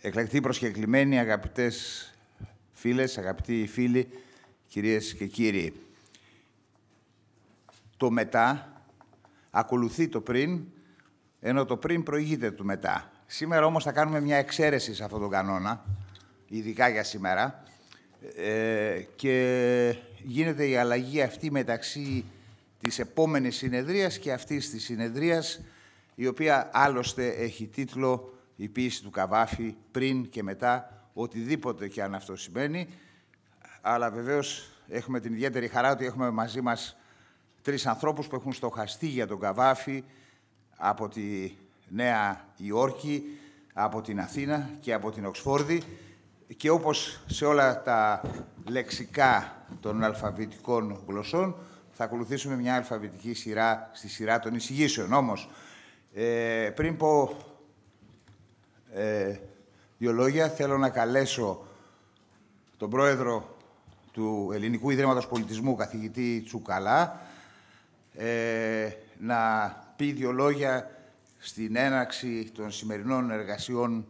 Εκλεκτοί προσκεκλημένοι, αγαπητές φίλες, αγαπητοί φίλοι, κυρίες και κύριοι. Το μετά ακολουθεί το πριν, ενώ το πριν προηγείται του μετά. Σήμερα όμως θα κάνουμε μια εξαίρεση σε αυτόν τον κανόνα, ειδικά για σήμερα, ε, και γίνεται η αλλαγή αυτή μεταξύ της επόμενης συνεδρίας και αυτής της συνεδρίας, η οποία άλλωστε έχει τίτλο η ποιήση του Καβάφη πριν και μετά, οτιδήποτε και αν αυτό σημαίνει. Αλλά βεβαίως έχουμε την ιδιαίτερη χαρά ότι έχουμε μαζί μας τρεις ανθρώπους που έχουν στοχαστεί για τον Καβάφη από τη Νέα Υόρκη, από την Αθήνα και από την Οξφόρδη και όπως σε όλα τα λεξικά των αλφαβητικών γλωσσών θα ακολουθήσουμε μια αλφαβητική σειρά στη σειρά των εισηγήσεων. Όμως, ε, πριν πω ε, δύο λόγια. Θέλω να καλέσω τον πρόεδρο του Ελληνικού Ιδρύματος Πολιτισμού, καθηγητή Τσουκαλά, ε, να πει δύο λόγια στην έναρξη των σημερινών εργασιών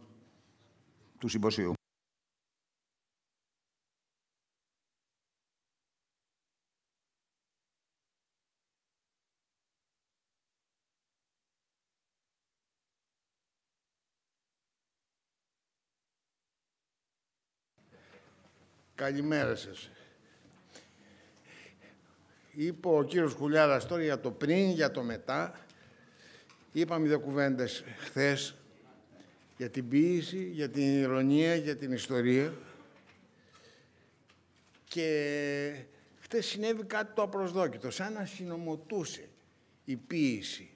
του συμποσίου. Καλημέρα σας. Είπε ο κύριος Κουλιάρας τώρα για το πριν, για το μετά. Είπαμε δύο κουβέντες χθες για την ποίηση, για την ηρωνία, για την ιστορία. Και χθες συνέβη κάτι το απροσδόκητο, σαν να συνομωτούσε η ποίηση,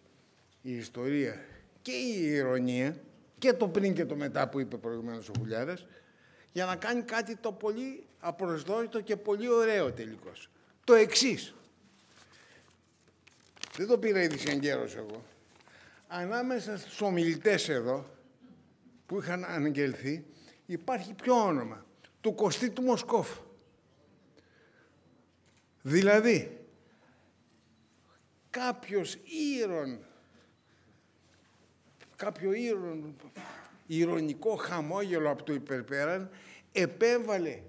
η ιστορία και η ηρωνία και το πριν και το μετά που είπε προηγουμένως ο Κουλιάρας για να κάνει κάτι το πολύ απροσδόητο και πολύ ωραίο τελικώς. Το εξής. Δεν το πήρα ήδη εγκαίρως εγώ. Ανάμεσα στους ομιλητές εδώ, που είχαν αναγγελθεί, υπάρχει ποιο όνομα. Του Κωστή του Μοσκόφ. Δηλαδή, κάποιος ήρων, κάποιο ήρων, ηρωνικό χαμόγελο από το υπερπέραν, επέβαλε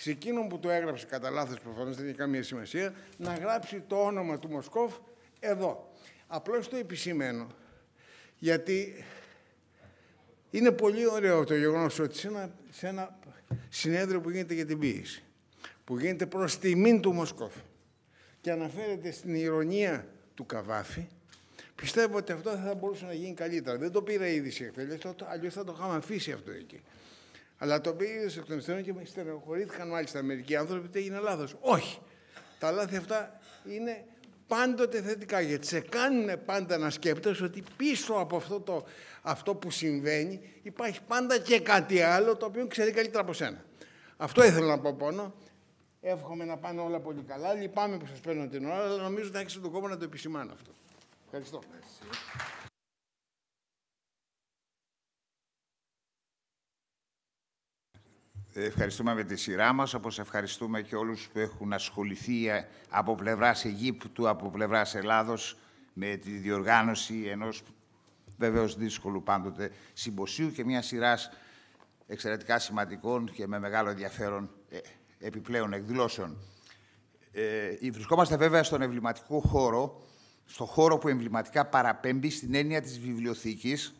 σε εκείνον που το έγραψε κατά λάθος, προφανώς δεν είχε καμία σημασία, να γράψει το όνομα του Μοσκόφ εδώ. Απλώς το επισημαίνω, γιατί είναι πολύ ωραίο το γεγονός ότι σε ένα, σε συνέδριο που γίνεται για την ποιήση, που γίνεται προς τιμήν του Μοσκόφ και αναφέρεται στην ηρωνία του Καβάφη, πιστεύω ότι αυτό θα μπορούσε να γίνει καλύτερα. Δεν το πήρα είδηση εκτέλεση, αλλιώς θα το είχαμε αφήσει αυτό εκεί. Αλλά το πήγε των υστέρων και με στενοχωρήθηκαν μάλιστα μερικοί άνθρωποι ότι έγινε λάθος. Όχι. Τα λάθη αυτά είναι πάντοτε θετικά γιατί σε κάνουν πάντα να σκέπτεσαι ότι πίσω από αυτό, το, αυτό που συμβαίνει υπάρχει πάντα και κάτι άλλο το οποίο ξέρει καλύτερα από σένα. Αυτό ήθελα να πω πόνο. Εύχομαι να πάνε όλα πολύ καλά. Λυπάμαι που σας παίρνω την ώρα, αλλά νομίζω ότι έχει τον κόμμα να το επισημάνω αυτό. Ευχαριστώ. Ευχαριστούμε με τη σειρά μας, όπως ευχαριστούμε και όλους που έχουν ασχοληθεί ε, από πλευράς Αιγύπτου, από πλευράς Ελλάδος, με τη διοργάνωση ενός βεβαίως δύσκολου πάντοτε συμποσίου και μια σειράς εξαιρετικά σημαντικών και με μεγάλο ενδιαφέρον ε, επιπλέον εκδηλώσεων. Ε, ε, βρισκόμαστε βέβαια στον εμβληματικό χώρο, στο χώρο που εμβληματικά παραπέμπει στην έννοια της βιβλιοθήκης,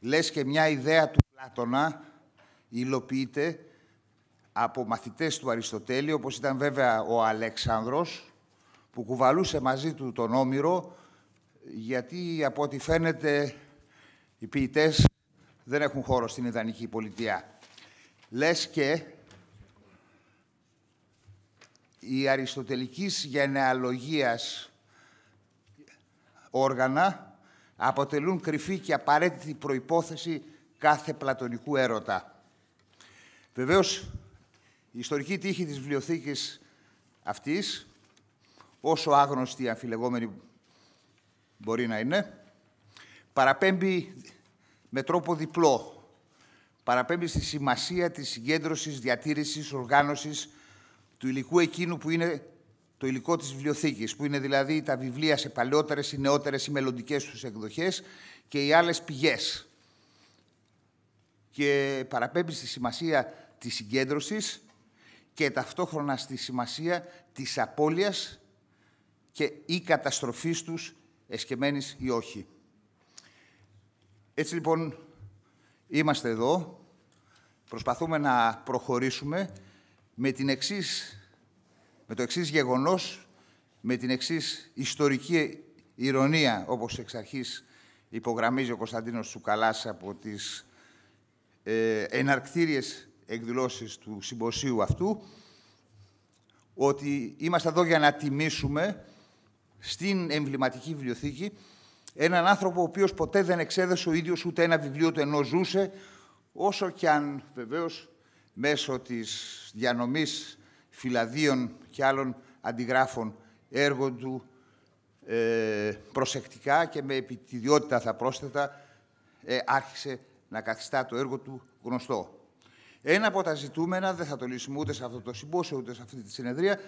λες και μια ιδέα του Πλάτωνα υλοποιείται από μαθητές του Αριστοτέλη, όπως ήταν βέβαια ο Αλέξανδρος, που κουβαλούσε μαζί του τον Όμηρο, γιατί από ό,τι φαίνεται οι ποιητές δεν έχουν χώρο στην ιδανική πολιτεία. Λες και η αριστοτελικής γενεαλογίας όργανα αποτελούν κρυφή και απαραίτητη προϋπόθεση κάθε πλατωνικού έρωτα. Βεβαίως, η ιστορική τύχη της βιβλιοθήκης αυτής, όσο άγνωστη αμφιλεγόμενη μπορεί να είναι, παραπέμπει με τρόπο διπλό. Παραπέμπει στη σημασία της συγκέντρωσης, διατήρησης, οργάνωσης του υλικού εκείνου που είναι το υλικό της βιβλιοθήκης, που είναι δηλαδή τα βιβλία σε παλαιότερες ή νεότερες ή μελλοντικές και οι άλλες πηγές. Και παραπέμπει στη σημασία της συγκέντρωσης και ταυτόχρονα στη σημασία της απώλειας και η καταστροφής τους εσκεμμένης ή όχι. Έτσι λοιπόν είμαστε εδώ, προσπαθούμε να προχωρήσουμε με, την εξής, με το εξής γεγονός, με την εξής ιστορική ηρωνία, όπως εξ αρχής υπογραμμίζει ο Κωνσταντίνος Σουκαλάς από τις ε, εναρκτήριες εκδηλώσεις του συμποσίου αυτού ότι είμαστε εδώ για να τιμήσουμε στην εμβληματική βιβλιοθήκη έναν άνθρωπο ο οποίος ποτέ δεν εξέδεσε ο ίδιος ούτε ένα βιβλίο του ενώ ζούσε όσο κι αν βεβαίως μέσω της διανομής φυλαδίων και άλλων αντιγράφων έργων του ε, προσεκτικά και με επιτιδιότητα θα πρόσθετα ε, άρχισε να καθιστά το έργο του γνωστό. Ένα από τα ζητούμενα, δεν θα το λύσουμε ούτε σε αυτό το συμπόσιο, ούτε σε αυτή τη συνεδρία,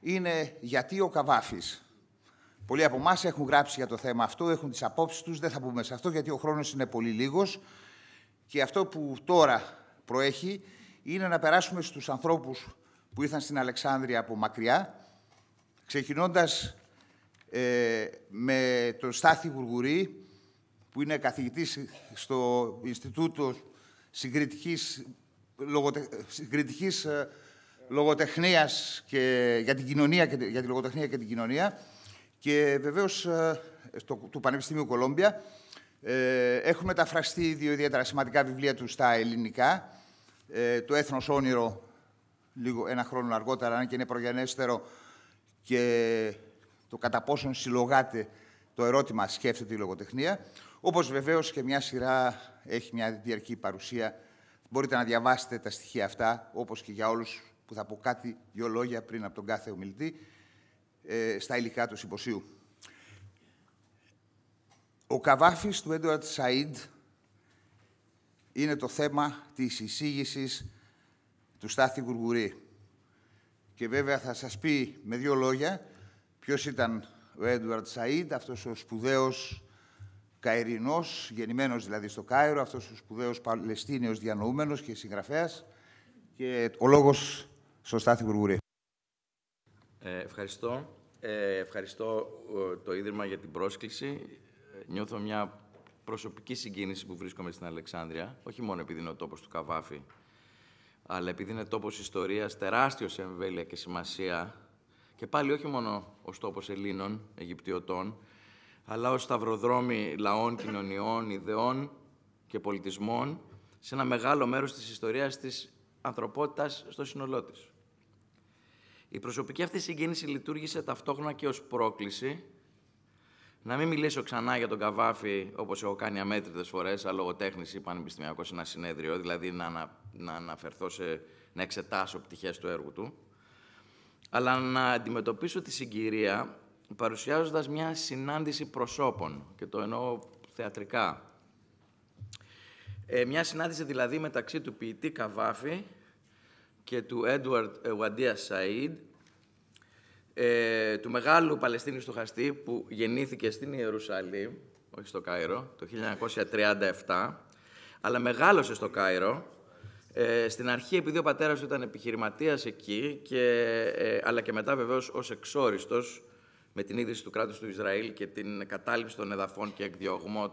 είναι γιατί ο Καβάφης. Πολλοί από εμάς έχουν γράψει για το θέμα αυτό, έχουν τις απόψεις τους. Δεν θα πουμε σε αυτό γιατί ο χρόνος είναι πολύ λίγος. Και αυτό που τώρα προέχει είναι να περάσουμε στους ανθρώπους που ήρθαν στην Αλεξάνδρεια από μακριά, ξεκινώντας ε, με τον Στάθη Γουργουρή, που είναι καθηγητής στο Ινστιτούτο Συγκριτικής λογοτε... λογοτεχνία λογοτεχνίας και, για, την κοινωνία, και, για τη λογοτεχνία και την κοινωνία. Και βεβαίως ε, του Πανεπιστημίου Κολόμπια ε, έχουν μεταφραστεί δύο ιδιαίτερα σημαντικά βιβλία τους στα ελληνικά. Ε, το «Έθνος όνειρο» λίγο, ένα χρόνο αργότερα, αν και είναι προγενέστερο, και το κατά πόσον συλλογάται το ερώτημα σκέφτεται η λογοτεχνία. Όπως βεβαίως και μια σειρά έχει μια διαρκή παρουσία Μπορείτε να διαβάσετε τα στοιχεία αυτά, όπως και για όλους που θα πω κάτι, δύο λόγια πριν από τον κάθε ομιλητή, ε, στα υλικά του συμποσίου. Ο καβάφης του Έντουαρτ Σαΐντ είναι το θέμα της εισήγησης του Στάθη Γουργουρή. Και βέβαια θα σας πει με δύο λόγια ποιος ήταν ο Έντουαρτ Σαΐντ, αυτός ο σπουδαίος Καερινός, γεννημένος δηλαδή στο Κάιρο, αυτός ο σπουδαίος Παλαιστίνιος διανοούμενος και συγγραφέας και ο λόγος στο Στάθη Γουργουρή. Ε, ευχαριστώ. Ε, ευχαριστώ ε, το Ίδρυμα για την πρόσκληση. Νιώθω μια προσωπική συγκίνηση που βρίσκομαι στην Αλεξάνδρεια, όχι μόνο επειδή είναι ο τόπος του Καβάφη, αλλά επειδή είναι τόπος ιστορίας τεράστιος σε εμβέλεια και σημασία και πάλι όχι μόνο ως τόπος Ελλήνων, Αιγυπτιωτών, αλλά ως σταυροδρόμι λαών, κοινωνιών, ιδεών και πολιτισμών σε ένα μεγάλο μέρος της ιστορίας της ανθρωπότητας στο σύνολό της. Η προσωπική αυτή συγκίνηση λειτουργήσε ταυτόχρονα και ως πρόκληση να μην μιλήσω ξανά για τον Καβάφη όπως έχω κάνει αμέτρητες φορές, ο λογοτέχνης ή πανεπιστημιακό σε ένα συνέδριο, δηλαδή να, να αναφερθώ σε, να εξετάσω πτυχές του έργου του, αλλά να αντιμετωπίσω τη συγκυρία παρουσιάζοντας μια συνάντηση προσώπων, και το εννοώ θεατρικά. Ε, μια συνάντηση δηλαδή μεταξύ του ποιητή Καβάφη και του Έντουαρτ Γουάντια Σαΐντ, ε, του μεγάλου Παλαιστινίου στοχαστή που γεννήθηκε στην Ιερουσαλήμ, όχι στο Κάιρο, το 1937, αλλά μεγάλωσε στο Κάιρο. Ε, στην αρχή, επειδή ο πατέρας του ήταν επιχειρηματίας εκεί, και, ε, αλλά και μετά βεβαίως ως εξόριστος, με την ίδρυση του κράτους του Ισραήλ και την κατάληψη των εδαφών και εκδιωγμό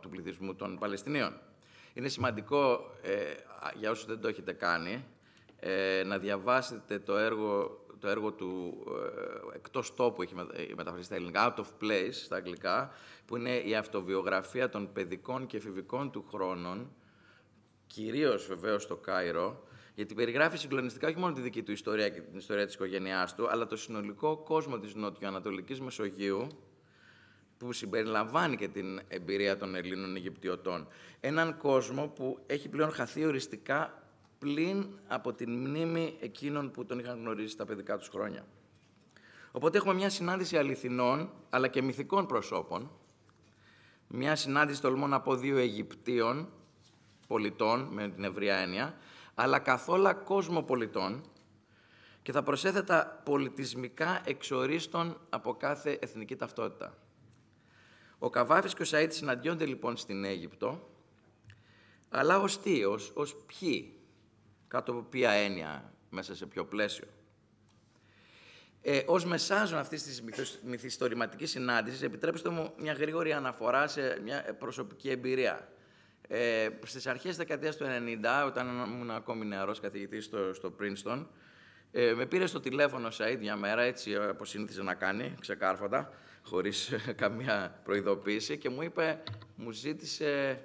του πληθυσμού των Παλαιστινίων. Είναι σημαντικό, ε, για όσους δεν το έχετε κάνει, ε, να διαβάσετε το έργο, το έργο του ε, εκτός τόπου έχει ε, μεταφραστεί στα ελληνικά, out of place στα αγγλικά, που είναι η αυτοβιογραφία των παιδικών και εφηβικών του χρόνων, κυρίως βεβαίως στο Κάιρο, γιατί περιγράφει συγκλονιστικά όχι μόνο τη δική του ιστορία και την ιστορία της οικογένειάς του, αλλά το συνολικό κόσμο της νότιο-ανατολική Μεσογείου, που συμπεριλαμβάνει και την εμπειρία των Ελλήνων Αιγυπτιωτών. Έναν κόσμο που έχει πλέον χαθεί οριστικά πλην από την μνήμη εκείνων που τον είχαν γνωρίσει τα παιδικά τους χρόνια. Οπότε έχουμε μια συνάντηση αληθινών, αλλά και μυθικών προσώπων, μια συνάντηση, τολμώ από δύο Αιγυπτίων πολιτών, με την ευρία έννοια, αλλά καθόλου κόσμο πολιτών και θα προσέθετα πολιτισμικά εξορίστων από κάθε εθνική ταυτότητα. Ο Καβάφης και ο Σαΐτ συναντιόνται λοιπόν στην Αίγυπτο, αλλά ως τι, ως, ως ποιοι, κάτω από ποια έννοια, μέσα σε ποιο πλαίσιο. Ε, ως μεσάζων αυτής της μυθιστορηματικής συνάντησης, επιτρέψτε μου μια γρήγορη αναφορά σε μια προσωπική εμπειρία. Ε, στις αρχές της δεκαετίας του 90, όταν ήμουν ακόμη νεαρός καθηγητής στο, στο Princeton, ε, με πήρε στο τηλέφωνο Σαΐντ ίδια μέρα, έτσι ε, όπως συνήθιζε να κάνει, ξεκάρφωτα, χωρίς καμία προειδοποίηση και μου είπε, μου ζήτησε,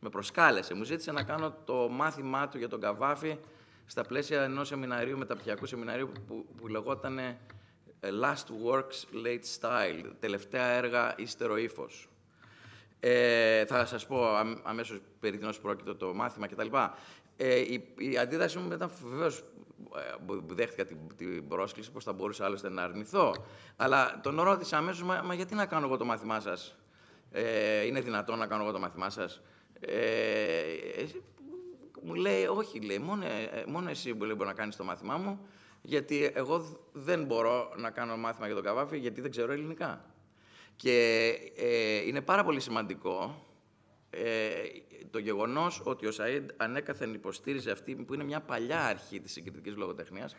με προσκάλεσε, μου ζήτησε να κάνω το μάθημά του για τον Καβάφη στα πλαίσια ενός σεμιναρίου, μεταπτυχιακού σεμιναρίου που, που λεγόταν ε, Last Works Late Style, τελευταία έργα ύστερο ύφος. Ε, θα σας πω αμέσως περί τίνος πρόκειτο το μάθημα κτλ. Ε, η, η αντίδρασή μου ήταν βεβαίως ε, δέχτηκα την, πρόσκληση, πώς θα μπορούσα άλλωστε να αρνηθώ. Αλλά τον ρώτησα αμέσως μα, γιατί να κάνω εγώ το μάθημά σας. Ε, είναι δυνατόν να κάνω εγώ το μάθημά σας. μου λέει, όχι, λέει, μόνο, μόνο εσύ που μπορεί να κάνεις το μάθημά μου, γιατί εγώ δεν μπορώ να κάνω μάθημα για τον Καβάφη, γιατί δεν ξέρω ελληνικά. Και ε, είναι πάρα πολύ σημαντικό ε, το γεγονός ότι ο Σαΐντ ανέκαθεν υποστήριζε αυτή που είναι μια παλιά αρχή της συγκριτικής λογοτεχνίας,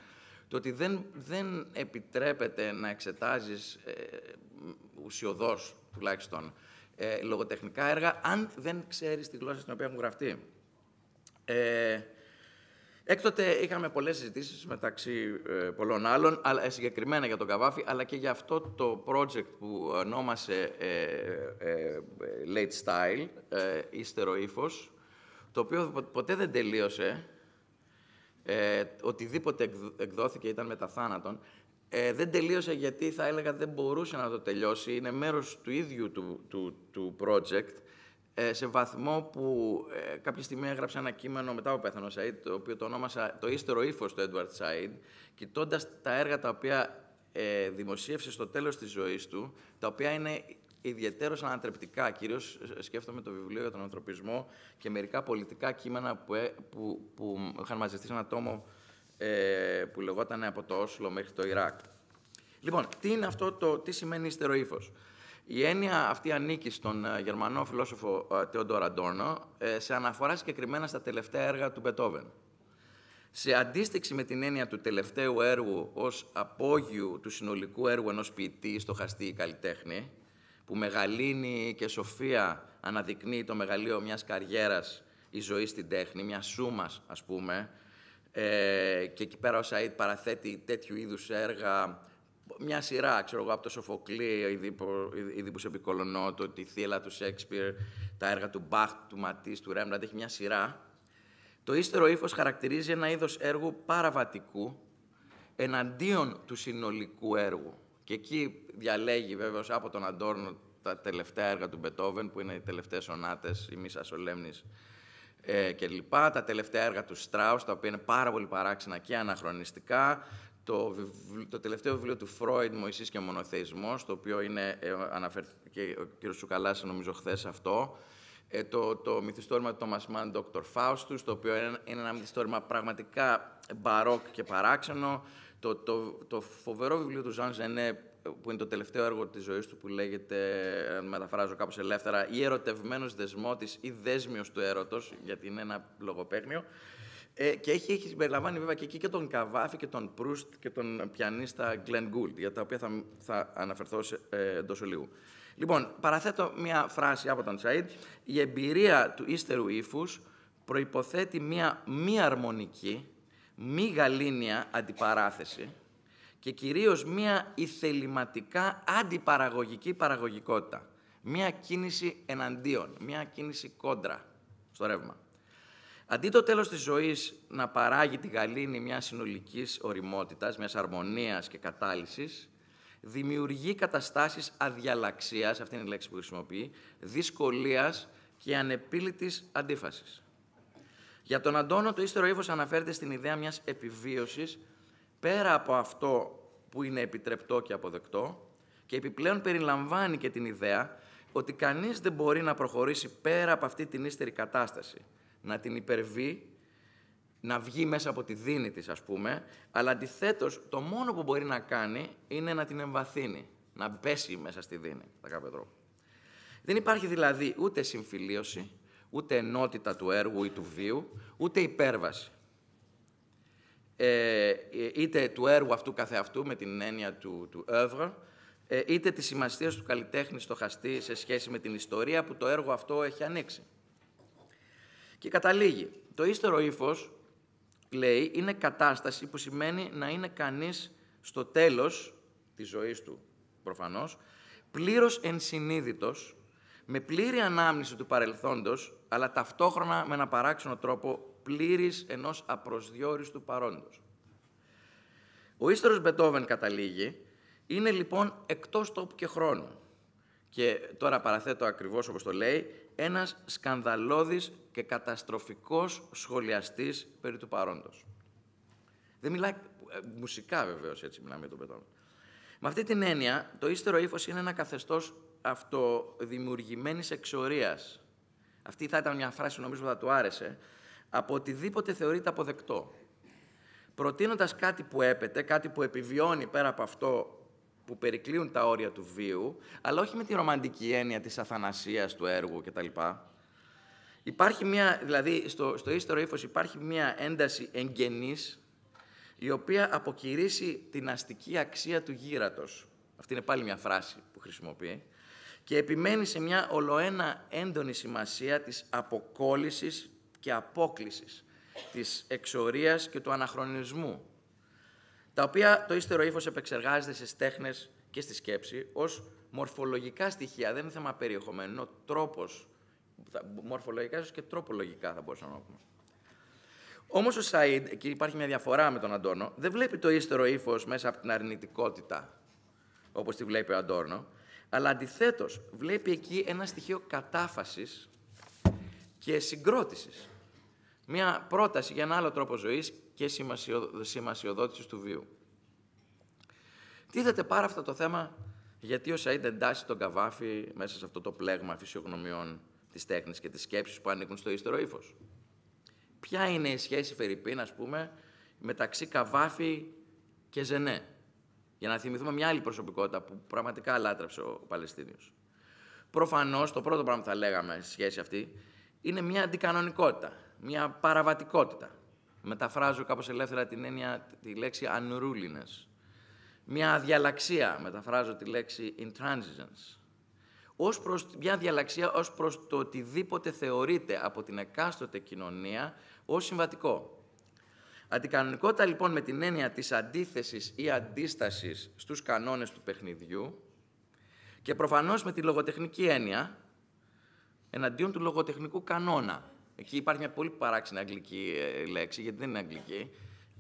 το ότι δεν, δεν επιτρέπεται να εξετάζεις ε, ουσιοδός τουλάχιστον ε, λογοτεχνικά έργα αν δεν ξέρεις τη γλώσσα στην οποία έχουν γραφτεί. Ε, Έκτοτε είχαμε πολλές συζητήσεις μεταξύ ε, πολλών άλλων, αλλά, ε, συγκεκριμένα για τον Καβάφη, αλλά και για αυτό το project που ονόμασε ε, Late Style, ε, ύστερο ύφος, το οποίο ποτέ δεν τελείωσε, ε, οτιδήποτε εκδόθηκε ήταν μετά θάνατον, δεν τελείωσε γιατί θα έλεγα δεν μπορούσε να το τελειώσει, είναι μέρος του ίδιου του, του, του project, ε, σε βαθμό που ε, κάποια στιγμή έγραψε ένα κείμενο μετά από πέθανο Σαΐντ, το οποίο το ονόμασα «Το ύστερο ύφος του Έντουαρτ Σαΐντ», κοιτώντας τα έργα τα οποία ε, δημοσίευσε στο τέλος της ζωής του, τα οποία είναι ιδιαίτερως ανατρεπτικά. Κυρίως ε, σκέφτομαι το βιβλίο για τον ανθρωπισμό και μερικά πολιτικά κείμενα που, που, που είχαν μαζευτεί σε ένα τόμο που λεγόταν από το Όσλο μέχρι το Ιράκ. Λοιπόν, τι είναι αυτό το, τι σημαίνει ύστερο ύφος. Η έννοια αυτή ανήκει στον ε, γερμανό φιλόσοφο Τεόντο Ραντόρνο ε, σε αναφορά συγκεκριμένα στα τελευταία έργα του Μπετόβεν. Σε αντίστοιξη με την έννοια του τελευταίου έργου ως απόγειου του συνολικού έργου ενός ποιητή, στοχαστή ή καλλιτέχνη, που μεγαλύνει και σοφία αναδεικνύει το μεγαλείο μιας καριέρας η ζωή στην τέχνη, μια σούμας ας πούμε, ε, και εκεί πέρα ο Σαΐτ παραθέτει τέτοιου είδους έργα μια σειρά, ξέρω εγώ, από το Σοφοκλή, η που σε επικολονότο, τη θύλα του Σέξπιρ, τα έργα του Μπαχ, του Ματής, του Ρέμπραντ, έχει μια σειρά. Το ύστερο ύφος χαρακτηρίζει ένα είδος έργου παραβατικού εναντίον του συνολικού έργου. Και εκεί διαλέγει βέβαια από τον Αντόρνο τα τελευταία έργα του Μπετόβεν, που είναι οι τελευταίες ονάτε, η Μίσα Σολέμνης ε, κλπ. Τα τελευταία έργα του Στράους, τα οποία είναι πάρα πολύ παράξενα και αναχρονιστικά το, το τελευταίο βιβλίο του Φρόιντ, Μωυσής και ο Μονοθεϊσμός, το οποίο είναι, ε, αναφέρθηκε ο κ. Σουκαλάς, νομίζω, χθες αυτό, ε, το, το μυθιστόρημα του Thomas Mann, Dr. Faustus, το οποίο είναι, ένα μυθιστόρημα πραγματικά μπαρόκ και παράξενο, το, το, το φοβερό βιβλίο του Ζαν Ζενέ, που είναι το τελευταίο έργο της ζωής του που λέγεται, μεταφράζω κάπως ελεύθερα, «Η ερωτευμένος δεσμότης ή δέσμιος του έρωτος», γιατί είναι ένα λογοπαίγνιο, ε, και έχει, έχει συμπεριλαμβάνει βέβαια και εκεί και τον Καβάφη και τον Προύστ και τον πιανίστα Γκλεν Γκούλτ, για τα οποία θα, θα αναφερθώ σε, ε, Λοιπόν, παραθέτω μια φράση από τον Τσαΐντ. Η εμπειρία του ύστερου ύφους προϋποθέτει μια μη αρμονική, μη γαλήνια αντιπαράθεση και κυρίως μια ηθεληματικά αντιπαραγωγική παραγωγικότητα. Μια κίνηση εναντίον, μια κίνηση κόντρα στο ρεύμα. Αντί το τέλος της ζωής να παράγει τη γαλήνη μιας συνολικής οριμότητας, μιας αρμονίας και κατάλυσης, δημιουργεί καταστάσεις αδιαλαξίας, αυτή είναι η λέξη που χρησιμοποιεί, δυσκολίας και ανεπίλητης αντίφασης. Για τον Αντώνο το ύστερο ύφος αναφέρεται στην ιδέα μιας επιβίωσης πέρα από αυτό που είναι επιτρεπτό και αποδεκτό και επιπλέον περιλαμβάνει και την ιδέα ότι κανείς δεν μπορεί να προχωρήσει πέρα από αυτή την ύστερη κατάσταση να την υπερβεί, να βγει μέσα από τη δίνη της, ας πούμε, αλλά αντιθέτως το μόνο που μπορεί να κάνει είναι να την εμβαθύνει, να πέσει μέσα στη δίνη, κατά κάποιο Δεν υπάρχει δηλαδή ούτε συμφιλίωση, ούτε ενότητα του έργου ή του βίου, ούτε υπέρβαση. Ε, είτε του έργου αυτού καθεαυτού με την έννοια του, του œuvre, ε, είτε της σημασίας του καλλιτέχνης χαστή σε σχέση με την ιστορία που το έργο αυτό έχει ανοίξει. Και καταλήγει. Το ύστερο ύφος, λέει, είναι κατάσταση που σημαίνει να είναι κανείς στο τέλος της ζωής του, προφανώς, πλήρως ενσυνείδητος, με πλήρη ανάμνηση του παρελθόντος, αλλά ταυτόχρονα με ένα παράξενο τρόπο πλήρης ενός απροσδιόριστου παρόντος. Ο ύστερος Μπετόβεν καταλήγει, είναι λοιπόν εκτός τόπου και χρόνου. Και τώρα παραθέτω ακριβώς όπως το λέει, ένας σκανδαλώδης και καταστροφικός σχολιαστής περί του παρόντος. Δεν μιλάει ε, μουσικά βεβαίως έτσι μιλάμε για τον Με αυτή την έννοια, το ύστερο ύφος είναι ένα καθεστώς αυτοδημιουργημένης εξορίας. Αυτή θα ήταν μια φράση νομίζω θα του άρεσε. Από οτιδήποτε θεωρείται αποδεκτό. Προτείνοντας κάτι που έπεται, κάτι που επιβιώνει πέρα από αυτό που περικλείουν τα όρια του βίου, αλλά όχι με τη ρομαντική έννοια της αθανασίας του έργου κτλ. Υπάρχει μια, δηλαδή στο, στο ύστερο ύφος υπάρχει μια ένταση εγγενής, η οποία αποκηρύσσει την αστική αξία του γύρατος. Αυτή είναι πάλι μια φράση που χρησιμοποιεί. Και επιμένει σε μια ολοένα έντονη σημασία της αποκόλλησης και απόκλησης, της εξορίας και του αναχρονισμού, τα οποία το ύστερο ύφος επεξεργάζεται στις τέχνες και στη σκέψη ως μορφολογικά στοιχεία. Δεν είναι θέμα περιεχομένου, είναι ο τρόπος. Μορφολογικά, ίσως και τροπολογικά θα μπορούσαμε να πούμε. Όμως ο Σαΐντ, και υπάρχει μια διαφορά με τον Αντόρνο, δεν βλέπει το ύστερο ύφος μέσα από την αρνητικότητα, όπως τη βλέπει ο Αντόρνο, αλλά αντιθέτως βλέπει εκεί ένα στοιχείο κατάφασης και συγκρότησης. Μια πρόταση για ένα άλλο τρόπο ζωής και σημασιοδότησης του βίου. Τίθεται πάρα αυτό το θέμα γιατί ο Σαΐντ εντάσσει τον Καβάφη μέσα σε αυτό το πλέγμα φυσιογνωμιών της τέχνης και της σκέψης που ανήκουν στο ύστερο ύφος. Ποια είναι η σχέση, Φερρυπίν, ας πούμε, μεταξύ Καβάφη και Ζενέ. Για να θυμηθούμε μια άλλη προσωπικότητα που πραγματικά λάτρεψε ο Παλαιστίνιος. Προφανώς, το πρώτο πράγμα που θα λέγαμε στη σχέση αυτή είναι μια αντικανονικότητα, μια παραβατικότητα. Μεταφράζω κάπως ελεύθερα την έννοια, τη λέξη unruliness. Μια αδιαλαξία, μεταφράζω τη λέξη intransigence. Ως προς, μια διαλαξία ως προς το οτιδήποτε θεωρείται από την εκάστοτε κοινωνία ως συμβατικό. Αντικανονικότητα λοιπόν με την έννοια της αντίθεσης ή αντίστασης στους κανόνες του παιχνιδιού και προφανώς με τη λογοτεχνική έννοια εναντίον του λογοτεχνικού κανόνα. Εκεί υπάρχει μια πολύ παράξενη αγγλική ε, λέξη, γιατί δεν είναι αγγλική.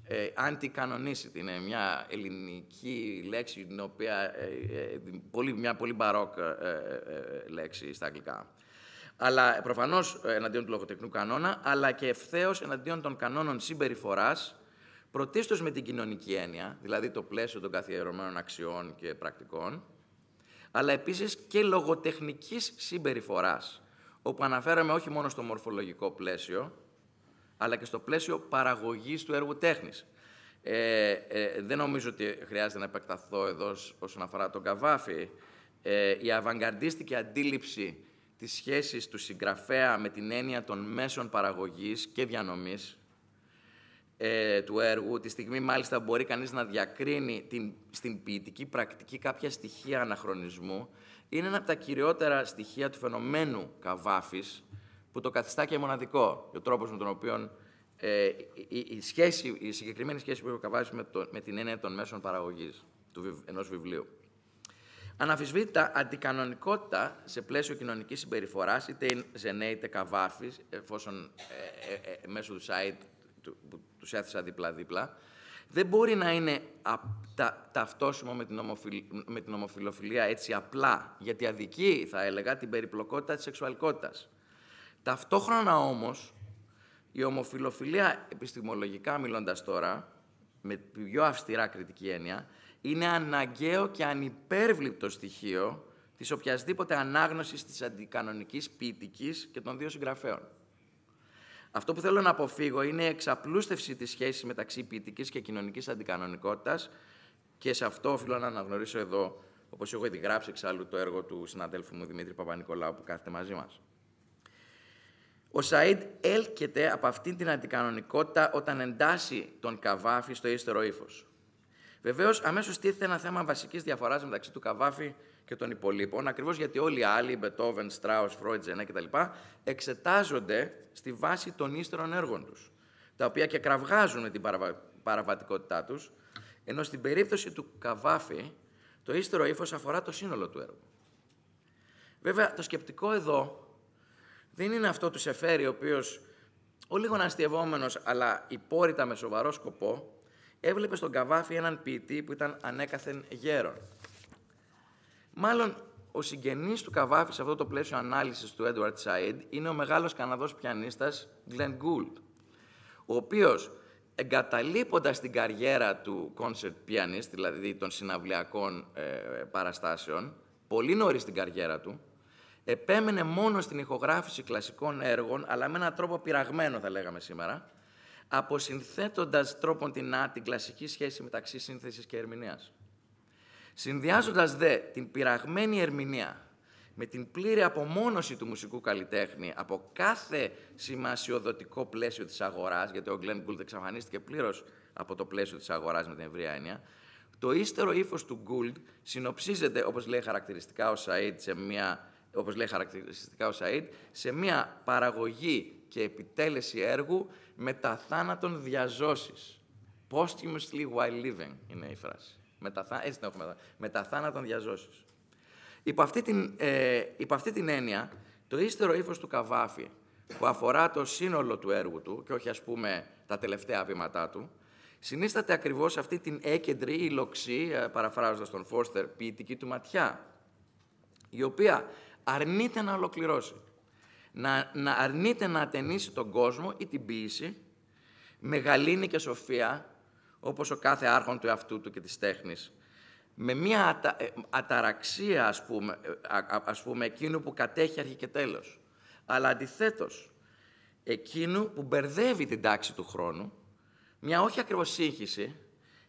Ε, anti την είναι μια ελληνική λέξη, την οποία, ε, ε, πολύ, μια πολύ μπαρόκ λέξη στα αγγλικά. Αλλά προφανώς εναντίον του λογοτεχνικού κανόνα, αλλά και ευθέως εναντίον των κανόνων συμπεριφοράς, πρωτίστως με την κοινωνική έννοια, δηλαδή το πλαίσιο των καθιερωμένων αξιών και πρακτικών, αλλά επίσης και λογοτεχνικής συμπεριφοράς όπου αναφέραμε όχι μόνο στο μορφολογικό πλαίσιο, αλλά και στο πλαίσιο παραγωγής του έργου τέχνης. Ε, ε δεν νομίζω ότι χρειάζεται να επεκταθώ εδώ όσον αφορά τον Καβάφη. Ε, η αβαγκαρντίστικη αντίληψη της σχέσης του συγγραφέα με την έννοια των μέσων παραγωγής και διανομής ε, του έργου, τη στιγμή μάλιστα μπορεί κανείς να διακρίνει την, στην ποιητική πρακτική κάποια στοιχεία αναχρονισμού, είναι ένα από τα κυριότερα στοιχεία του φαινομένου Κάβάφη, που το καθιστά και μοναδικό. Ο τρόπος με τον οποίο ε, η, σχέση, η συγκεκριμένη σχέση που έχει ο με, με την έννοια των μέσων παραγωγής ενός βιβλίου. Αναφυσβήτητα, αντικανονικότητα σε πλαίσιο κοινωνικής συμπεριφοράς, είτε Ζενέ είτε Καβάφης, εφόσον ε, ε, μέσω του site του, τους έθεσα δίπλα-δίπλα, δεν μπορεί να είναι α, τα, ταυτόσιμο με την, ομοφιλ, με ομοφιλοφιλία έτσι απλά, γιατί αδικεί, θα έλεγα, την περιπλοκότητα της σεξουαλικότητας. Ταυτόχρονα όμως, η ομοφιλοφιλία επιστημολογικά μιλώντας τώρα, με πιο αυστηρά κριτική έννοια, είναι αναγκαίο και ανυπέρβληπτο στοιχείο της οποιασδήποτε ανάγνωσης της αντικανονικής ποιητικής και των δύο συγγραφέων. Αυτό που θέλω να αποφύγω είναι η εξαπλούστευση της σχέσης μεταξύ ποιητικής και κοινωνικής αντικανονικότητας και σε αυτό οφείλω να αναγνωρίσω εδώ, όπως έχω γράψει εξάλλου το έργο του συναδέλφου μου Δημήτρη Παπα-Νικολάου που κάθεται μαζί μας. Ο Σαΐντ έλκεται από αυτήν την αντικανονικότητα όταν εντάσσει τον Καβάφη στο ύστερο ύφος. Βεβαίως, αμέσως τίθεται ένα θέμα βασικής διαφοράς μεταξύ του Καβάφη και των υπολείπων, ακριβώς γιατί όλοι οι άλλοι, Μπετόβεν, Στράους, Φρόιτ, Ζενέ κτλ., εξετάζονται στη βάση των ύστερων έργων τους, τα οποία και κραυγάζουν την παραβα... παραβατικότητά τους, ενώ στην περίπτωση του Καβάφη, το ύστερο ύφος αφορά το σύνολο του έργου. Βέβαια, το σκεπτικό εδώ δεν είναι αυτό του Σεφέρη, ο οποίος, ο λίγο αναστιευόμενος, αλλά υπόρρητα με σοβαρό σκοπό, έβλεπε στον Καβάφη έναν ποιητή που ήταν ανέκαθεν γέρον. Μάλλον ο συγγενής του Καβάφης σε αυτό το πλαίσιο ανάλυσης του Έντουαρτ Σαΐντ είναι ο μεγάλος Καναδός πιανίστας Γκλεν Γκούλτ, ο οποίος εγκαταλείποντας την καριέρα του concert pianist, δηλαδή των συναυλιακών ε, παραστάσεων, πολύ νωρίς στην καριέρα του, επέμενε μόνο στην ηχογράφηση κλασικών έργων, αλλά με έναν τρόπο πειραγμένο θα λέγαμε σήμερα, αποσυνθέτοντας τρόπον την την κλασική σχέση μεταξύ σύνθεσης και ερμηνείας. Συνδυάζοντας δε την πειραγμένη ερμηνεία με την πλήρη απομόνωση του μουσικού καλλιτέχνη από κάθε σημασιοδοτικό πλαίσιο της αγοράς, γιατί ο Γκλέν Γκούλτ εξαφανίστηκε πλήρως από το πλαίσιο της αγοράς με την ευρία έννοια, το ύστερο ύφος του Γκούλτ συνοψίζεται, όπως λέει χαρακτηριστικά ο Σαντ, σε μια, όπως λέει χαρακτηριστικά ο Σαΐτ, σε μια παραγωγή και επιτέλεση έργου με τα θάνατον διαζώσεις. Posthumously while living είναι η φράση. Με τα, έτσι με θάνατον διαζώσεις. Υπό αυτή, την, ε, την έννοια, το ύστερο ύφος του Καβάφη, που αφορά το σύνολο του έργου του και όχι ας πούμε τα τελευταία βήματά του, συνίσταται ακριβώς αυτή την έκεντρη ή λοξή, ε, παραφράζοντας τον Φόρστερ, ποιητική του ματιά, η λοξη παραφραζοντας τον φωστερ ποιητικη αρνείται να ολοκληρώσει, να, να αρνείται να ατενίσει τον κόσμο ή την ποιήση, γαλήνη και σοφία, όπως ο κάθε άρχον του εαυτού του και της τέχνης. Με μια ε, αταραξία, ας πούμε, ε, α, ας πούμε, εκείνου που κατέχει αρχή και τέλος. Αλλά αντιθέτως, εκείνου που μπερδεύει την τάξη του χρόνου, μια όχι ακριβώς σύγχυση,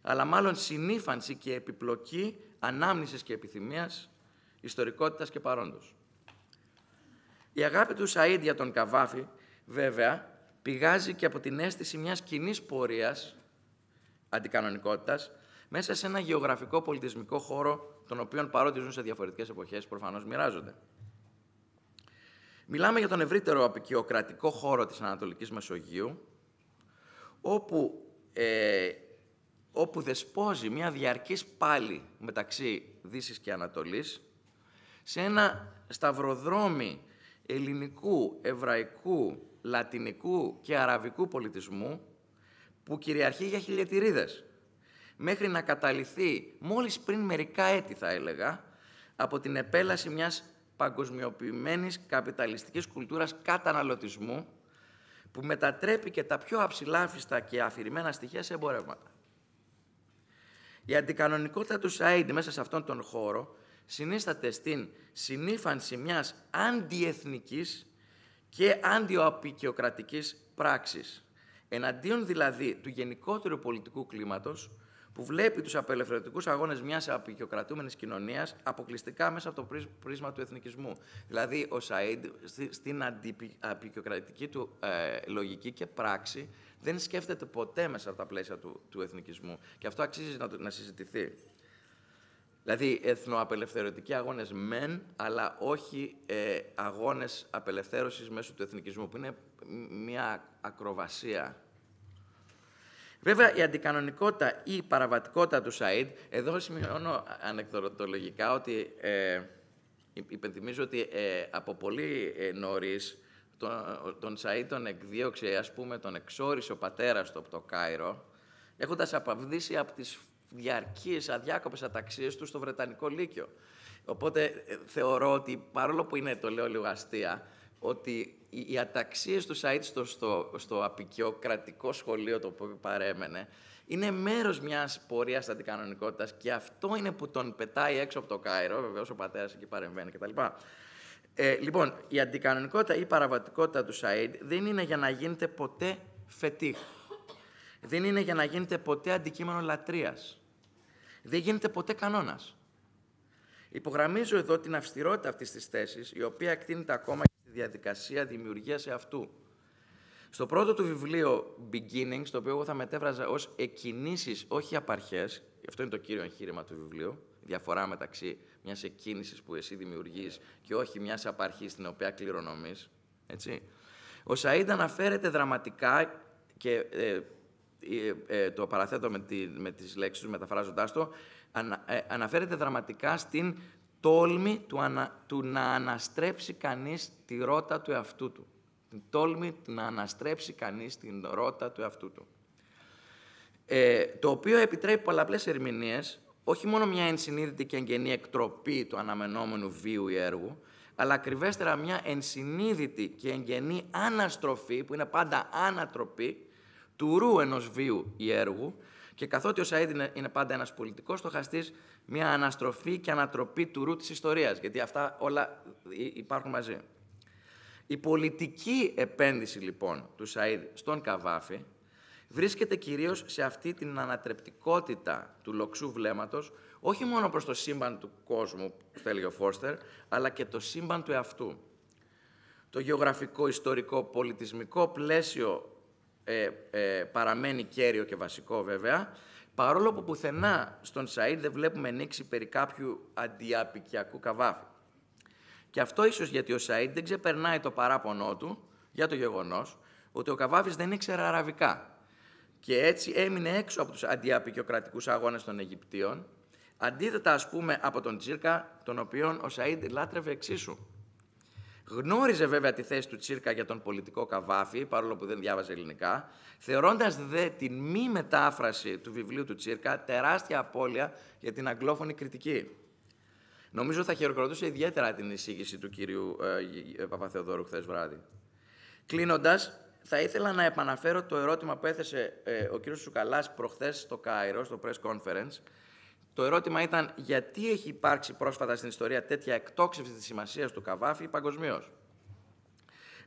αλλά μάλλον συνήφανση και επιπλοκή ανάμνησης και επιθυμίας, ιστορικότητας και παρόντος. Η αγάπη του Σαΐντ για τον Καβάφη, βέβαια, πηγάζει και από την αίσθηση μιας κοινής πορείας αντικανονικότητας μέσα σε ένα γεωγραφικό πολιτισμικό χώρο, τον οποίο παρότι ζουν σε διαφορετικές εποχές, προφανώς μοιράζονται. Μιλάμε για τον ευρύτερο απεικιοκρατικό χώρο της Ανατολικής Μεσογείου, όπου, ε, όπου δεσπόζει μια διαρκής πάλη μεταξύ Δύσης και Ανατολής, σε ένα σταυροδρόμι ελληνικού, εβραϊκού, λατινικού και αραβικού πολιτισμού, που κυριαρχεί για χιλιετήριδες μέχρι να καταληθεί μόλις πριν μερικά έτη, θα έλεγα, από την επέλαση μιας παγκοσμιοποιημένης καπιταλιστικής κουλτούρας καταναλωτισμού, που μετατρέπει και τα πιο αψηλάφιστα και αφηρημένα στοιχεία σε εμπορεύματα. Η αντικανονικότητα του ΣΑΙΔ μέσα σε αυτόν τον χώρο συνίσταται στην συνήφανση μιας αντιεθνικής και αντιοαπικιοκρατικής πράξης εναντίον δηλαδή του γενικότερου πολιτικού κλίματος που βλέπει τους απελευθερωτικούς αγώνες μιας απεικιοκρατούμενης κοινωνίας αποκλειστικά μέσα από το πρίσμα του εθνικισμού. Δηλαδή, ο Σαΐντ στην απεικιοκρατική του ε, λογική και πράξη δεν σκέφτεται ποτέ μέσα από τα πλαίσια του, του εθνικισμού. Και αυτό αξίζει να, να συζητηθεί. Δηλαδή, εθνοαπελευθερωτικοί αγώνες μεν, αλλά όχι ε, αγώνες απελευθέρωσης μέσω του εθνικισμού, που είναι μια ακροβασία Βέβαια, η αντικανονικότητα ή η παραβατικότητα του Σαΐντ, εδώ σημειώνω ανεκδοτολογικά ότι ε, υπενθυμίζω ότι ε, από πολύ ε, τον, τον τον εκδίωξε, ας πούμε, τον εξόρισε ο πατέρας του από το Κάιρο, έχοντας απαυδίσει από τις διαρκείς, αδιάκοπες αταξίες του στο Βρετανικό Λύκειο. Οπότε ε, θεωρώ ότι, παρόλο που είναι, το λέω λίγο αστεία, ότι οι αταξίες του Σαΐτ στο, στο, στο απικιό σχολείο το οποίο παρέμενε είναι μέρος μιας πορείας αντικανονικότητας και αυτό είναι που τον πετάει έξω από το Κάιρο, βεβαίως ο πατέρας εκεί παρεμβαίνει κτλ. Ε, λοιπόν, η αντικανονικότητα ή η παραβατικότητα του Σαΐτ δεν είναι για να γίνεται ποτέ φετίχ. Δεν είναι για να γίνεται ποτέ αντικείμενο λατρείας. Δεν γίνεται ποτέ κανόνας. Υπογραμμίζω εδώ την αυστηρότητα αυτής της θέσης, η οποία εκτείνεται ακόμα διαδικασία δημιουργίας εαυτού. Στο πρώτο του βιβλίο Beginnings, το οποίο εγώ θα μετέφραζα ως εκκινήσεις, όχι απαρχές, αυτό είναι το κύριο εγχείρημα του βιβλίου, η διαφορά μεταξύ μιας εκκίνησης που εσύ δημιουργείς και όχι μιας απαρχής την οποία κληρονομείς, έτσι. Ο Σαΐντ αναφέρεται δραματικά και ε, ε, ε, το παραθέτω με, τη, με τις λέξεις του μεταφράζοντάς το, αναφέρεται δραματικά στην τόλμη του, του να αναστρέψει κανείς τη ρότα του εαυτού του. Την τόλμη του να αναστρέψει κανείς την ρότα του εαυτού του. Ε, το οποίο επιτρέπει πολλαπλές ερμηνείες, όχι μόνο μια ενσυνείδητη και εγγενή εκτροπή του αναμενόμενου βίου ή έργου, αλλά ακριβέστερα μια ενσυνείδητη και εγγενή αναστροφή, που είναι πάντα ανατροπή, του ρου ενός βίου ή έργου, και καθότι ο Σαΐδ είναι πάντα ένας πολιτικός στοχαστής, μια αναστροφή και ανατροπή του ρου της ιστορίας, γιατί αυτά όλα υπάρχουν μαζί. Η πολιτική επένδυση λοιπόν του Σαΐδ στον Καβάφη βρίσκεται κυρίως σε αυτή την ανατρεπτικότητα του λοξού βλέμματος, όχι μόνο προς το σύμπαν του κόσμου, που θέλει ο Φόρστερ, αλλά και το σύμπαν του εαυτού. Το γεωγραφικό, ιστορικό, πολιτισμικό πλαίσιο ε, ε, παραμένει κέριο και βασικό βέβαια, Παρόλο που πουθενά στον Σαΐρ δεν βλέπουμε νήξη περί κάποιου αντιαπικιακού καβάφη. Και αυτό ίσως γιατί ο Σαΐρ δεν ξεπερνάει το παράπονό του για το γεγονός ότι ο Καβάφης δεν ήξερε αραβικά. Και έτσι έμεινε έξω από τους αντιαπικιοκρατικούς αγώνες των Αιγυπτίων, αντίθετα ας πούμε από τον Τσίρκα, τον οποίον ο Σαΐρ λάτρευε εξίσου. Γνώριζε βέβαια τη θέση του Τσίρκα για τον πολιτικό καβάφι, παρόλο που δεν διάβαζε ελληνικά, θεωρώντας δε την μη μετάφραση του βιβλίου του Τσίρκα τεράστια απώλεια για την αγγλόφωνη κριτική. Νομίζω θα χειροκροτούσε ιδιαίτερα την εισήγηση του κύριου ε, ε, Παπαθεοδόρου χθες βράδυ. Κλείνοντας, θα ήθελα να επαναφέρω το ερώτημα που έθεσε ε, ο κύριος Σουκαλάς προχθές στο Κάιρο, στο press conference, το ερώτημα ήταν γιατί έχει υπάρξει πρόσφατα στην ιστορία τέτοια εκτόξευση της σημασίας του Καβάφη παγκοσμίως.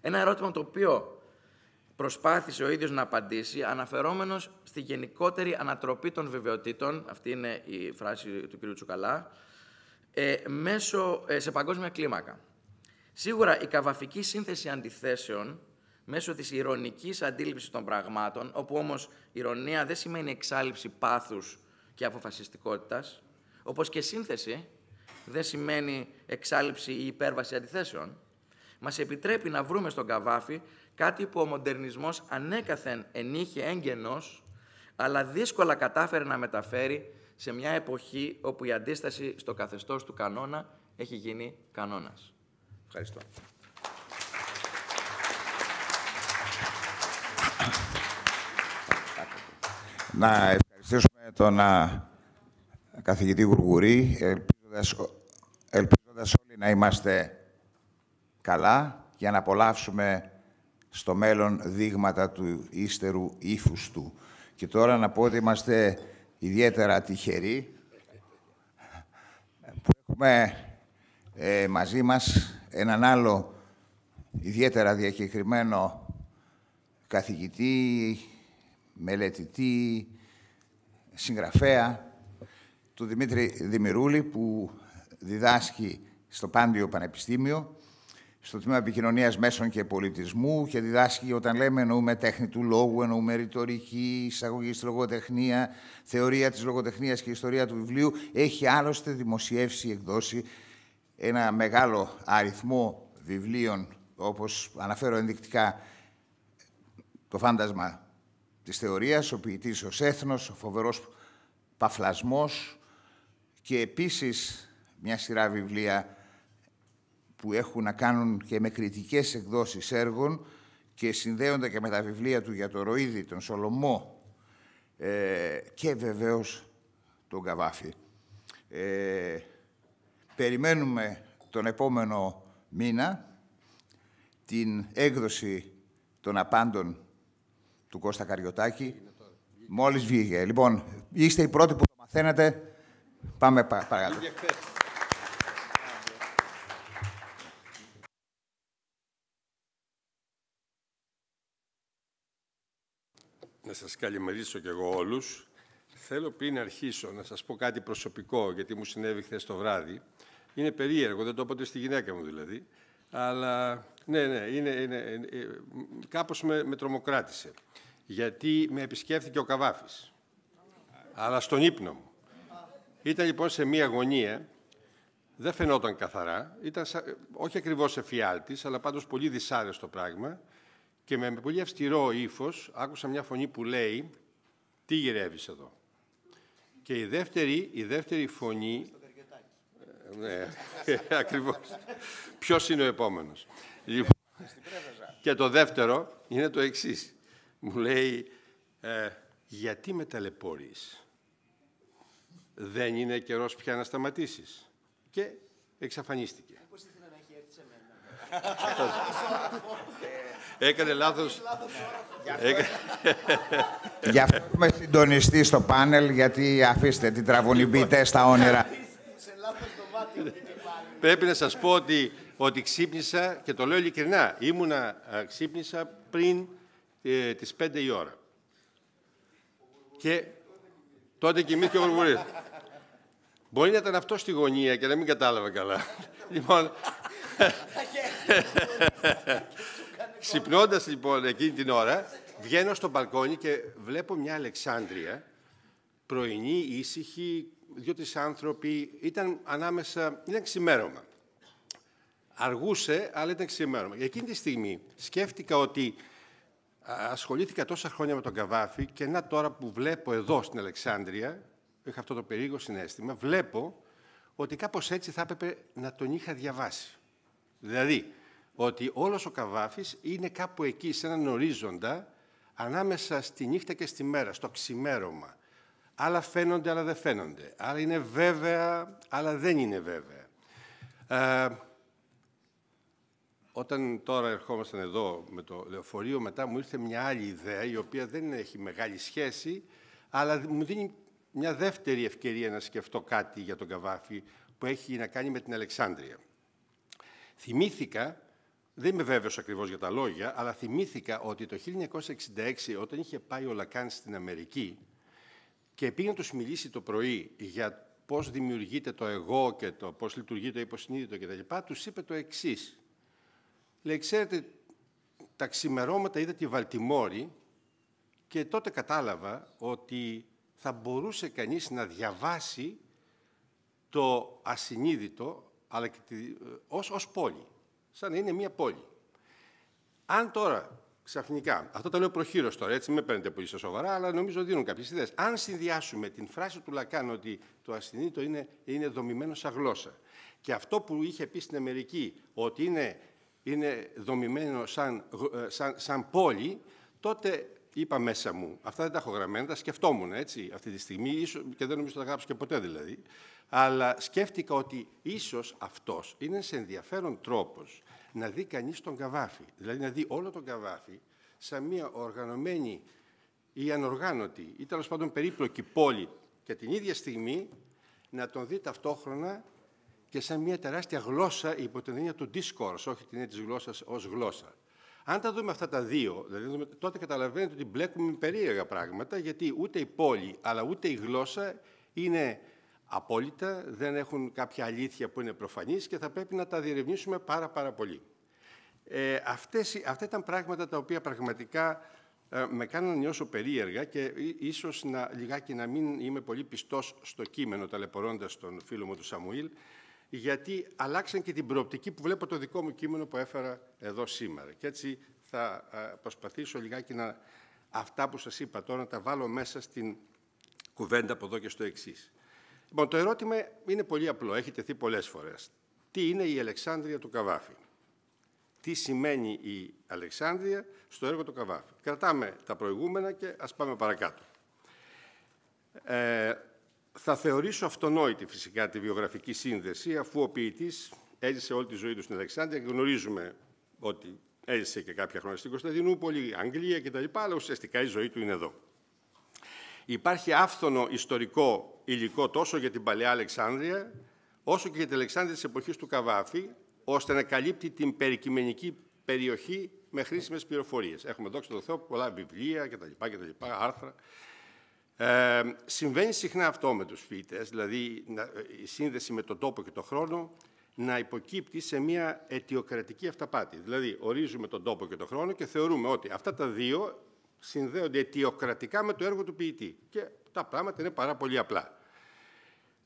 Ένα ερώτημα το οποίο προσπάθησε ο ίδιος να απαντήσει αναφερόμενος στη γενικότερη ανατροπή των βεβαιοτήτων, αυτή είναι η φράση του κ. Τσουκαλά, ε, μέσω, ε, σε παγκόσμια κλίμακα. Σίγουρα η καβαφική σύνθεση αντιθέσεων μέσω της ηρωνικής αντίληψης των πραγμάτων, όπου όμως ηρωνία δεν σημαίνει εξάλληψη πάθους και αποφασιστικότητας, όπως και σύνθεση δεν σημαίνει εξάλληψη ή υπέρβαση αντιθέσεων, μας επιτρέπει να βρούμε στον Καβάφη κάτι που ο μοντερνισμός ανέκαθεν ενήχε έγκαινος, αλλά δύσκολα κατάφερε να μεταφέρει σε μια εποχή όπου η αντίσταση στο καθεστώς του κανόνα έχει γίνει κανόνας. Ευχαριστώ τον καθηγητή Γουργουρή, ελπίζοντας, ελπίζοντας όλοι να είμαστε καλά για να απολαύσουμε στο μέλλον δείγματα του ύστερου ύφους του. Και τώρα να πω ότι είμαστε ιδιαίτερα τυχεροί που έχουμε ε, μαζί μας έναν άλλο ιδιαίτερα διακεκριμένο καθηγητή, μελετητή, συγγραφέα του Δημήτρη Δημηρούλη που διδάσκει στο Πάντιο Πανεπιστήμιο, στο Τμήμα Επικοινωνίας Μέσων και Πολιτισμού και διδάσκει όταν λέμε εννοούμε τέχνη του λόγου, εννοούμε ρητορική, εισαγωγή στη λογοτεχνία, θεωρία της λογοτεχνίας και ιστορία του βιβλίου. Έχει άλλωστε δημοσιεύσει, εκδώσει ένα μεγάλο αριθμό βιβλίων, όπως αναφέρω ενδεικτικά το φάντασμα Της θεωρίας, ο ποιητής ως έθνος, ο φοβερός παφλασμός και επίσης μια σειρά βιβλία που έχουν να κάνουν και με κριτικές εκδόσεις έργων και συνδέονται και με τα βιβλία του για το Ροίδη, τον Σολομό ε, και βεβαίως τον Καβάφη. Ε, περιμένουμε τον επόμενο μήνα την έκδοση των απάντων του Κώστα Καριωτάκη. Μόλις βγήκε. Λοιπόν, είστε οι πρώτοι που το μαθαίνετε. Πάμε παρακάτω. Να σας καλημερίσω και εγώ όλους. Θέλω πριν αρχίσω να σας πω κάτι προσωπικό, γιατί μου συνέβη χθες το βράδυ. Είναι περίεργο, δεν το είπατε στη γυναίκα μου δηλαδή. Αλλά ναι, ναι, είναι, είναι, ε, ε, κάπως με, με τρομοκράτησε γιατί με επισκέφθηκε ο Καβάφης, αλλά στον ύπνο μου. Ήταν λοιπόν σε μία γωνία, δεν φαινόταν καθαρά, ήταν όχι ακριβώς εφιάλτης, αλλά πάντως πολύ δυσάρεστο πράγμα και με πολύ αυστηρό ύφος άκουσα μια φωνή που λέει «Τι γυρεύεις εδώ» και η δεύτερη, η δεύτερη φωνή... Ε, ναι, ακριβώς. Ποιος είναι ο επόμενος. Λοιπόν, και το δεύτερο είναι το εξής μου λέει «Ε, «Γιατί με ταλαιπωρείς, δεν είναι καιρός πια να σταματήσεις». Και εξαφανίστηκε. Ε, έκανε λάθος. Γι' αυτό έχουμε συντονιστεί στο πάνελ, γιατί αφήστε την τραβούν οι στα λοιπόν, όνειρα. Πρέπει να σας πω ότι, ότι ξύπνησα, και το λέω ειλικρινά, ήμουνα, ξύπνησα πριν ε, τις 5 η ώρα. Και τότε κοιμήθηκε ο Γουργουρίδης. Μπορεί να ήταν αυτό στη γωνία και να μην κατάλαβα καλά. λοιπόν, Ξυπνώντας λοιπόν εκείνη την ώρα, βγαίνω στο μπαλκόνι και βλέπω μια Αλεξάνδρεια, πρωινή, ήσυχη, διότι άνθρωποι ήταν ανάμεσα, ήταν ξημέρωμα. Αργούσε, αλλά ήταν ξημέρωμα. Εκείνη τη στιγμή σκέφτηκα ότι ασχολήθηκα τόσα χρόνια με τον Καβάφη και να τώρα που βλέπω εδώ στην Αλεξάνδρεια, είχα αυτό το περίεργο συνέστημα, βλέπω ότι κάπως έτσι θα έπρεπε να τον είχα διαβάσει. Δηλαδή, ότι όλος ο Καβάφης είναι κάπου εκεί, σε έναν ορίζοντα, ανάμεσα στη νύχτα και στη μέρα, στο ξημέρωμα. Άλλα φαίνονται, άλλα δεν φαίνονται. Άλλα είναι βέβαια, άλλα δεν είναι βέβαια. Ε, όταν τώρα ερχόμασταν εδώ με το λεωφορείο, μετά μου ήρθε μια άλλη ιδέα, η οποία δεν έχει μεγάλη σχέση, αλλά μου δίνει μια δεύτερη ευκαιρία να σκεφτώ κάτι για τον Καβάφη που έχει να κάνει με την Αλεξάνδρεια. Θυμήθηκα, δεν είμαι βέβαιος ακριβώς για τα λόγια, αλλά θυμήθηκα ότι το 1966 όταν είχε πάει ο Λακάν στην Αμερική και πήγε να τους μιλήσει το πρωί για πώς δημιουργείται το εγώ και το πώς λειτουργεί το υποσυνείδητο κτλ. Τους είπε το εξής. Λέει, ξέρετε, τα ξημερώματα είδα τη Βαλτιμόρη και τότε κατάλαβα ότι θα μπορούσε κανείς να διαβάσει το ασυνείδητο αλλά και ε, ως, ως πόλη, σαν να είναι μια πόλη. Αν τώρα, ξαφνικά, αυτό το λέω προχείρο τώρα, έτσι με παίρνετε πολύ στα σοβαρά, αλλά νομίζω δίνουν κάποιες ιδέες. Αν συνδυάσουμε την φράση του Λακάν ότι το ασυνείδητο είναι, είναι δομημένο σαν γλώσσα και αυτό που είχε πει στην Αμερική ότι είναι είναι δομημένο σαν, ε, σαν, σαν πόλη, τότε είπα μέσα μου, αυτά δεν τα έχω γραμμένα, τα σκεφτόμουν έτσι αυτή τη στιγμή, ίσως, και δεν νομίζω να τα γράψω και ποτέ δηλαδή, αλλά σκέφτηκα ότι ίσως αυτός είναι σε ενδιαφέρον τρόπος να δει κανείς τον Καβάφη. Δηλαδή να δει όλο τον Καβάφη σαν μια οργανωμένη ή ανοργάνωτη ή τέλος πάντων περίπλοκη πόλη και την ίδια στιγμή να τον δει ταυτόχρονα και σαν μια τεράστια γλώσσα υπό την έννοια του discourse, όχι την έννοια της γλώσσας ως γλώσσα. Αν τα δούμε αυτά τα δύο, δηλαδή, τότε καταλαβαίνετε ότι μπλέκουμε με περίεργα πράγματα, γιατί ούτε η πόλη αλλά ούτε η γλώσσα είναι απόλυτα, δεν έχουν κάποια αλήθεια που είναι προφανής και θα πρέπει να τα διερευνήσουμε πάρα πάρα πολύ. Ε, αυτές, αυτά ήταν πράγματα τα οποία πραγματικά ε, με κάνουν να νιώσω περίεργα και ίσως να, λιγάκι να μην είμαι πολύ πιστός στο κείμενο ταλαιπωρώντας τον φίλο μου του Σαμουήλ, γιατί αλλάξαν και την προοπτική που βλέπω το δικό μου κείμενο που έφερα εδώ σήμερα. Και έτσι θα ε, προσπαθήσω λιγάκι να αυτά που σας είπα τώρα να τα βάλω μέσα στην κουβέντα από εδώ και στο εξής. Λοιπόν, το ερώτημα είναι πολύ απλό, έχει τεθεί πολλές φορές. Τι είναι η Αλεξάνδρεια του Καβάφη. Τι σημαίνει η Αλεξάνδρεια στο έργο του Καβάφη. Κρατάμε τα προηγούμενα και ας πάμε παρακάτω. Ε, θα θεωρήσω αυτονόητη φυσικά τη βιογραφική σύνδεση, αφού ο ποιητής έζησε όλη τη ζωή του στην Αλεξάνδρεια και γνωρίζουμε ότι έζησε και κάποια χρόνια στην Κωνσταντινούπολη, Αγγλία κτλ. Αλλά ουσιαστικά η ζωή του είναι εδώ. Υπάρχει άφθονο ιστορικό υλικό τόσο για την παλαιά Αλεξάνδρεια, όσο και για την Αλεξάνδρεια της εποχής του Καβάφη, ώστε να καλύπτει την περικειμενική περιοχή με χρήσιμες πληροφορίες. Έχουμε δόξα τω Θεό πολλά βιβλία κτλ. κτλ άρθρα. Ε, συμβαίνει συχνά αυτό με τους φοιτητές, δηλαδή ε, η σύνδεση με τον τόπο και τον χρόνο να υποκύπτει σε μια αιτιοκρατική αυταπάτη. Δηλαδή, ορίζουμε τον τόπο και τον χρόνο και θεωρούμε ότι αυτά τα δύο συνδέονται αιτιοκρατικά με το έργο του ποιητή. Και τα πράγματα είναι πάρα πολύ απλά.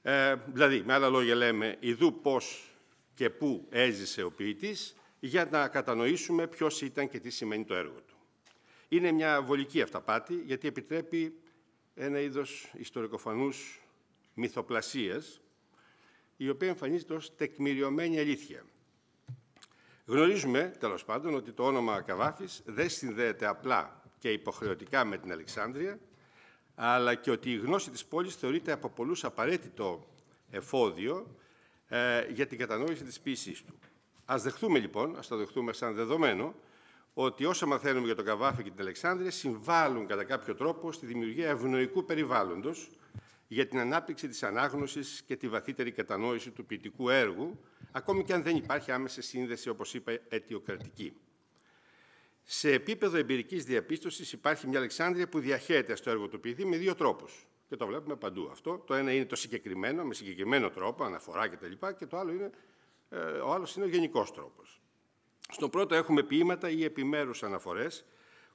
Ε, δηλαδή, με άλλα λόγια λέμε, ειδού πώς και πού έζησε ο ποιητής, για να κατανοήσουμε ποιος ήταν και τι σημαίνει το έργο του. Είναι μια βολική αυταπάτη, γιατί επιτρέπει ένα είδος ιστορικοφανούς μυθοπλασίας, η οποία εμφανίζεται ως τεκμηριωμένη αλήθεια. Γνωρίζουμε, τέλος πάντων, ότι το όνομα Καβάφης δεν συνδέεται απλά και υποχρεωτικά με την Αλεξάνδρεια, αλλά και ότι η γνώση της πόλης θεωρείται από πολλούς απαραίτητο εφόδιο ε, για την κατανόηση της ποίησής του. Ας δεχτούμε λοιπόν, ας το δεχτούμε σαν δεδομένο, ότι όσα μαθαίνουμε για τον Καβάφη και την Αλεξάνδρεια συμβάλλουν κατά κάποιο τρόπο στη δημιουργία ευνοϊκού περιβάλλοντος για την ανάπτυξη της ανάγνωσης και τη βαθύτερη κατανόηση του ποιητικού έργου, ακόμη και αν δεν υπάρχει άμεση σύνδεση, όπως είπα, αιτιοκρατική. Σε επίπεδο εμπειρικής διαπίστωσης υπάρχει μια Αλεξάνδρεια που διαχέεται στο έργο του ποιητή με δύο τρόπους. Και το βλέπουμε παντού αυτό. Το ένα είναι το συγκεκριμένο, με συγκεκριμένο τρόπο, αναφορά κτλ. Και, το άλλο είναι, ε, ο άλλος είναι ο γενικός τρόπος. Στο πρώτο έχουμε ποίηματα ή επιμέρους αναφορές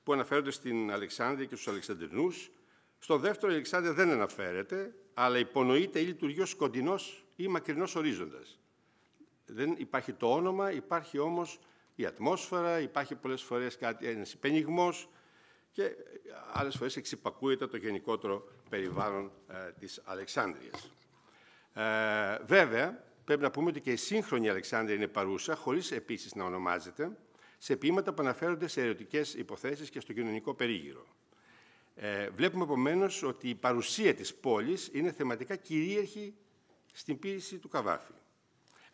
που αναφέρονται στην Αλεξάνδρεια και στους Αλεξανδρινούς. Στο δεύτερο η Αλεξάνδρεια δεν αναφέρεται, αλλά υπονοείται ή λειτουργεί ως κοντινός ή μακρινός ορίζοντας. Δεν υπάρχει το όνομα, υπάρχει όμως η ατμόσφαιρα, υπάρχει πολλές φορές κάτι, ένας πενιγμός και άλλες φορές εξυπακούεται το γενικότερο ενας υπενιγμος και αλλες φορες εξυπακουεται το γενικοτερο περιβαλλον ε, της Αλεξάνδρειας. Ε, βέβαια, Πρέπει να πούμε ότι και η σύγχρονη Αλεξάνδρεια είναι παρούσα, χωρίς επίσης να ονομάζεται, σε ποίηματα που αναφέρονται σε ερωτικές υποθέσεις και στο κοινωνικό περίγυρο. Ε, βλέπουμε επομένως ότι η παρουσία της πόλης είναι θεματικά κυρίαρχη στην ποίηση του Καβάφη.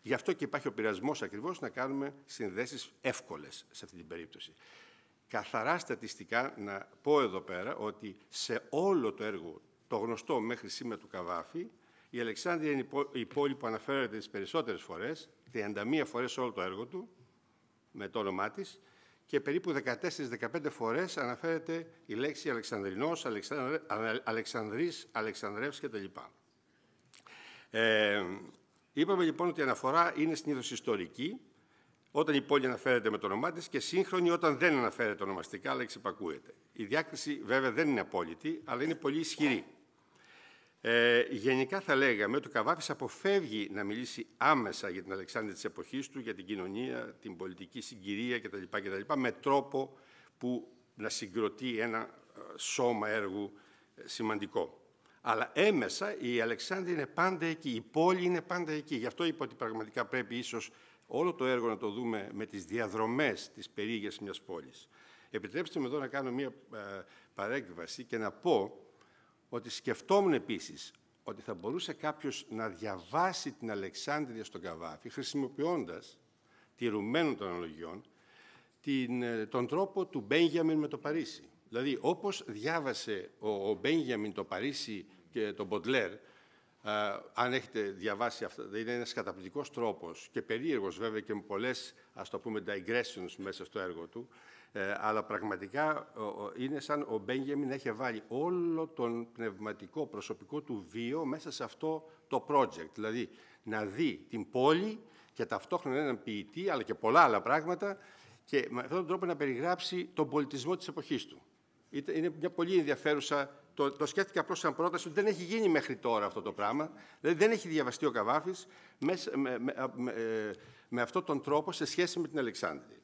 Γι' αυτό και υπάρχει ο πειρασμός ακριβώς να κάνουμε συνδέσεις εύκολες σε αυτή την περίπτωση. Καθαρά στατιστικά να πω εδώ πέρα ότι σε όλο το έργο, το γνωστό μέχρι σήμερα του Καβάφη, η Αλεξάνδρεια είναι η πόλη που αναφέρεται τις περισσότερες φορές, 31 φορές όλο το έργο του, με το όνομά της, και περίπου 14-15 φορές αναφέρεται η λέξη Αλεξανδρινός, Αλεξανδρή, Αλεξανδρής, Αλεξανδρεύς κτλ. Ε, είπαμε λοιπόν ότι η αναφορά είναι συνήθως ιστορική, όταν η πόλη αναφέρεται με το όνομά της και σύγχρονη όταν δεν αναφέρεται ονομαστικά, αλλά εξυπακούεται. Η διάκριση βέβαια δεν είναι απόλυτη, αλλά είναι πολύ ισχυρή. Ε, γενικά θα λέγαμε ότι ο Καβάφης αποφεύγει να μιλήσει άμεσα για την Αλεξάνδρεια της εποχής του, για την κοινωνία, την πολιτική συγκυρία κτλ. κτλ με τρόπο που να συγκροτεί ένα ε, σώμα έργου ε, σημαντικό. Αλλά έμεσα η Αλεξάνδρεια είναι πάντα εκεί, η πόλη είναι πάντα εκεί. Γι' αυτό είπα ότι πραγματικά πρέπει ίσως όλο το έργο να το δούμε με τις διαδρομές της περίγειας μιας πόλης. Επιτρέψτε μου εδώ να κάνω μια ε, παρέκβαση και να πω ότι σκεφτόμουν επίσης ότι θα μπορούσε κάποιος να διαβάσει την Αλεξάνδρεια στον Καβάφη χρησιμοποιώντας, τηρουμένων των αναλογιών, την, ε, τον τρόπο του Μπένιαμιν με το Παρίσι. Δηλαδή, όπως διάβασε ο, ο το Παρίσι και τον Μποντλέρ, αν έχετε διαβάσει αυτά, δηλαδή είναι ένας καταπληκτικός τρόπος και περίεργος βέβαια και με πολλές, ας το πούμε, digressions μέσα στο έργο του, ε, αλλά πραγματικά είναι σαν ο Μπέγγεμιν να έχει βάλει όλο τον πνευματικό προσωπικό του βίο μέσα σε αυτό το project. Δηλαδή να δει την πόλη και ταυτόχρονα έναν ποιητή, αλλά και πολλά άλλα πράγματα και με αυτόν τον τρόπο να περιγράψει τον πολιτισμό της εποχής του. Είναι μια πολύ ενδιαφέρουσα το, το σκέφτηκα απλώς σαν πρόταση ότι δεν έχει γίνει μέχρι τώρα αυτό το πράγμα. Δηλαδή δεν έχει διαβαστεί ο Καβάφης μες, με, με, ε, με, αυτόν τον τρόπο σε σχέση με την Αλεξάνδρεια.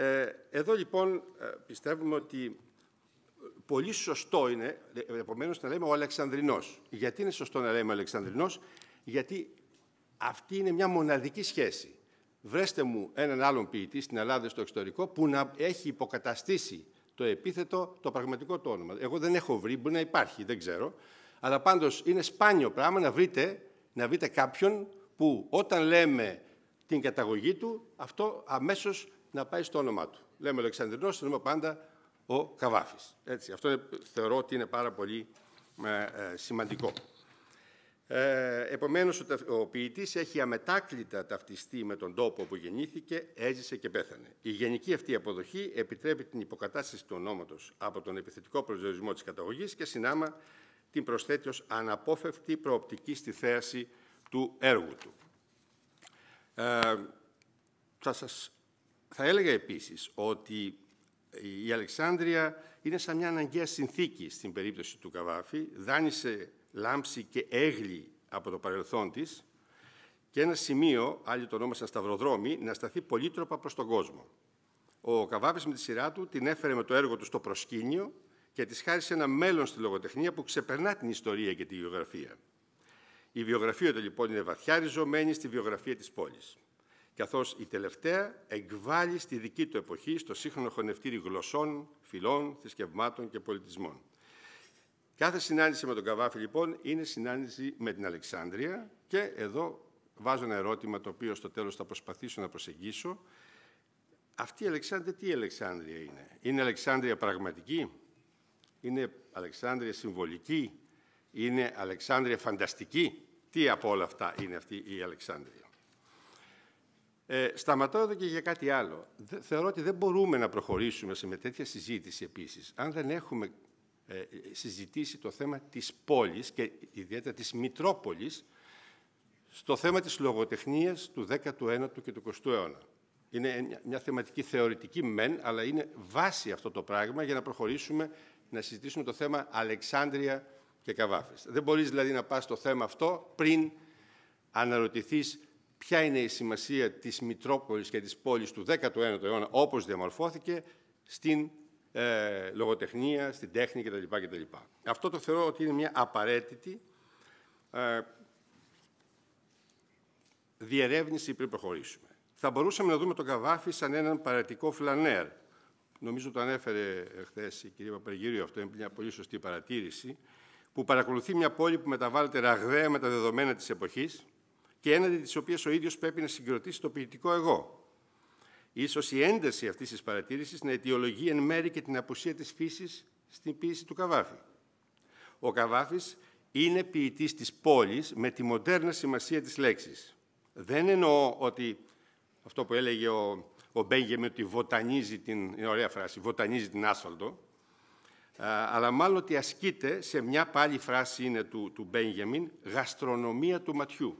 Ε, εδώ λοιπόν ε, πιστεύουμε ότι πολύ σωστό είναι, ε, επομένως να λέμε ο Αλεξανδρινός. Γιατί είναι σωστό να λέμε ο Αλεξανδρινός, γιατί αυτή είναι μια μοναδική σχέση. Βρέστε μου έναν άλλον ποιητή στην Ελλάδα στο εξωτερικό που να έχει υποκαταστήσει το επίθετο, το πραγματικό το όνομα. Εγώ δεν έχω βρει, μπορεί να υπάρχει, δεν ξέρω. Αλλά πάντως είναι σπάνιο πράγμα να βρείτε, να βρείτε κάποιον που όταν λέμε την καταγωγή του, αυτό αμέσως να πάει στο όνομά του. Λέμε ο Αλεξανδρινός, το πάντα ο Καβάφης. Έτσι, αυτό θεωρώ ότι είναι πάρα πολύ ε, ε, σημαντικό. Ε, επομένως, ο, ο ποιητής έχει αμετάκλητα ταυτιστεί με τον τόπο που γεννήθηκε, έζησε και πέθανε. Η γενική αυτή αποδοχή επιτρέπει την υποκατάσταση του ονόματος από τον επιθετικό προσδιορισμό της καταγωγής και συνάμα την προσθέτει ως αναπόφευκτη προοπτική στη θέαση του έργου του. Ε, θα σας θα έλεγα επίσης ότι η Αλεξάνδρεια είναι σαν μια αναγκαία συνθήκη στην περίπτωση του Καβάφη. Δάνεισε λάμψη και έγλυ από το παρελθόν της και ένα σημείο, άλλοι το ονόμασαν Σταυροδρόμι, να σταθεί πολύτροπα προς τον κόσμο. Ο Καβάφης με τη σειρά του την έφερε με το έργο του στο προσκήνιο και της χάρισε ένα μέλλον στη λογοτεχνία που ξεπερνά την ιστορία και τη γεωγραφία. Η βιογραφία του λοιπόν είναι βαθιά ριζωμένη στη βιογραφία της πόλης καθώς η τελευταία εκβάλλει στη δική του εποχή στο σύγχρονο χωνευτήρι γλωσσών, φυλών, θρησκευμάτων και πολιτισμών. Κάθε συνάντηση με τον Καβάφη, λοιπόν, είναι συνάντηση με την Αλεξάνδρεια και εδώ βάζω ένα ερώτημα το οποίο στο τέλος θα προσπαθήσω να προσεγγίσω. Αυτή η Αλεξάνδρεια τι η Αλεξάνδρεια είναι. Είναι Αλεξάνδρεια πραγματική, είναι Αλεξάνδρεια συμβολική, είναι Αλεξάνδρεια φανταστική. Τι από όλα αυτά είναι αυτή η Αλεξάνδρεια. Ε, εδώ και για κάτι άλλο. Θεωρώ ότι δεν μπορούμε να προχωρήσουμε σε με τέτοια συζήτηση επίσης, αν δεν έχουμε ε, συζητήσει το θέμα της πόλης και ιδιαίτερα της Μητρόπολης στο θέμα της λογοτεχνίας του 19ου και του 20ου αιώνα. Είναι μια θεματική θεωρητική μεν, αλλά είναι βάση αυτό το πράγμα για να προχωρήσουμε να συζητήσουμε το θέμα Αλεξάνδρεια και Καβάφης. Δεν μπορείς δηλαδή να πας στο θέμα αυτό πριν αναρωτηθείς ποια είναι η σημασία της Μητρόπολης και της πόλης του 19ου αιώνα όπως διαμορφώθηκε στην ε, λογοτεχνία, στην τέχνη κτλ. κτλ. Αυτό το θεωρώ ότι είναι μια απαραίτητη ε, διερεύνηση πριν προχωρήσουμε. Θα μπορούσαμε να δούμε τον Καβάφη σαν έναν παρατικό φλανέρ. Νομίζω το ανέφερε χθες η κυρία Παπαγύριο αυτό είναι μια πολύ σωστή παρατήρηση, που παρακολουθεί μια πόλη που μεταβάλλεται ραγδαία με τα δεδομένα της εποχής, και έναντι της οποίας ο ίδιος πρέπει να συγκροτήσει το ποιητικό εγώ. Ίσως η ένταση αυτής της παρατήρησης να αιτιολογεί εν μέρη και την απουσία της φύσης στην ποιήση του Καβάφη. Ο Καβάφης είναι ποιητής της πόλης με τη μοντέρνα σημασία της λέξης. Δεν εννοώ ότι αυτό που έλεγε ο, ο ότι βοτανίζει την, είναι ωραία φράση, βοτανίζει την άσφαλτο, αλλά μάλλον ότι ασκείται σε μια πάλι φράση είναι του, του Μπέγγεμιν, γαστρονομία του ματιού.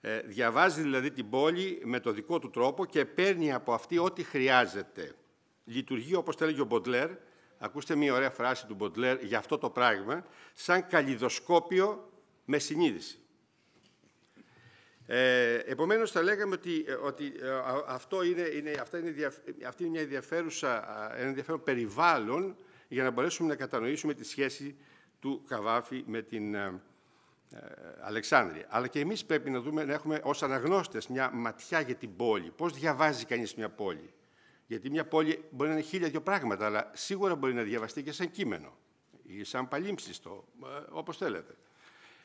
Ε, διαβάζει δηλαδή την πόλη με το δικό του τρόπο και παίρνει από αυτή ό,τι χρειάζεται. Λειτουργεί, όπως το έλεγε ο Μποντλέρ, ακούστε μια ωραία φράση του Μποντλέρ για αυτό το πράγμα, σαν καλλιδοσκόπιο με συνείδηση. Ε, επομένως, θα λέγαμε ότι, ε, ότι ε, αυτό είναι, είναι, είναι, αυτή είναι μια ενδιαφέρουσα, ένα ενδιαφέρον περιβάλλον για να μπορέσουμε να κατανοήσουμε τη σχέση του Καβάφη με την ε, ε, Αλεξάνδρη, Αλλά και εμείς πρέπει να δούμε, να έχουμε ως αναγνώστες μια ματιά για την πόλη. Πώς διαβάζει κανείς μια πόλη. Γιατί μια πόλη μπορεί να είναι χίλια δυο πράγματα, αλλά σίγουρα μπορεί να διαβαστεί και σαν κείμενο ή σαν παλίμψιστο, ε, όπως θέλετε.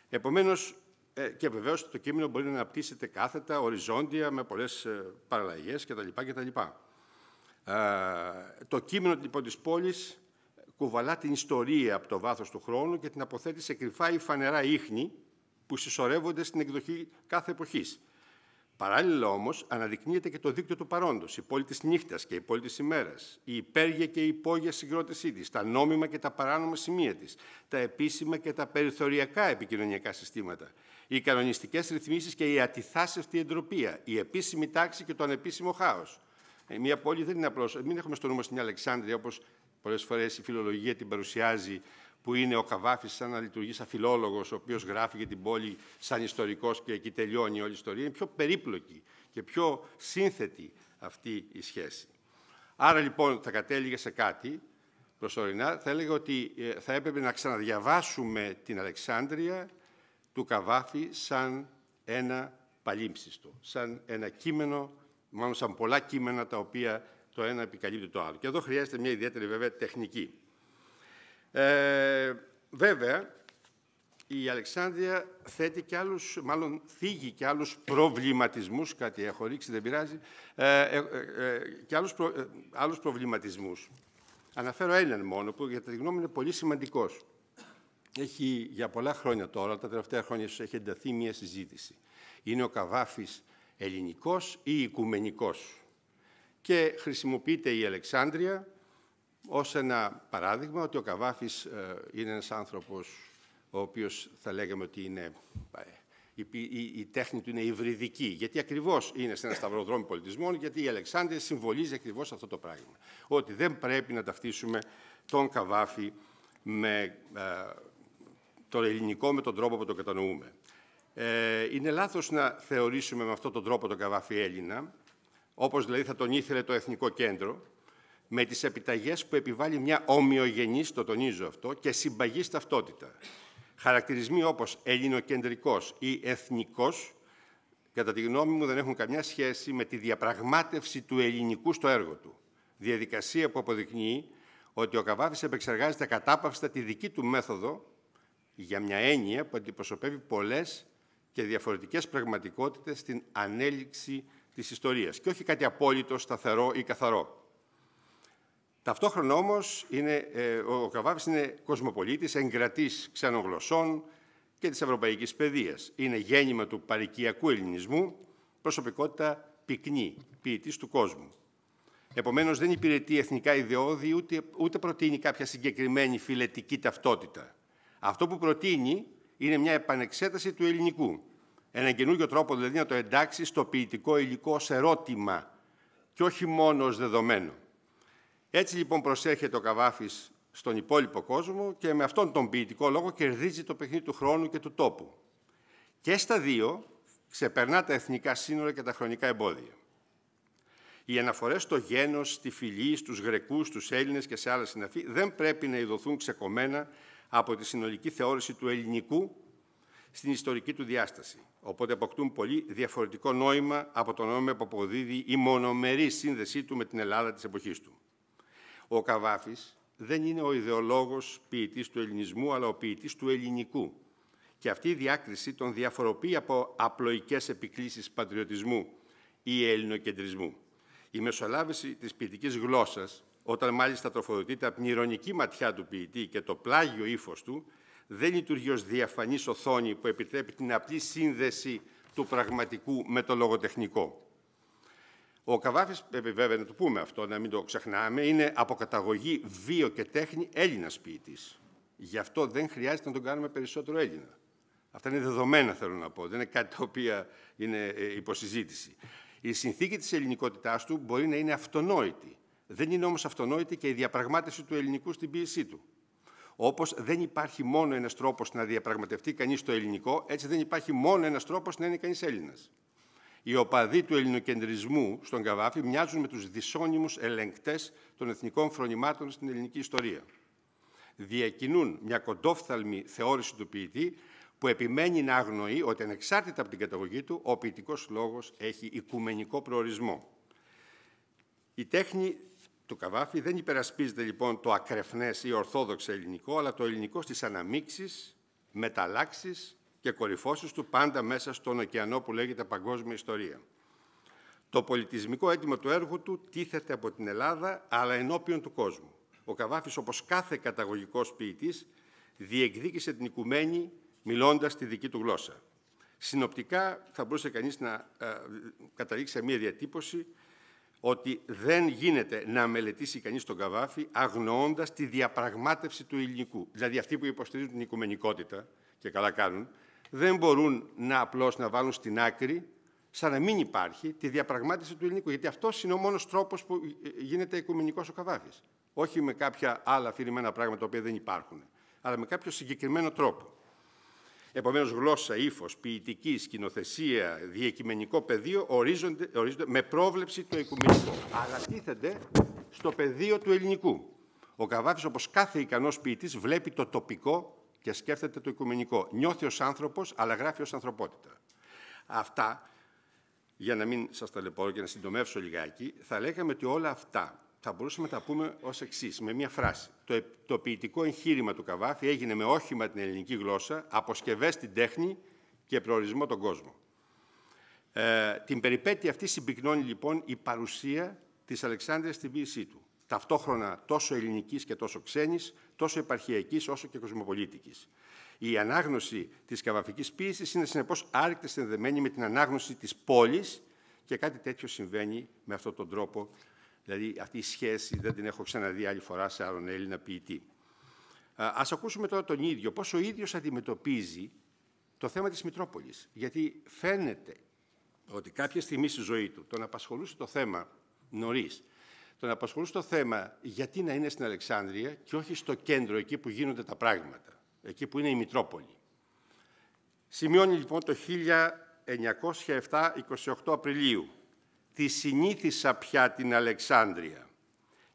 Επομένως, ε, και βεβαίως το κείμενο μπορεί να αναπτύσσεται κάθετα, οριζόντια, με πολλές παραλλαγές κτλ. κτλ. Το κείμενο λοιπόν της πόλης κουβαλά την ιστορία από το βάθος του χρόνου και την αποθέτει σε κρυφά ή φανερά ίχνη που συσσωρεύονται στην εκδοχή κάθε εποχής. Παράλληλα όμως, αναδεικνύεται και το δίκτυο του παρόντος, η πόλη της νύχτας και η πόλη της ημέρας, η υπέργεια και η υπόγεια συγκρότησή της, τα νόμιμα και τα παράνομα σημεία της, τα επίσημα και τα περιθωριακά επικοινωνιακά συστήματα, οι κανονιστικές ρυθμίσεις και η ατιθάσευτη εντροπία, η επίσημη τάξη και το ανεπίσημο χάος. Ε, μια πόλη δεν είναι απλώς. Μην έχουμε στο νου μας την Αλεξάνδρεια όπως Πολλές φορές η φιλολογία την παρουσιάζει που είναι ο Καβάφης σαν να λειτουργεί σαν φιλόλογος, ο οποίος γράφει για την πόλη σαν ιστορικός και εκεί τελειώνει όλη η ιστορία. Είναι πιο περίπλοκη και πιο σύνθετη αυτή η σχέση. Άρα λοιπόν θα κατέληγε σε κάτι προσωρινά. Θα έλεγα ότι ε, θα έπρεπε να ξαναδιαβάσουμε την Αλεξάνδρεια του Καβάφη σαν ένα παλίμψιστο, σαν ένα κείμενο, μάλλον σαν πολλά κείμενα τα οποία το ένα επικαλύπτει το άλλο. Και εδώ χρειάζεται μια ιδιαίτερη βέβαια τεχνική. Ε, βέβαια, η Αλεξάνδρεια θέτει και άλλους, μάλλον θίγει και άλλους προβληματισμούς, κάτι έχω ρίξει, δεν πειράζει, ε, ε, ε και άλλους, προ, ε, άλλους προβληματισμούς. Αναφέρω έναν μόνο, που για τη γνώμη είναι πολύ σημαντικός. Έχει για πολλά χρόνια τώρα, τα τελευταία χρόνια έχει ενταθεί μια συζήτηση. Είναι ο Καβάφης ελληνικός ή οικουμενικός. Και χρησιμοποιείται η Αλεξάνδρεια ως ένα παράδειγμα ότι ο Καβάφης ε, είναι ένας άνθρωπος ο οποίος θα λέγαμε ότι είναι, ε, η, η, τέχνη του είναι υβριδική, γιατί ακριβώς είναι σε ένα σταυροδρόμι πολιτισμών, γιατί η Αλεξάνδρεια συμβολίζει ακριβώς αυτό το πράγμα. Ότι δεν πρέπει να ταυτίσουμε τον Καβάφη με ε, το ελληνικό με τον τρόπο που το κατανοούμε. Ε, είναι λάθος να θεωρήσουμε με αυτόν τον τρόπο τον Καβάφη Έλληνα, όπως δηλαδή θα τον ήθελε το Εθνικό Κέντρο, με τις επιταγές που επιβάλλει μια ομοιογενής, το τονίζω αυτό, και συμπαγής ταυτότητα. Χαρακτηρισμοί όπως ελληνοκεντρικός ή εθνικός, κατά τη γνώμη μου δεν έχουν καμιά σχέση με τη διαπραγμάτευση του ελληνικού στο έργο του. Διαδικασία που αποδεικνύει ότι ο Καβάφης επεξεργάζεται κατάπαυστα τη δική του μέθοδο για μια έννοια που αντιπροσωπεύει πολλές και διαφορετικές πραγματικότητες στην ανέλυξη της ιστορίας και όχι κάτι απόλυτο, σταθερό ή καθαρό. Ταυτόχρονα όμως είναι, ε, ο Καβάβης είναι κοσμοπολίτης, εγκρατής ξένων γλωσσών και της ευρωπαϊκής παιδείας. Είναι γέννημα του παρικιακού ελληνισμού, προσωπικότητα πυκνή, ποιητής του κόσμου. Επομένως δεν υπηρετεί εθνικά ιδεώδη ούτε, ούτε προτείνει κάποια συγκεκριμένη φιλετική ταυτότητα. Αυτό που προτείνει είναι μια επανεξέταση του ελληνικού, έναν καινούριο τρόπο δηλαδή να το εντάξει στο ποιητικό υλικό ως ερώτημα και όχι μόνο ως δεδομένο. Έτσι λοιπόν προσέρχεται ο Καβάφης στον υπόλοιπο κόσμο και με αυτόν τον ποιητικό λόγο κερδίζει το παιχνίδι του χρόνου και του τόπου. Και στα δύο ξεπερνά τα εθνικά σύνορα και τα χρονικά εμπόδια. Οι αναφορές στο γένος, στη φυλή, στους Γρεκούς, στους Έλληνες και σε άλλα συναφή δεν πρέπει να ειδωθούν ξεκομμένα από τη συνολική θεώρηση του ελληνικού στην ιστορική του διάσταση. Οπότε αποκτούν πολύ διαφορετικό νόημα από το νόημα που αποδίδει η μονομερή σύνδεσή του με την Ελλάδα της εποχής του. Ο καβάφης δεν είναι ο ιδεολόγος ποιητής του ελληνισμού, αλλά ο ποιητής του ελληνικού. Και αυτή η διάκριση τον διαφοροποιεί από απλοικέ επικλίσει πατριωτισμού ή ελληνοκεντρισμού. Η μεσολάβηση της ποιητικής γλώσσας, όταν μάλιστα τροφοδοτείται από την ηρωνική ματιά του ποιητή και το πλάγιο ύφος του, δεν λειτουργεί ως διαφανής οθόνη που επιτρέπει την απλή σύνδεση του πραγματικού με το λογοτεχνικό. Ο Καβάφης, βέβαια να το πούμε αυτό, να μην το ξεχνάμε, είναι από καταγωγή βίο και τέχνη Έλληνας ποιητής. Γι' αυτό δεν χρειάζεται να τον κάνουμε περισσότερο Έλληνα. Αυτά είναι δεδομένα, θέλω να πω. Δεν είναι κάτι το οποίο είναι ε, υποσυζήτηση. Η συνθήκη της ελληνικότητάς του μπορεί να είναι αυτονόητη. Δεν είναι όμως αυτονόητη και η διαπραγμάτευση του ελληνικού στην ποιησή του. Όπως δεν υπάρχει μόνο ένας τρόπος να διαπραγματευτεί κανείς το ελληνικό, έτσι δεν υπάρχει μόνο ένας τρόπος να είναι κανείς Έλληνας. Οι οπαδοί του ελληνοκεντρισμού στον Καβάφη μοιάζουν με τους δυσώνυμους ελεγκτές των εθνικών φρονημάτων στην ελληνική ιστορία. Διακινούν μια κοντόφθαλμη θεώρηση του ποιητή που επιμένει να αγνοεί ότι ανεξάρτητα από την καταγωγή του, ο ποιητικός λόγος έχει οικουμενικό προορισμό. Η τέχνη του Καβάφη δεν υπερασπίζεται λοιπόν το ακρεφνές ή ορθόδοξο ελληνικό, αλλά το ελληνικό στις αναμίξεις, μεταλλάξεις και κορυφώσεις του πάντα μέσα στον ωκεανό που λέγεται παγκόσμια ιστορία. Το πολιτισμικό αίτημα του έργου του τίθεται από την Ελλάδα, αλλά ενώπιον του κόσμου. Ο Καβάφης, όπως κάθε καταγωγικός ποιητής, διεκδίκησε την οικουμένη μιλώντας τη δική του γλώσσα. Συνοπτικά θα μπορούσε κανείς να ε, ε, καταλήξει σε μία διατύπωση ότι δεν γίνεται να μελετήσει κανείς τον Καβάφη αγνοώντας τη διαπραγμάτευση του ελληνικού. Δηλαδή αυτοί που υποστηρίζουν την οικουμενικότητα και καλά κάνουν, δεν μπορούν να απλώς να βάλουν στην άκρη σαν να μην υπάρχει τη διαπραγμάτευση του ελληνικού. Γιατί αυτός είναι ο μόνος τρόπος που γίνεται οικουμενικός ο Καβάφης. Όχι με κάποια άλλα αφηρημένα πράγματα τα οποία δεν υπάρχουν, αλλά με κάποιο συγκεκριμένο τρόπο. Επομένως, γλώσσα, ύφος, ποιητική, σκηνοθεσία, διεκειμενικό πεδίο ορίζονται, με πρόβλεψη το οικουμενικό. Αλλά τίθενται στο πεδίο του ελληνικού. Ο Καβάφης, όπως κάθε ικανός ποιητής, βλέπει το τοπικό και σκέφτεται το οικουμενικό. Νιώθει ως άνθρωπος, αλλά γράφει ως ανθρωπότητα. Αυτά, για να μην σας ταλαιπωρώ και να συντομεύσω λιγάκι, θα λέγαμε ότι όλα αυτά θα μπορούσαμε να τα πούμε ως εξής, με μια φράση. Το, το ποιητικό εγχείρημα του Καβάφη έγινε με όχημα την ελληνική γλώσσα, αποσκευές στην τέχνη και προορισμό τον κόσμο. Ε, την περιπέτεια αυτή συμπυκνώνει λοιπόν η παρουσία της Αλεξάνδρειας στην ποιησή του. Ταυτόχρονα τόσο ελληνικής και τόσο ξένης, τόσο επαρχιακής όσο και κοσμοπολίτικης. Η ανάγνωση της καβαφική ποιησης είναι συνεπώς άρρηκτα συνδεδεμένη με την ανάγνωση της πόλης και κάτι τέτοιο συμβαίνει με αυτόν τον τρόπο Δηλαδή αυτή η σχέση δεν την έχω ξαναδεί άλλη φορά σε άλλον Έλληνα ποιητή. Ας ακούσουμε τώρα τον ίδιο, πώς ο ίδιος αντιμετωπίζει το θέμα της Μητρόπολης. Γιατί φαίνεται ότι κάποια στιγμή στη ζωή του τον απασχολούσε το θέμα νωρίς. Τον απασχολούσε το θέμα γιατί να είναι στην Αλεξάνδρεια και όχι στο κέντρο, εκεί που γίνονται τα πράγματα, εκεί που είναι η Μητρόπολη. Σημειώνει λοιπόν το 1907-28 Απριλίου τη συνήθισα πια την Αλεξάνδρεια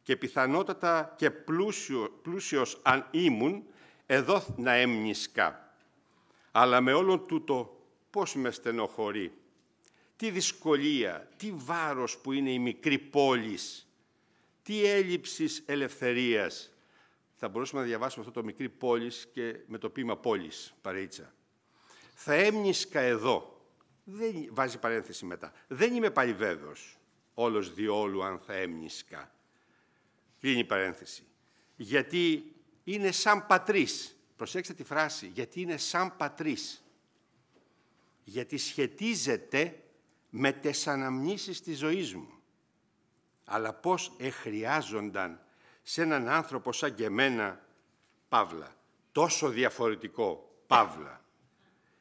και πιθανότατα και πλούσιο, πλούσιος αν ήμουν, εδώ να έμνησκα. Αλλά με όλο τούτο πώς με στενοχωρεί. Τι δυσκολία, τι βάρος που είναι η μικρή πόλης, τι έλλειψης ελευθερίας. Θα μπορούσαμε να διαβάσουμε αυτό το μικρή πόλης και με το πείμα πόλης, παρέτσα. Θα έμνησκα εδώ, δεν, βάζει παρένθεση μετά. Δεν είμαι πάλι όλο όλος διόλου αν θα έμνησκα. Κλείνει η παρένθεση. Γιατί είναι σαν πατρίς, Προσέξτε τη φράση. Γιατί είναι σαν πατρίς. Γιατί σχετίζεται με τις αναμνήσεις της ζωής μου. Αλλά πώς εχρειάζονταν σε έναν άνθρωπο σαν και εμένα, Παύλα, τόσο διαφορετικό, Παύλα,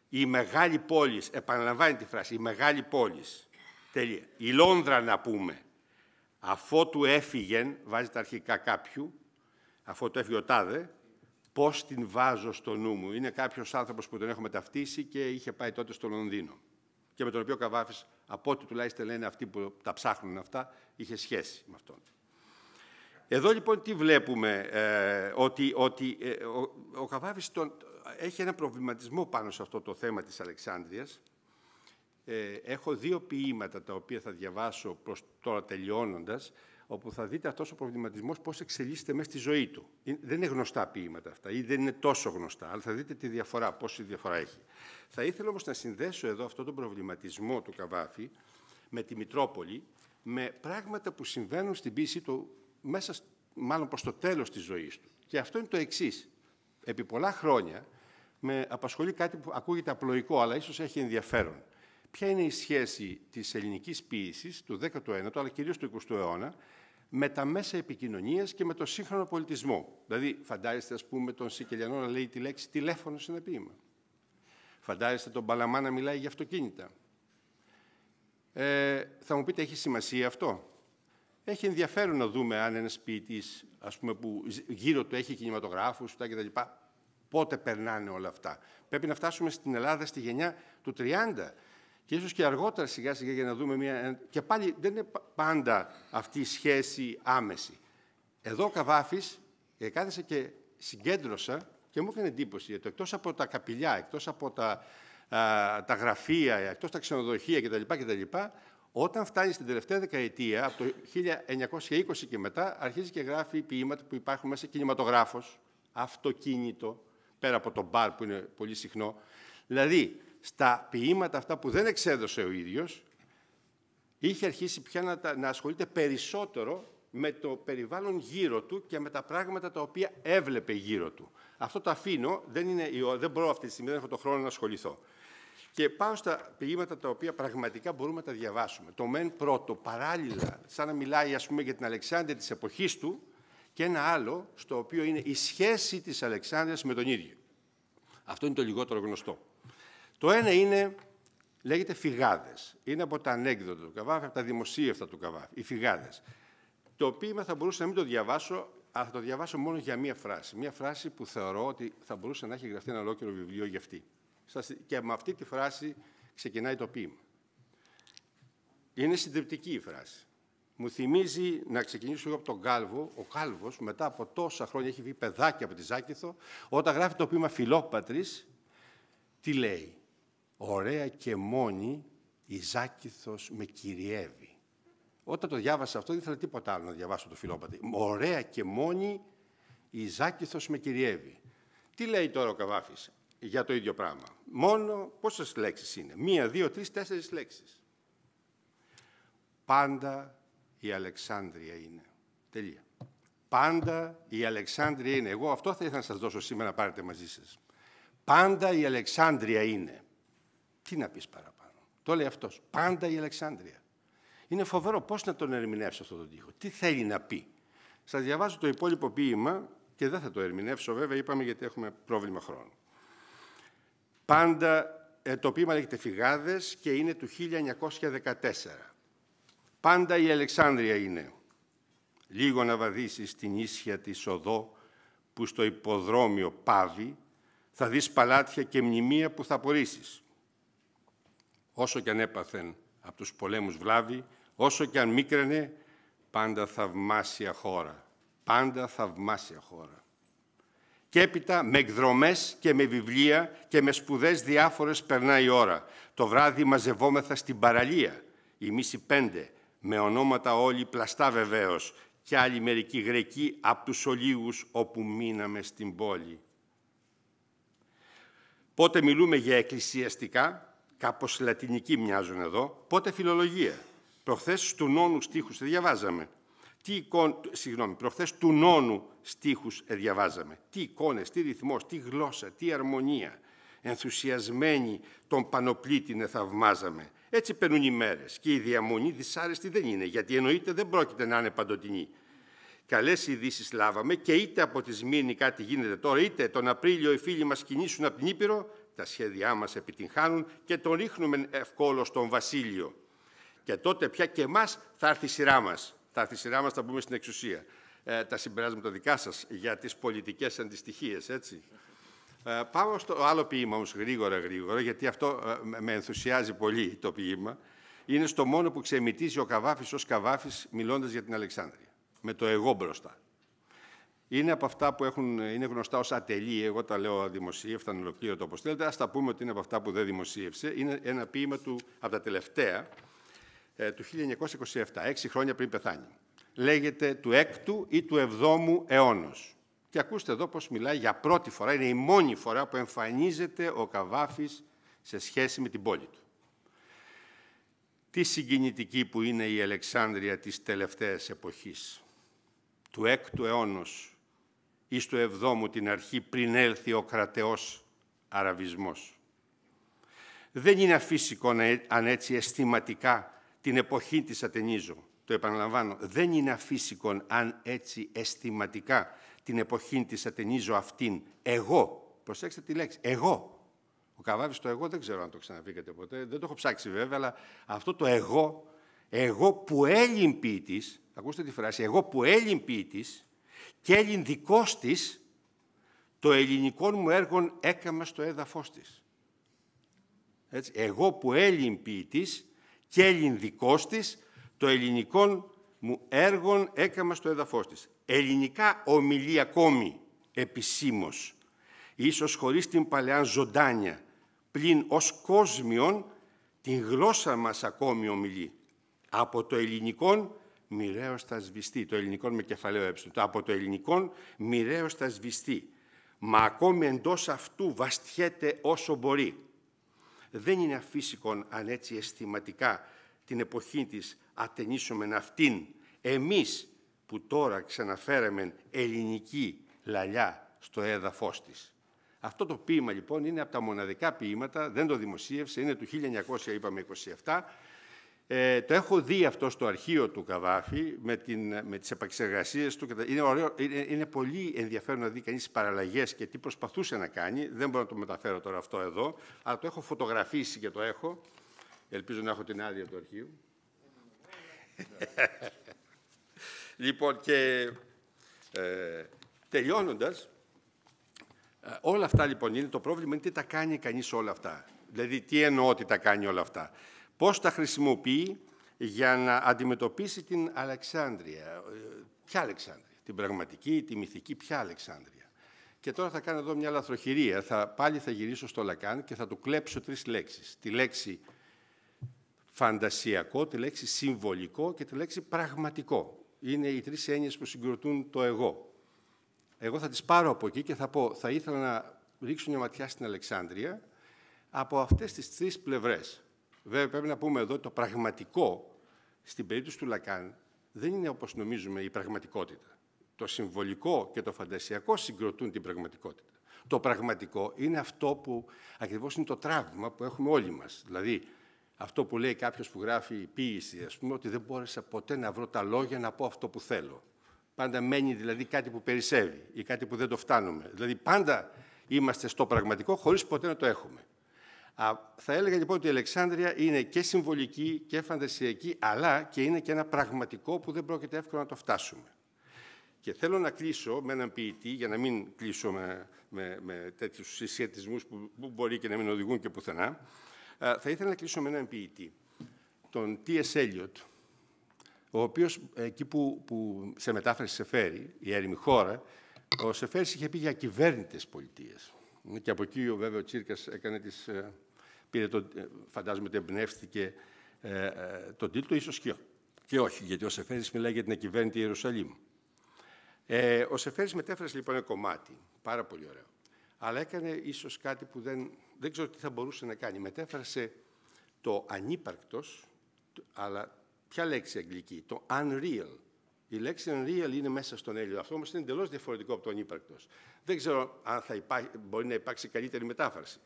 η μεγάλη πόλης, επαναλαμβάνει τη φράση, η μεγάλη πόλης. Τελεία. Η Λόνδρα να πούμε, αφότου έφυγεν, βάζει τα αρχικά κάποιου, αφότου έφυγε ο τάδε, πώς την βάζω στο νου μου. Είναι κάποιος άνθρωπος που τον έχουμε ταυτίσει και είχε πάει τότε στο Λονδίνο. Και με τον οποίο Καβάφης, από ό,τι τουλάχιστον λένε αυτοί που τα ψάχνουν αυτά, είχε σχέση με αυτόν. Εδώ λοιπόν τι βλέπουμε, ε, ότι, ότι ε, ο, ο Καβάφης τον, έχει ένα προβληματισμό πάνω σε αυτό το θέμα της Αλεξάνδρειας. Ε, έχω δύο ποίηματα τα οποία θα διαβάσω προς τώρα τελειώνοντας, όπου θα δείτε αυτός ο προβληματισμός πώς εξελίσσεται μέσα στη ζωή του. Ε, δεν είναι γνωστά ποίηματα αυτά ή δεν είναι τόσο γνωστά, αλλά θα δείτε τη διαφορά, πόση διαφορά έχει. Θα ήθελα όμως να συνδέσω εδώ αυτόν τον προβληματισμό του Καβάφη με τη Μητρόπολη, με πράγματα που συμβαίνουν στην πίση του μέσα, μάλλον προς το τέλος της ζωής του. Και αυτό είναι το εξής. Επί πολλά χρόνια με απασχολεί κάτι που ακούγεται απλοϊκό, αλλά ίσως έχει ενδιαφέρον. Ποια είναι η σχέση της ελληνικής ποίησης του 19ου, αλλά κυρίως του 20ου αιώνα, με τα μέσα επικοινωνίας και με το σύγχρονο πολιτισμό. Δηλαδή, φαντάζεστε, ας πούμε, τον Σικελιανό να λέει τη λέξη τηλέφωνο σε ένα ποίημα. Φαντάζεστε τον Παλαμά να μιλάει για αυτοκίνητα. Ε, θα μου πείτε, έχει σημασία αυτό. Έχει ενδιαφέρον να δούμε αν ένας ποιητής, ας πούμε, που γύρω του έχει κινηματογράφους κτλ πότε περνάνε όλα αυτά. Πρέπει να φτάσουμε στην Ελλάδα στη γενιά του 30 και ίσως και αργότερα σιγά σιγά για να δούμε μια... Και πάλι δεν είναι πάντα αυτή η σχέση άμεση. Εδώ ο Καβάφης ε, κάθεσε και συγκέντρωσα και μου έκανε εντύπωση γιατί εκτός από τα καπηλιά, εκτός από τα, α, τα γραφεία, εκτός τα ξενοδοχεία κτλ, κτλ όταν φτάνει στην τελευταία δεκαετία, από το 1920 και μετά, αρχίζει και γράφει ποίηματα που υπάρχουν μέσα κινηματογράφος, αυτοκίνητο, πέρα από το μπαρ που είναι πολύ συχνό. Δηλαδή, στα ποίηματα αυτά που δεν εξέδωσε ο ίδιος, είχε αρχίσει πια να, να ασχολείται περισσότερο με το περιβάλλον γύρω του και με τα πράγματα τα οποία έβλεπε γύρω του. Αυτό το αφήνω, δεν, είναι, δεν μπορώ αυτή τη στιγμή, δεν έχω τον χρόνο να ασχοληθώ. Και πάω στα ποίηματα τα οποία πραγματικά μπορούμε να τα διαβάσουμε. Το μεν πρώτο, παράλληλα, σαν να μιλάει ας πούμε, για την Αλεξάνδρεια της εποχής του, και ένα άλλο στο οποίο είναι η σχέση της Αλεξάνδρειας με τον ίδιο. Αυτό είναι το λιγότερο γνωστό. Το ένα είναι, λέγεται φυγάδες. Είναι από τα ανέκδοτα του Καβάφη, από τα δημοσίευτα του Καβάφη, οι φυγάδες. Το ποίημα θα μπορούσα να μην το διαβάσω, αλλά θα το διαβάσω μόνο για μία φράση. Μία φράση που θεωρώ ότι θα μπορούσε να έχει γραφτεί ένα ολόκληρο βιβλίο για αυτή. Και με αυτή τη φράση ξεκινάει το ποίημα. Είναι συντριπτική η φράση. Μου θυμίζει να ξεκινήσω εγώ από τον Κάλβο. Ο Κάλβος, μετά από τόσα χρόνια, έχει βγει παιδάκι από τη Ζάκηθο. Όταν γράφει το ποίημα Φιλόπατρης, τι λέει. Ωραία και μόνη η Ζάκηθος με κυριεύει. Όταν το διάβασα αυτό, δεν ήθελα τίποτα άλλο να διαβάσω το Φιλόπατρη. Ωραία και μόνη η Ζάκηθος με κυριεύει. Τι λέει τώρα ο καβάφης για το ίδιο πράγμα. Μόνο πόσες λέξεις είναι. Μία, δύο, τρεις, τέσσερις λέξεις. Πάντα η Αλεξάνδρεια είναι. Τελεία. Πάντα η Αλεξάνδρεια είναι. Εγώ αυτό θα ήθελα να σας δώσω σήμερα να πάρετε μαζί σας. Πάντα η Αλεξάνδρεια είναι. Τι να πεις παραπάνω. Το λέει αυτός. Πάντα η Αλεξάνδρεια. Είναι φοβερό πώς να τον ερμηνεύσει αυτό τον τοίχο. Τι θέλει να πει. Σας διαβάζω το υπόλοιπο ποίημα και δεν θα το ερμηνεύσω βέβαια, είπαμε γιατί έχουμε πρόβλημα χρόνου. Πάντα ε, το ποίημα λέγεται «Φυγάδες» και είναι του 1914. Πάντα η Αλεξάνδρεια είναι. Λίγο να βαδίσεις την ίσια της οδό που στο υποδρόμιο πάβει, θα δεις παλάτια και μνημεία που θα απορρίσεις. Όσο κι αν έπαθεν από τους πολέμους βλάβη, όσο κι αν μίκραινε, πάντα θαυμάσια χώρα. Πάντα θαυμάσια χώρα. Και έπειτα με εκδρομές και με βιβλία και με σπουδές διάφορες περνάει η ώρα. Το βράδυ μαζευόμεθα στην παραλία, η μίση πέντε, με ονόματα όλοι πλαστά βεβαίως και άλλοι μερικοί Γρεκοί από τους ολίγους όπου μείναμε στην πόλη. Πότε μιλούμε για εκκλησιαστικά, κάπως λατινικοί μοιάζουν εδώ, πότε φιλολογία. Προχθές του νόνου στίχους διαβάζαμε. Τι εικόν, συγγνώμη, προχθές του νόνου στίχους διαβάζαμε. Τι εικόνες, τι ρυθμός, τι γλώσσα, τι αρμονία. Ενθουσιασμένοι τον πανοπλήτη θαυμάζαμε. Έτσι περνούν οι μέρες και η διαμονή δυσάρεστη δεν είναι, γιατί εννοείται δεν πρόκειται να είναι παντοτινή. Καλές ειδήσεις λάβαμε και είτε από τη Σμύρνη κάτι γίνεται τώρα, είτε τον Απρίλιο οι φίλοι μας κινήσουν από την Ήπειρο, τα σχέδιά μας επιτυγχάνουν και τον ρίχνουμε εύκολο στον Βασίλειο. Και τότε πια και εμάς θα έρθει η σειρά μας. Θα έρθει η σειρά μας, θα μπούμε στην εξουσία. Ε, τα συμπεράσματα δικά σας για τις πολιτικές αντιστοιχίες, έτσι. Ε, πάω στο άλλο ποίημα όμως γρήγορα γρήγορα, γιατί αυτό ε, με ενθουσιάζει πολύ το ποίημα. Είναι στο μόνο που ξεμητίζει ο Καβάφης ως Καβάφης μιλώντας για την Αλεξάνδρεια. Με το εγώ μπροστά. Είναι από αυτά που έχουν, είναι γνωστά ως ατελή, εγώ τα λέω δημοσίευτα, ολοκλήρωτα, όπως θέλετε, ας τα πούμε ότι είναι από αυτά που δεν δημοσίευσε. Είναι ένα ποίημα του, από τα τελευταία, ε, του 1927, έξι χρόνια πριν πεθάνει. Λέγεται του έκτου ή του εβδόμου αιώνος. Και ακούστε εδώ πώς μιλάει για πρώτη φορά, είναι η μόνη φορά που εμφανίζεται ο Καβάφης σε σχέση με την πόλη του. Τι συγκινητική που είναι η Αλεξάνδρεια της τελευταίας εποχής, του 6ου αιώνος ή του 7ου την αρχή πριν έλθει ο κρατεός αραβισμός. Δεν είναι αφύσικο ε- αν έτσι αισθηματικά την εποχή της ατενίζω. Το επαναλαμβάνω, δεν είναι αφύσικο αν έτσι αισθηματικά την εποχή της ατενίζω αυτήν εγώ. Προσέξτε τη λέξη, εγώ. Ο Καβάβης το εγώ δεν ξέρω αν το ξαναβήκατε ποτέ, δεν το έχω ψάξει βέβαια, αλλά αυτό το εγώ, εγώ που Έλλην ποιητής, ακούστε τη φράση, εγώ που Έλλην ποιητής και Έλλην δικός της, το ελληνικό μου έργο έκαμα στο έδαφος της. εγώ που Έλλην ποιητής και Έλλην δικός της, το ελληνικό μου έργων έκαμα στο έδαφος της. Ελληνικά ομιλεί ακόμη επισήμως, ίσως χωρίς την παλαιά ζωντάνια, πλην ως κόσμιον την γλώσσα μας ακόμη ομιλεί. Από το ελληνικόν μοιραίο θα σβηστεί, το ελληνικό με κεφαλαίο έψιλον. από το ελληνικό μοιραίο θα σβηστεί. Μα ακόμη εντός αυτού βαστιέται όσο μπορεί. Δεν είναι αφύσικον αν έτσι αισθηματικά την εποχή της ατενίσουμε αυτήν εμείς που τώρα ξαναφέραμε ελληνική λαλιά στο έδαφος της. Αυτό το ποίημα λοιπόν είναι από τα μοναδικά ποίηματα, δεν το δημοσίευσε, είναι του 1927. Ε, το έχω δει αυτό στο αρχείο του Καβάφη με, την, με τις επαξεργασίες του. Είναι, είναι πολύ ενδιαφέρον να δει κανείς τις παραλλαγές και τι προσπαθούσε να κάνει. Δεν μπορώ να το μεταφέρω τώρα αυτό εδώ, αλλά το έχω φωτογραφίσει και το έχω. Ελπίζω να έχω την άδεια του αρχείου. λοιπόν, και ε, τελειώνοντας, ε, όλα αυτά λοιπόν είναι το πρόβλημα, είναι τι τα κάνει κανείς όλα αυτά. Δηλαδή, τι εννοώ ότι τα κάνει όλα αυτά. Πώς τα χρησιμοποιεί για να αντιμετωπίσει την Αλεξάνδρεια. Ε, ποια Αλεξάνδρεια, την πραγματική, τη μυθική, ποια Αλεξάνδρεια. Και τώρα θα κάνω εδώ μια λαθροχειρία. Θα, πάλι θα γυρίσω στο Λακάν και θα του κλέψω τρεις λέξεις. Τη λέξη φαντασιακό, τη λέξη συμβολικό και τη λέξη πραγματικό. Είναι οι τρεις έννοιες που συγκροτούν το εγώ. Εγώ θα τις πάρω από εκεί και θα πω, θα ήθελα να ρίξω μια ματιά στην Αλεξάνδρεια από αυτές τις τρεις πλευρές. Βέβαια, πρέπει να πούμε εδώ ότι το πραγματικό, στην περίπτωση του Λακάν, δεν είναι όπως νομίζουμε η πραγματικότητα. Το συμβολικό και το φαντασιακό συγκροτούν την πραγματικότητα. Το πραγματικό είναι αυτό που ακριβώς είναι το τραύμα που έχουμε όλοι μας. Δηλαδή, αυτό που λέει κάποιος που γράφει ποίηση, ας πούμε, ότι δεν μπόρεσα ποτέ να βρω τα λόγια να πω αυτό που θέλω. Πάντα μένει δηλαδή κάτι που περισσεύει ή κάτι που δεν το φτάνουμε. Δηλαδή πάντα είμαστε στο πραγματικό χωρίς ποτέ να το έχουμε. Α, θα έλεγα λοιπόν ότι η Αλεξάνδρεια είναι και συμβολική και φαντασιακή, αλλά και είναι και ένα πραγματικό που δεν πρόκειται εύκολα να το φτάσουμε. Και θέλω να κλείσω με έναν ποιητή, για να μην κλείσω με, με, με τέτοιους συσχετισμούς που, που μπορεί και να μην οδηγούν και πουθενά, ε, θα ήθελα να κλείσω με έναν ποιητή, τον T.S. Eliot, ο οποίος ε, εκεί που, που σε μετάφραση φέρει, η έρημη χώρα, ο Σεφέρης είχε πει για κυβέρνητες πολιτείες. Ε, και από εκεί βέβαια ο Τσίρκας έκανε τις, πήρε το, φαντάζομαι ότι εμπνεύστηκε ε, τον τίτλο, ίσως και, όχι, γιατί ο Σεφέρης μιλάει για την ακυβέρνητη Ιερουσαλήμ. Ε, ο Σεφέρης μετέφρασε λοιπόν ένα κομμάτι, πάρα πολύ ωραίο, αλλά έκανε ίσως κάτι που δεν δεν ξέρω τι θα μπορούσε να κάνει. Μετέφρασε το ανύπαρκτος, αλλά ποια λέξη αγγλική, το unreal. Η λέξη unreal είναι μέσα στον Έλληνα. Αυτό όμως είναι εντελώς διαφορετικό από το ανύπαρκτος. Δεν ξέρω αν θα υπά... μπορεί να υπάρξει καλύτερη μετάφραση.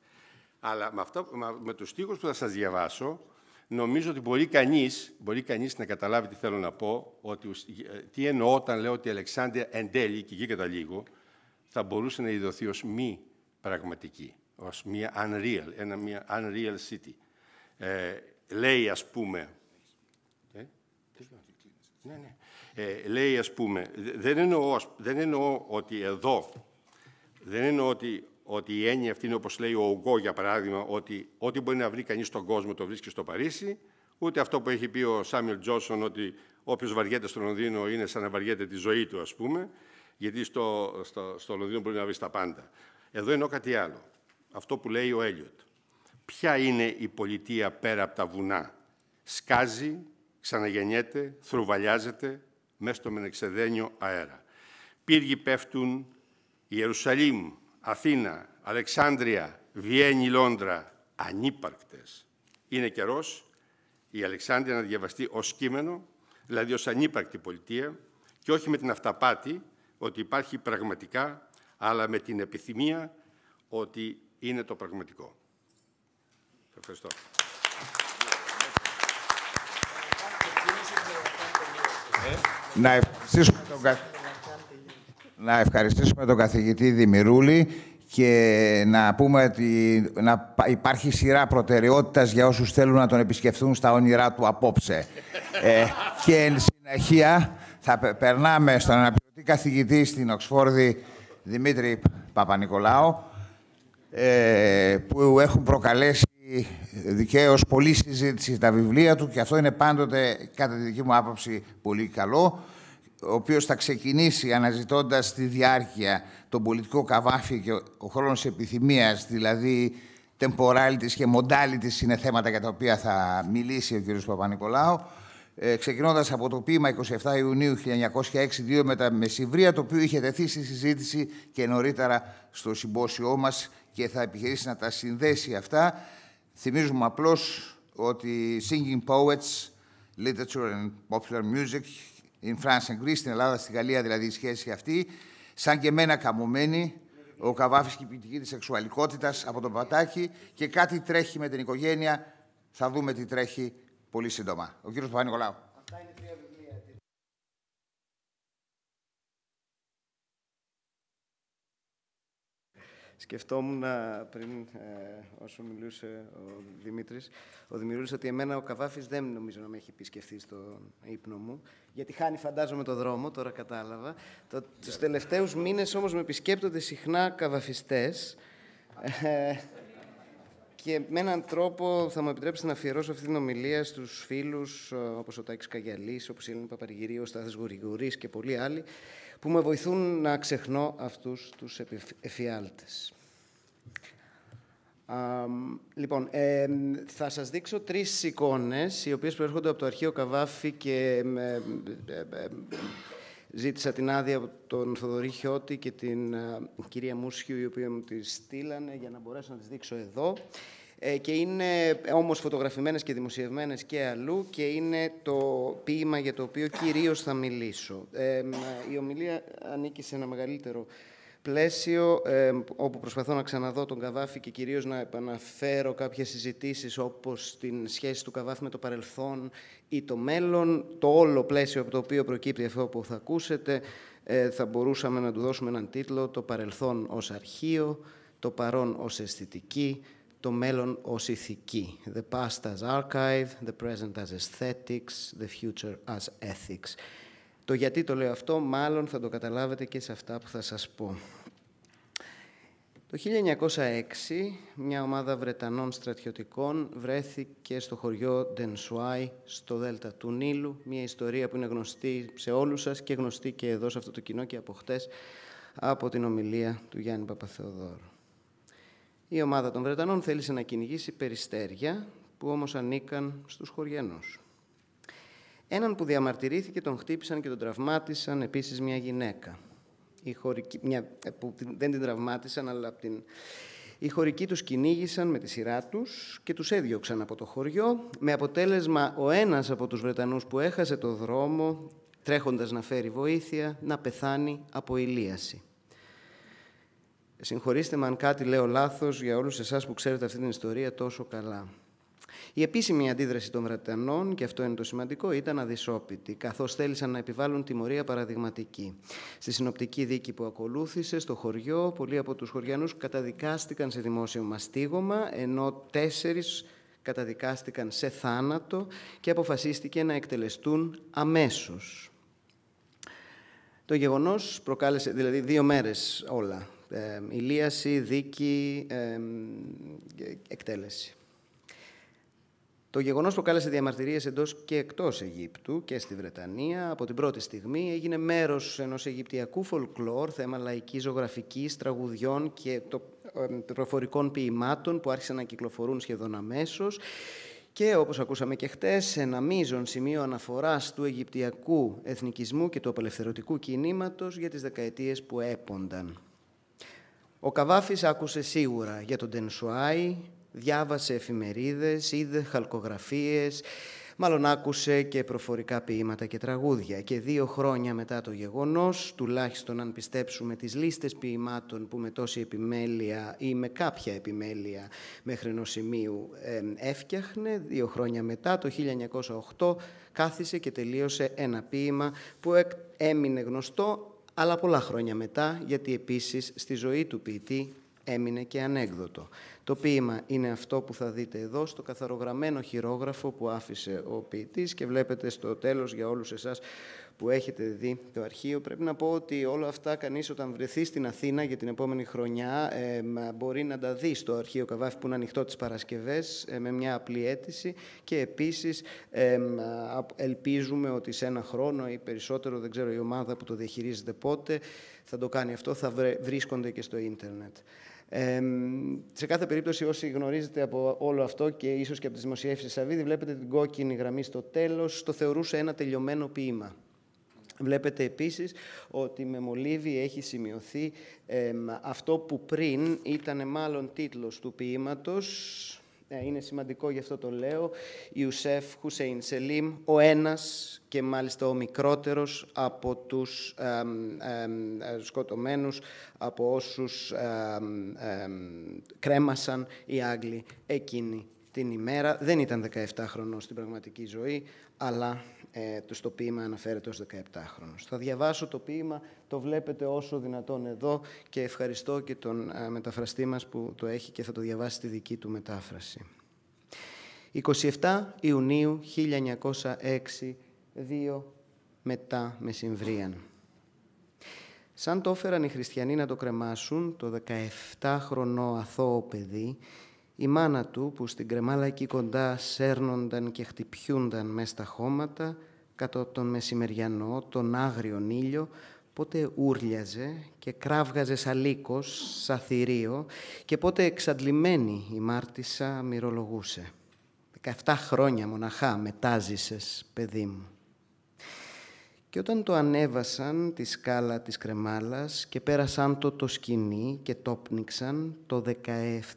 Αλλά με, αυτά, με τους στίχους που θα σας διαβάσω, νομίζω ότι μπορεί κανείς, μπορεί κανείς να καταλάβει τι θέλω να πω, ότι, ε, τι εννοώ όταν λέω ότι η Αλεξάνδρεια εν τέλει, και εκεί καταλήγω, θα μπορούσε να ιδωθεί ως μη πραγματική ως μια unreal, ένα μια unreal city. Ε, λέει, ας πούμε... Ε, ναι, ναι. Ε, λέει, ας πούμε, δεν εννοώ, ότι εδώ, δεν εννοώ ότι, ότι η έννοια αυτή είναι όπως λέει ο Ογκό, για παράδειγμα, ότι ό,τι μπορεί να βρει κανείς στον κόσμο το βρίσκει στο Παρίσι, ούτε αυτό που έχει πει ο Σάμιλ Τζόσον ότι όποιος βαριέται στο Λονδίνο είναι σαν να βαριέται τη ζωή του, ας πούμε, γιατί στο, στο Λονδίνο μπορεί να βρει τα πάντα. Εδώ εννοώ κάτι άλλο. Αυτό που λέει ο Έλιοτ. Ποια είναι η πολιτεία πέρα από τα βουνά. Σκάζει, ξαναγεννιέται, θρουβαλιάζεται μέσα στο μενεξεδένιο αέρα. Πύργοι πέφτουν Ιερουσαλήμ, Αθήνα, Αλεξάνδρεια, Βιέννη, Λόνδρα, ανύπαρκτες. Είναι καιρός η Αλεξάνδρεια να διαβαστεί ως κείμενο, δηλαδή ως ανύπαρκτη πολιτεία, και όχι με την αυταπάτη ότι υπάρχει πραγματικά, αλλά με την επιθυμία ότι είναι το πραγματικό. ευχαριστώ. Να ευχαριστήσουμε τον, να ευχαριστήσουμε τον καθηγητή Δημηρούλη και να πούμε ότι να υπάρχει σειρά προτεραιότητας για όσους θέλουν να τον επισκεφθούν στα όνειρά του απόψε. Ε, και εν συνεχεία θα περνάμε στον αναπληρωτή καθηγητή στην Οξφόρδη Δημήτρη Παπα-Νικολάου ε, που έχουν προκαλέσει δικαίως πολλή συζήτηση τα βιβλία του και αυτό είναι πάντοτε, κατά τη δική μου άποψη, πολύ καλό ο οποίος θα ξεκινήσει αναζητώντας τη διάρκεια, τον πολιτικό καβάφι και ο χρόνος επιθυμίας, δηλαδή temporalities και modalities είναι θέματα για τα οποία θα μιλήσει ο κ. Παπα-Νικολάου, ε, ξεκινώντας από το ποίημα 27 Ιουνίου 1906, με τα Μεσηβρία, το οποίο είχε τεθεί στη συζήτηση και νωρίτερα στο συμπόσιό μας και θα επιχειρήσει να τα συνδέσει αυτά. Θυμίζουμε απλώς ότι Singing Poets, Literature and Popular Music in France and Greece, στην Ελλάδα, στη Γαλλία δηλαδή η σχέση αυτή, σαν και μένα καμωμένη, ο Καβάφης και η ποιητική της σεξουαλικότητας από τον Πατάκη και κάτι τρέχει με την οικογένεια, θα δούμε τι τρέχει πολύ σύντομα. Ο κύριος Παπα-Νικολάου. Σκεφτόμουν πριν, ε, όσο μιλούσε ο Δημήτρης, ο Δημιουργός, ότι εμένα ο Καβάφης δεν νομίζω να με έχει επισκεφθεί στον ύπνο μου, γιατί χάνει φαντάζομαι το δρόμο, τώρα κατάλαβα. Το, τους τελευταίους μήνες όμως με επισκέπτονται συχνά καβαφιστές ε, και με έναν τρόπο θα μου επιτρέψετε να αφιερώσω αυτή την ομιλία στους φίλους, ε, όπως ο Τάκης Καγιαλής, όπως η ο Παπαριγυρίου, ο Στάθης Γουριγουρής και πολλοί άλλοι, που με βοηθούν να ξεχνώ αυτούς τους εφιάλτες. λοιπόν, ε, θα σας δείξω τρεις εικόνες, οι οποίες προέρχονται από το αρχείο Καβάφη και ε, ε, ε, ζήτησα την άδεια από τον Θοδωρή Χιώτη και την κυρία Μούσχιου, η οποία μου τις στείλανε για να μπορέσω να τις δείξω εδώ. Ε, και είναι όμως φωτογραφημένες και δημοσιευμένες και αλλού και είναι το ποίημα για το οποίο κυρίως θα μιλήσω. Ε, η ομιλία ανήκει σε ένα μεγαλύτερο πλαίσιο ε, όπου προσπαθώ να ξαναδώ τον Καβάφη και κυρίως να επαναφέρω κάποιες συζητήσεις όπως την σχέση του Καβάφη με το παρελθόν ή το μέλλον, το όλο πλαίσιο από το οποίο προκύπτει αυτό που θα ακούσετε, ε, θα μπορούσαμε να του δώσουμε έναν τίτλο «Το παρελθόν ως αρχείο», «Το παρόν ως αισθητική», το μέλλον ως ηθική. The past as archive, the present as aesthetics, the future as ethics. Το γιατί το λέω αυτό, μάλλον θα το καταλάβετε και σε αυτά που θα σας πω. Το 1906, μια ομάδα Βρετανών στρατιωτικών βρέθηκε στο χωριό Ντενσουάι, στο Δέλτα του Νείλου, μια ιστορία που είναι γνωστή σε όλους σας και γνωστή και εδώ σε αυτό το κοινό και από χτες, από την ομιλία του Γιάννη Παπαθεοδόρου. Η ομάδα των Βρετανών θέλησε να κυνηγήσει περιστέρια που όμως ανήκαν στους χωριανούς. Έναν που διαμαρτυρήθηκε τον χτύπησαν και τον τραυμάτισαν επίσης μια γυναίκα. Η δεν την τραυμάτισαν αλλά την... Οι χωρικοί τους κυνήγησαν με τη σειρά τους και τους έδιωξαν από το χωριό με αποτέλεσμα ο ένας από τους Βρετανούς που έχασε το δρόμο τρέχοντας να φέρει βοήθεια να πεθάνει από ηλίαση. Συγχωρήστε με αν κάτι λέω λάθος για όλους εσάς που ξέρετε αυτή την ιστορία τόσο καλά. Η επίσημη αντίδραση των Βρετανών, και αυτό είναι το σημαντικό, ήταν αδυσόπιτη, καθώς θέλησαν να επιβάλλουν τιμωρία παραδειγματική. Στη συνοπτική δίκη που ακολούθησε, στο χωριό, πολλοί από τους χωριανούς καταδικάστηκαν σε δημόσιο μαστίγωμα, ενώ τέσσερις καταδικάστηκαν σε θάνατο και αποφασίστηκε να εκτελεστούν αμέσως. Το γεγονός προκάλεσε, δηλαδή δύο μέρες όλα ε, ηλίαση, δίκη, εκτέλεση. Το γεγονός κάλεσε διαμαρτυρίες εντός και εκτός Αιγύπτου και στη Βρετανία. Από την πρώτη στιγμή έγινε μέρος ενός Αιγυπτιακού φολκλόρ, θέμα λαϊκή ζωγραφικής, τραγουδιών και το, προφορικών ποιημάτων που άρχισαν να κυκλοφορούν σχεδόν αμέσως. Και όπως ακούσαμε και χτες, ένα μείζον σημείο αναφοράς του Αιγυπτιακού εθνικισμού και του απελευθερωτικού κινήματος για τις δεκαετίες που έπονταν. Ο Καβάφης άκουσε σίγουρα για τον Τενσουάι, διάβασε εφημερίδες, είδε χαλκογραφίες, μάλλον άκουσε και προφορικά ποίηματα και τραγούδια. Και δύο χρόνια μετά το γεγονός, τουλάχιστον αν πιστέψουμε τις λίστες ποίηματων που με τόση επιμέλεια ή με κάποια επιμέλεια μέχρι ενός σημείου έφτιαχνε, δύο χρόνια μετά, το 1908, κάθισε και τελείωσε ένα ποίημα που έμεινε γνωστό αλλά πολλά χρόνια μετά, γιατί επίσης στη ζωή του ποιητή έμεινε και ανέκδοτο. Το ποίημα είναι αυτό που θα δείτε εδώ στο καθαρογραμμένο χειρόγραφο που άφησε ο ποιητής και βλέπετε στο τέλος για όλους εσάς που έχετε δει το αρχείο. Πρέπει να πω ότι όλα αυτά κανείς όταν βρεθεί στην Αθήνα για την επόμενη χρονιά ε, μπορεί να τα δει στο αρχείο Καβάφη που είναι ανοιχτό τις Παρασκευές ε, με μια απλή αίτηση και επίσης ελπίζουμε ότι σε ένα χρόνο ή περισσότερο, δεν ξέρω η ομάδα που το διαχειρίζεται πότε, θα το κάνει αυτό, θα βρίσκονται και στο ίντερνετ. Ε, σε κάθε περίπτωση, όσοι γνωρίζετε από όλο αυτό και ίσως και από τις τη Σαββίδη, βλέπετε την κόκκινη γραμμή στο τέλος, το θεωρούσε ένα τελειωμένο ποίημα. Βλέπετε επίσης ότι με μολύβι έχει σημειωθεί αυτό που πριν ήταν μάλλον τίτλος του ποίηματος, ε, είναι σημαντικό γι' αυτό το λέω, Ιουσέφ Χουσέιν Σελίμ, ο ένας και μάλιστα ο μικρότερος από τους ε, σκοτωμένους, από όσους κρέμασαν οι Άγγλοι εκείνη την ημέρα. Δεν ήταν 17 χρονών στην πραγματική ζωή, αλλά ε, το στο ποίημα αναφέρεται ως 17χρονος. Θα διαβάσω το ποίημα, το βλέπετε όσο δυνατόν εδώ και ευχαριστώ και τον ε, μεταφραστή μας που το έχει και θα το διαβάσει στη δική του μετάφραση. 27 Ιουνίου 1906, 2 μετά Μεσημβρίαν. Σαν το έφεραν οι χριστιανοί να το κρεμάσουν, το 17χρονο αθώο παιδί η μάνα του, που στην κρεμάλα εκεί κοντά σέρνονταν και χτυπιούνταν μέσα στα χώματα, κατά τον μεσημεριανό, τον άγριο ήλιο, πότε ούρλιαζε και κράβγαζε σαν θηρίο, και πότε εξαντλημένη η Μάρτισα μυρολογούσε. 17 χρόνια μοναχά μετάζησες, παιδί μου. Και όταν το ανέβασαν τη σκάλα της κρεμάλας και πέρασαν το το σκηνή και το πνίξαν το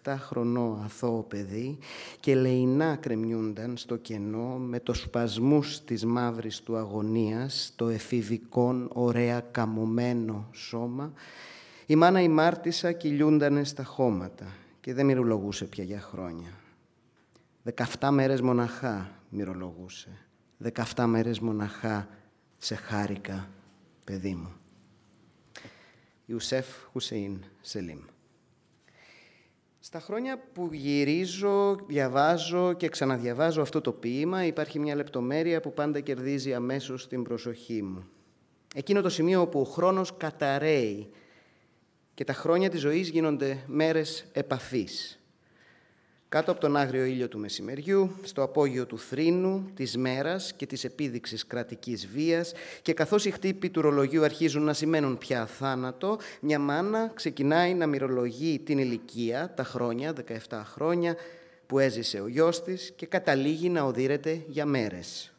17 χρονό αθώο παιδί και λεϊνά κρεμιούνταν στο κενό με το σπασμούς της μαύρης του αγωνίας το εφηβικόν ωραία καμωμένο σώμα η μάνα η Μάρτισα κυλιούντανε στα χώματα και δεν μυρολογούσε πια για χρόνια. Δεκαφτά μέρες μοναχά μυρολογούσε. Δεκαφτά μέρες μοναχά σε χάρηκα, παιδί μου. Ιουσέφ Χουσέιν Σελίμ. Στα χρόνια που γυρίζω, διαβάζω και ξαναδιαβάζω αυτό το ποίημα, υπάρχει μια λεπτομέρεια που πάντα κερδίζει αμέσως την προσοχή μου. Εκείνο το σημείο όπου ο χρόνος καταραίει και τα χρόνια της ζωής γίνονται μέρες επαφής. Κάτω από τον άγριο ήλιο του μεσημεριού, στο απόγειο του θρήνου, της μέρας και της επίδειξης κρατικής βίας και καθώς οι χτύποι του ρολογιού αρχίζουν να σημαίνουν πια θάνατο, μια μάνα ξεκινάει να μυρολογεί την ηλικία, τα χρόνια, 17 χρόνια, που έζησε ο γιος της και καταλήγει να οδύρεται για μέρες.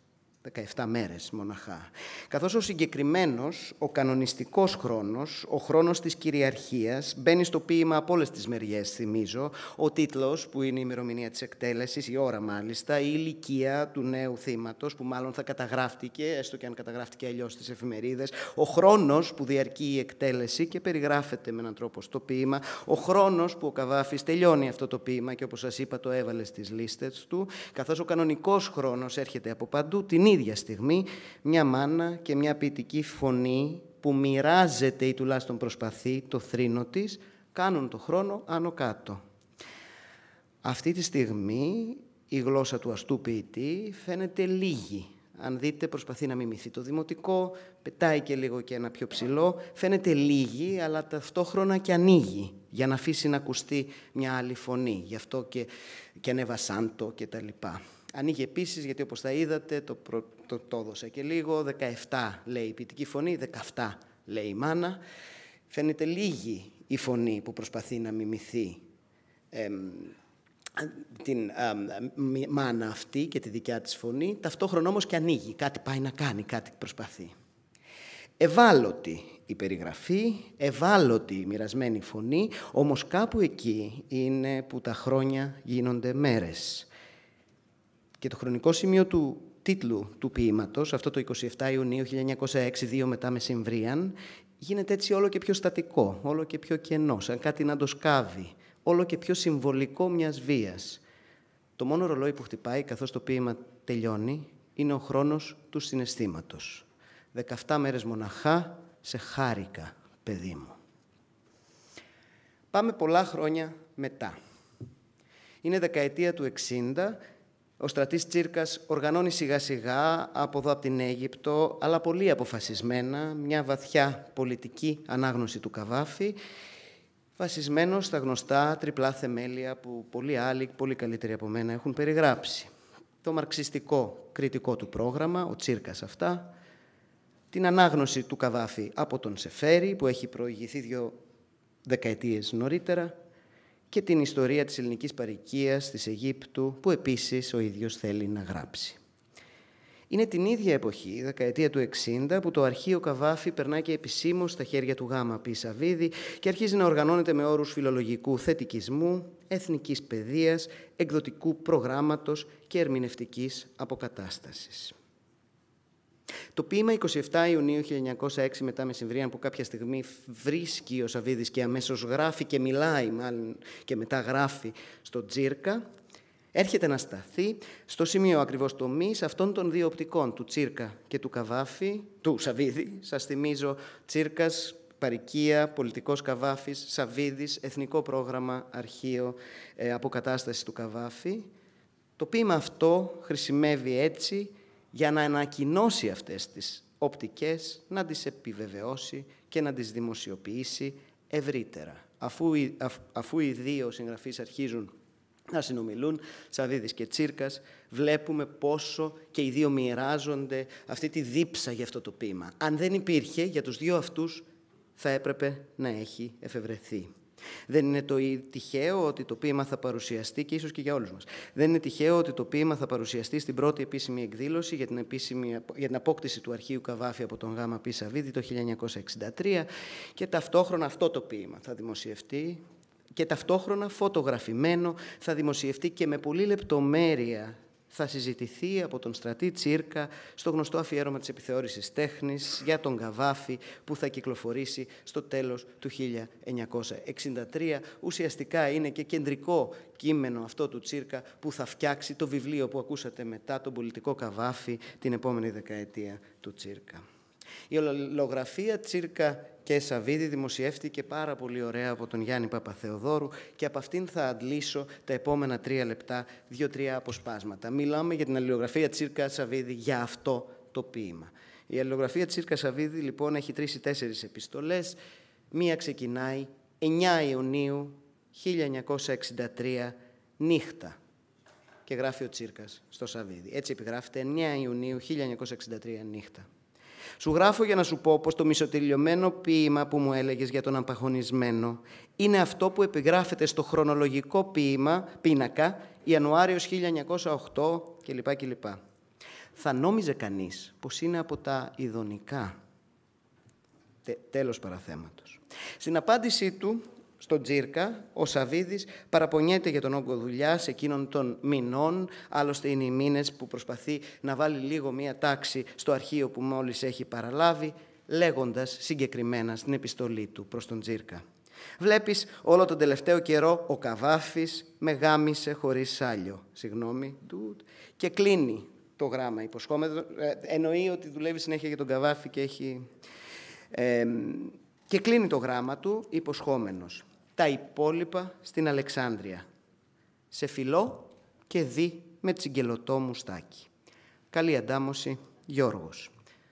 17 μέρες μοναχά. Καθώς ο συγκεκριμένος, ο κανονιστικός χρόνος, ο χρόνος της κυριαρχίας, μπαίνει στο ποίημα από όλες τις μεριές, θυμίζω, ο τίτλος που είναι η ημερομηνία της εκτέλεσης, η ώρα μάλιστα, η ηλικία του νέου θύματος που μάλλον θα καταγράφτηκε, έστω και αν καταγράφτηκε αλλιώς στις εφημερίδες, ο χρόνος που διαρκεί η εκτέλεση και περιγράφεται με έναν τρόπο στο ποίημα, ο χρόνος που ο Καβάφης τελειώνει αυτό το ποίημα και όπως σας είπα το έβαλε στις λίστες του, καθώς ο κανονικός χρόνος έρχεται από παντού, την ίδια στιγμή μια μάνα και μια ποιητική φωνή που μοιράζεται ή τουλάχιστον προσπαθεί το θρήνο της, κάνουν το χρόνο άνω κάτω. Αυτή τη στιγμή η γλώσσα του αστού ποιητή φαίνεται λίγη. Αν δείτε, προσπαθεί να μιμηθεί το δημοτικό, πετάει και λίγο και ένα πιο ψηλό. Φαίνεται λίγη, αλλά ταυτόχρονα και ανοίγει για να αφήσει να ακουστεί μια άλλη φωνή. Γι' αυτό και, και ανεβασάντο και τα Ανοίγει επίσης, γιατί όπως θα είδατε, το, προ... το, και λίγο. 17 λέει η ποιητική φωνή, 17 λέει η μάνα. Φαίνεται λίγη η φωνή που προσπαθεί να μιμηθεί ε, την μάνα αυτή και τη δικιά της φωνή, ταυτόχρονα όμως και ανοίγει, κάτι πάει να κάνει, κάτι προσπαθεί. Ευάλωτη η περιγραφή, ευάλωτη η μοιρασμένη φωνή, όμως κάπου εκεί είναι που τα χρόνια γίνονται μέρες. Και το χρονικό σημείο του τίτλου του ποίηματος, αυτό το 27 Ιουνίου 1906, δύο μετά μεσημβρίαν, γίνεται έτσι όλο και πιο στατικό, όλο και πιο κενό, σαν κάτι να το σκάβει, όλο και πιο συμβολικό μιας βίας. Το μόνο ρολόι που χτυπάει καθώς το ποίημα τελειώνει είναι ο χρόνος του συναισθήματος. 17 μέρες μοναχά σε χάρηκα, παιδί μου. Πάμε πολλά χρόνια μετά. Είναι δεκαετία του 60 ο στρατής Τσίρκας οργανώνει σιγά σιγά από εδώ από την Αίγυπτο, αλλά πολύ αποφασισμένα, μια βαθιά πολιτική ανάγνωση του Καβάφη, βασισμένο στα γνωστά τριπλά θεμέλια που πολλοί άλλοι, πολύ καλύτεροι από μένα, έχουν περιγράψει. Το μαρξιστικό κριτικό του πρόγραμμα, ο Τσίρκας αυτά, την ανάγνωση του Καβάφη από τον Σεφέρη, που έχει προηγηθεί δύο δεκαετίες νωρίτερα, και την ιστορία της ελληνικής παροικίας, της Αιγύπτου, που επίσης ο ίδιος θέλει να γράψει. Είναι την ίδια εποχή, δεκαετία του 60, που το αρχείο Καβάφη περνάει και επισήμως στα χέρια του Γάμα Πίσαβίδη Σαβίδη και αρχίζει να οργανώνεται με όρους φιλολογικού θετικισμού, εθνικής παιδείας, εκδοτικού προγράμματος και ερμηνευτικής αποκατάστασης. Το ποίημα 27 Ιουνίου 1906 μετά Μεσημβρίαν που κάποια στιγμή βρίσκει ο Σαβίδης και αμέσως γράφει και μιλάει μάλλον και μετά γράφει στο Τσίρκα έρχεται να σταθεί στο σημείο ακριβώς τομής αυτών των δύο οπτικών του Τσίρκα και του Καβάφη, του Σαβίδη, σας θυμίζω Τσίρκας, Παρικία, Πολιτικός Καβάφης, Σαβίδης, Εθνικό Πρόγραμμα, Αρχείο, ε, Αποκατάσταση του Καβάφη. Το ποίημα αυτό χρησιμεύει έτσι για να ανακοινώσει αυτές τις οπτικές, να τις επιβεβαιώσει και να τις δημοσιοποιήσει ευρύτερα. Αφού, αφού οι δύο συγγραφείς αρχίζουν να συνομιλούν, Σαβίδης και Τσίρκας, βλέπουμε πόσο και οι δύο μοιράζονται αυτή τη δίψα για αυτό το ποίημα. Αν δεν υπήρχε, για τους δύο αυτούς θα έπρεπε να έχει εφευρεθεί. Δεν είναι το τυχαίο ότι το ποίημα θα παρουσιαστεί και ίσως και για όλους μας. Δεν είναι τυχαίο ότι το ποίημα θα παρουσιαστεί στην πρώτη επίσημη εκδήλωση για την, επίσημη, για την απόκτηση του αρχείου Καβάφη από τον Γάμα Πίσαβίδη το 1963 και ταυτόχρονα αυτό το ποίημα θα δημοσιευτεί και ταυτόχρονα φωτογραφημένο θα δημοσιευτεί και με πολύ λεπτομέρεια θα συζητηθεί από τον στρατή Τσίρκα στο γνωστό αφιέρωμα της επιθεώρησης τέχνης για τον Καβάφη που θα κυκλοφορήσει στο τέλος του 1963. Ουσιαστικά είναι και κεντρικό κείμενο αυτό του Τσίρκα που θα φτιάξει το βιβλίο που ακούσατε μετά τον πολιτικό Καβάφη την επόμενη δεκαετία του Τσίρκα. Η ολογραφία Τσίρκα και Σαββίδη δημοσιεύτηκε πάρα πολύ ωραία από τον Γιάννη Παπαθεοδόρου και από αυτήν θα αντλήσω τα επόμενα τρία λεπτά δύο-τρία αποσπάσματα. Μιλάμε για την αλληλογραφία Τσίρκα Σαββίδη για αυτό το ποίημα. Η αλληλογραφία Τσίρκα Σαββίδη λοιπόν έχει τρεις ή τέσσερις επιστολές. Μία ξεκινάει 9 Ιουνίου 1963 νύχτα και γράφει ο Τσίρκας στο Σαββίδη. Έτσι επιγράφεται 9 Ιουνίου 1963 νύχτα. Σου γράφω για να σου πω πως το μισοτελειωμένο ποίημα που μου έλεγες για τον απαγωνισμένο είναι αυτό που επιγράφεται στο χρονολογικό ποίημα, πίνακα, Ιανουάριος 1908 κλπ. κλπ. Θα νόμιζε κανείς πως είναι από τα ειδονικά. τέλος παραθέματος. Στην απάντησή του στον Τζίρκα, ο Σαβίδης παραπονιέται για τον όγκο δουλειάς εκείνων των μηνών, άλλωστε είναι οι μήνες που προσπαθεί να βάλει λίγο μία τάξη στο αρχείο που μόλις έχει παραλάβει, λέγοντας συγκεκριμένα στην επιστολή του προς τον Τζίρκα. Βλέπεις όλο τον τελευταίο καιρό ο Καβάφης με γάμισε χωρίς σάλιο. Συγγνώμη. Και κλείνει το γράμμα. υποσχόμενο, ε, εννοεί ότι δουλεύει συνέχεια για τον Καβάφη και έχει... Ε, και κλείνει το γράμμα του υποσχόμενος τα υπόλοιπα στην Αλεξάνδρεια. Σε φιλό και δει με τσιγκελωτό μουστάκι. Καλή αντάμωση, Γιώργος.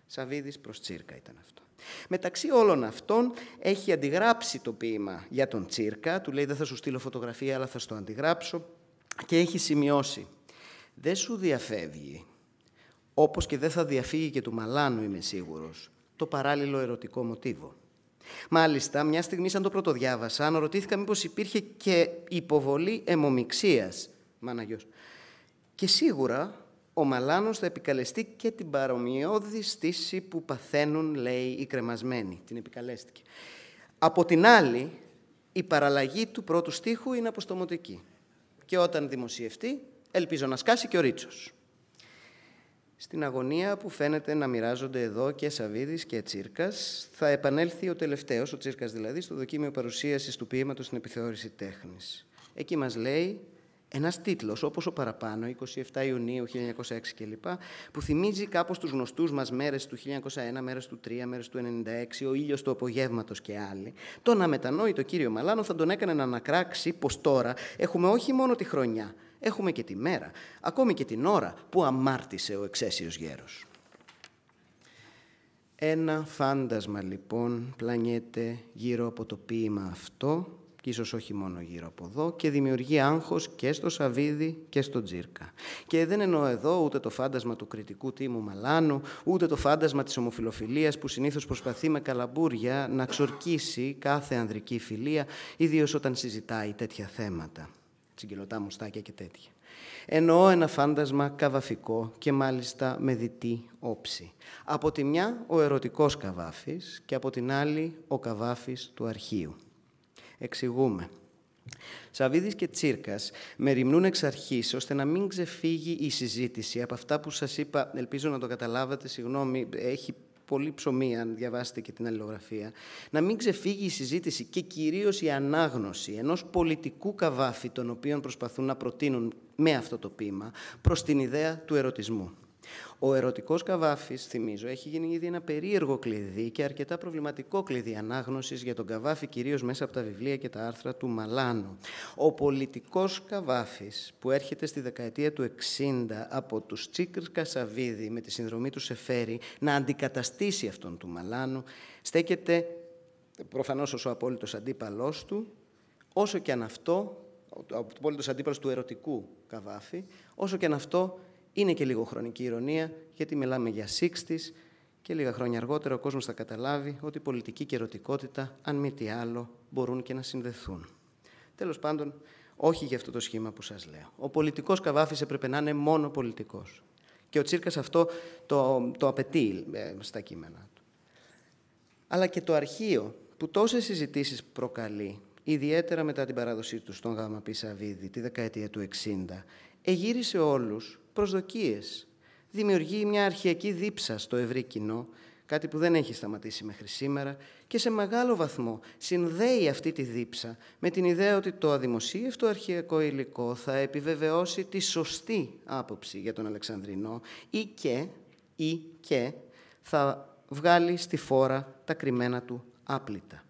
Σαβίδης προς Τσίρκα ήταν αυτό. Μεταξύ όλων αυτών έχει αντιγράψει το ποίημα για τον Τσίρκα, του λέει δεν θα σου στείλω φωτογραφία αλλά θα στο αντιγράψω και έχει σημειώσει «Δεν σου διαφεύγει, όπως και δεν θα διαφύγει και του Μαλάνου είμαι σίγουρος, το παράλληλο ερωτικό μοτίβο». Μάλιστα, μια στιγμή σαν το πρωτοδιάβασα, αναρωτήθηκα μήπως υπήρχε και υποβολή αιμομιξίας. Μάναγιος. Και σίγουρα ο Μαλάνος θα επικαλεστεί και την παρομοιώδη στήση που παθαίνουν, λέει, οι κρεμασμένοι. Την επικαλέστηκε. Από την άλλη, η παραλλαγή του πρώτου στίχου είναι αποστομωτική. Και όταν δημοσιευτεί, ελπίζω να σκάσει και ο Ρίτσος στην αγωνία που φαίνεται να μοιράζονται εδώ και Σαβίδης και Τσίρκας. Θα επανέλθει ο τελευταίος, ο Τσίρκας δηλαδή, στο δοκίμιο παρουσίασης του ποίηματος στην επιθεώρηση τέχνης. Εκεί μας λέει ένας τίτλος, όπως ο παραπάνω, 27 Ιουνίου 1906 κλπ, που θυμίζει κάπως τους γνωστούς μας μέρες του 1901, μέρες του 3, μέρες του 96, ο ήλιος του απογεύματος και άλλοι, τον το κύριο Μαλάνο θα τον έκανε να ανακράξει πως τώρα έχουμε όχι μόνο τη χρονιά, Έχουμε και τη μέρα, ακόμη και την ώρα που αμάρτησε ο εξαίσιος γέρος. Ένα φάντασμα λοιπόν πλανιέται γύρω από το ποίημα αυτό και ίσως όχι μόνο γύρω από εδώ, και δημιουργεί άγχος και στο Σαβίδι και στο Τζίρκα. Και δεν εννοώ εδώ ούτε το φάντασμα του κριτικού τίμου Μαλάνου, ούτε το φάντασμα της ομοφιλοφιλίας που συνήθως προσπαθεί με καλαμπούρια να ξορκίσει κάθε ανδρική φιλία, ιδίως όταν συζητάει τέτοια θέματα τσιγκελωτά μουστάκια και τέτοια. Εννοώ ένα φάντασμα καβαφικό και μάλιστα με διτή όψη. Από τη μια ο ερωτικός καβάφης και από την άλλη ο καβάφης του αρχείου. Εξηγούμε. Σαβίδης και Τσίρκας με ρημνούν εξ αρχής, ώστε να μην ξεφύγει η συζήτηση από αυτά που σας είπα, ελπίζω να το καταλάβατε, συγγνώμη, έχει πολύ ψωμί, αν διαβάσετε και την αλληλογραφία, να μην ξεφύγει η συζήτηση και κυρίως η ανάγνωση ενός πολιτικού καβάφη, τον οποίο προσπαθούν να προτείνουν με αυτό το πείμα προς την ιδέα του ερωτισμού. Ο ερωτικός Καβάφης, θυμίζω, έχει γίνει ήδη ένα περίεργο κλειδί και αρκετά προβληματικό κλειδί ανάγνωσης για τον Καβάφη, κυρίως μέσα από τα βιβλία και τα άρθρα του Μαλάνο. Ο πολιτικός Καβάφης, που έρχεται στη δεκαετία του 60 από τους Τσίκρ Κασαβίδη με τη συνδρομή του Σεφέρη να αντικαταστήσει αυτόν του Μαλάνου, στέκεται προφανώς ως ο απόλυτος αντίπαλός του, όσο και αν αυτό, ο απόλυτος αντίπαλος του ερωτικού Καβάφη, όσο και αν αυτό είναι και λίγο χρονική ηρωνία, γιατί μιλάμε για τη. και λίγα χρόνια αργότερα ο κόσμος θα καταλάβει ότι πολιτική και ερωτικότητα, αν μη τι άλλο, μπορούν και να συνδεθούν. Τέλος πάντων, όχι για αυτό το σχήμα που σας λέω. Ο πολιτικός Καβάφης έπρεπε να είναι μόνο πολιτικός. Και ο Τσίρκας αυτό το, το απαιτεί ε, στα κείμενα του. Αλλά και το αρχείο που τόσες συζητήσεις προκαλεί, ιδιαίτερα μετά την παράδοσή του στον Γάμα Πισαβίδη τη δεκαετία του 60, εγύρισε όλους προσδοκίες. Δημιουργεί μια αρχιακή δίψα στο ευρύ κοινό, κάτι που δεν έχει σταματήσει μέχρι σήμερα και σε μεγάλο βαθμό συνδέει αυτή τη δίψα με την ιδέα ότι το αδημοσίευτο αρχιακό υλικό θα επιβεβαιώσει τη σωστή άποψη για τον Αλεξανδρινό ή και, ή και θα βγάλει στη φόρα τα κρυμμένα του άπλητα.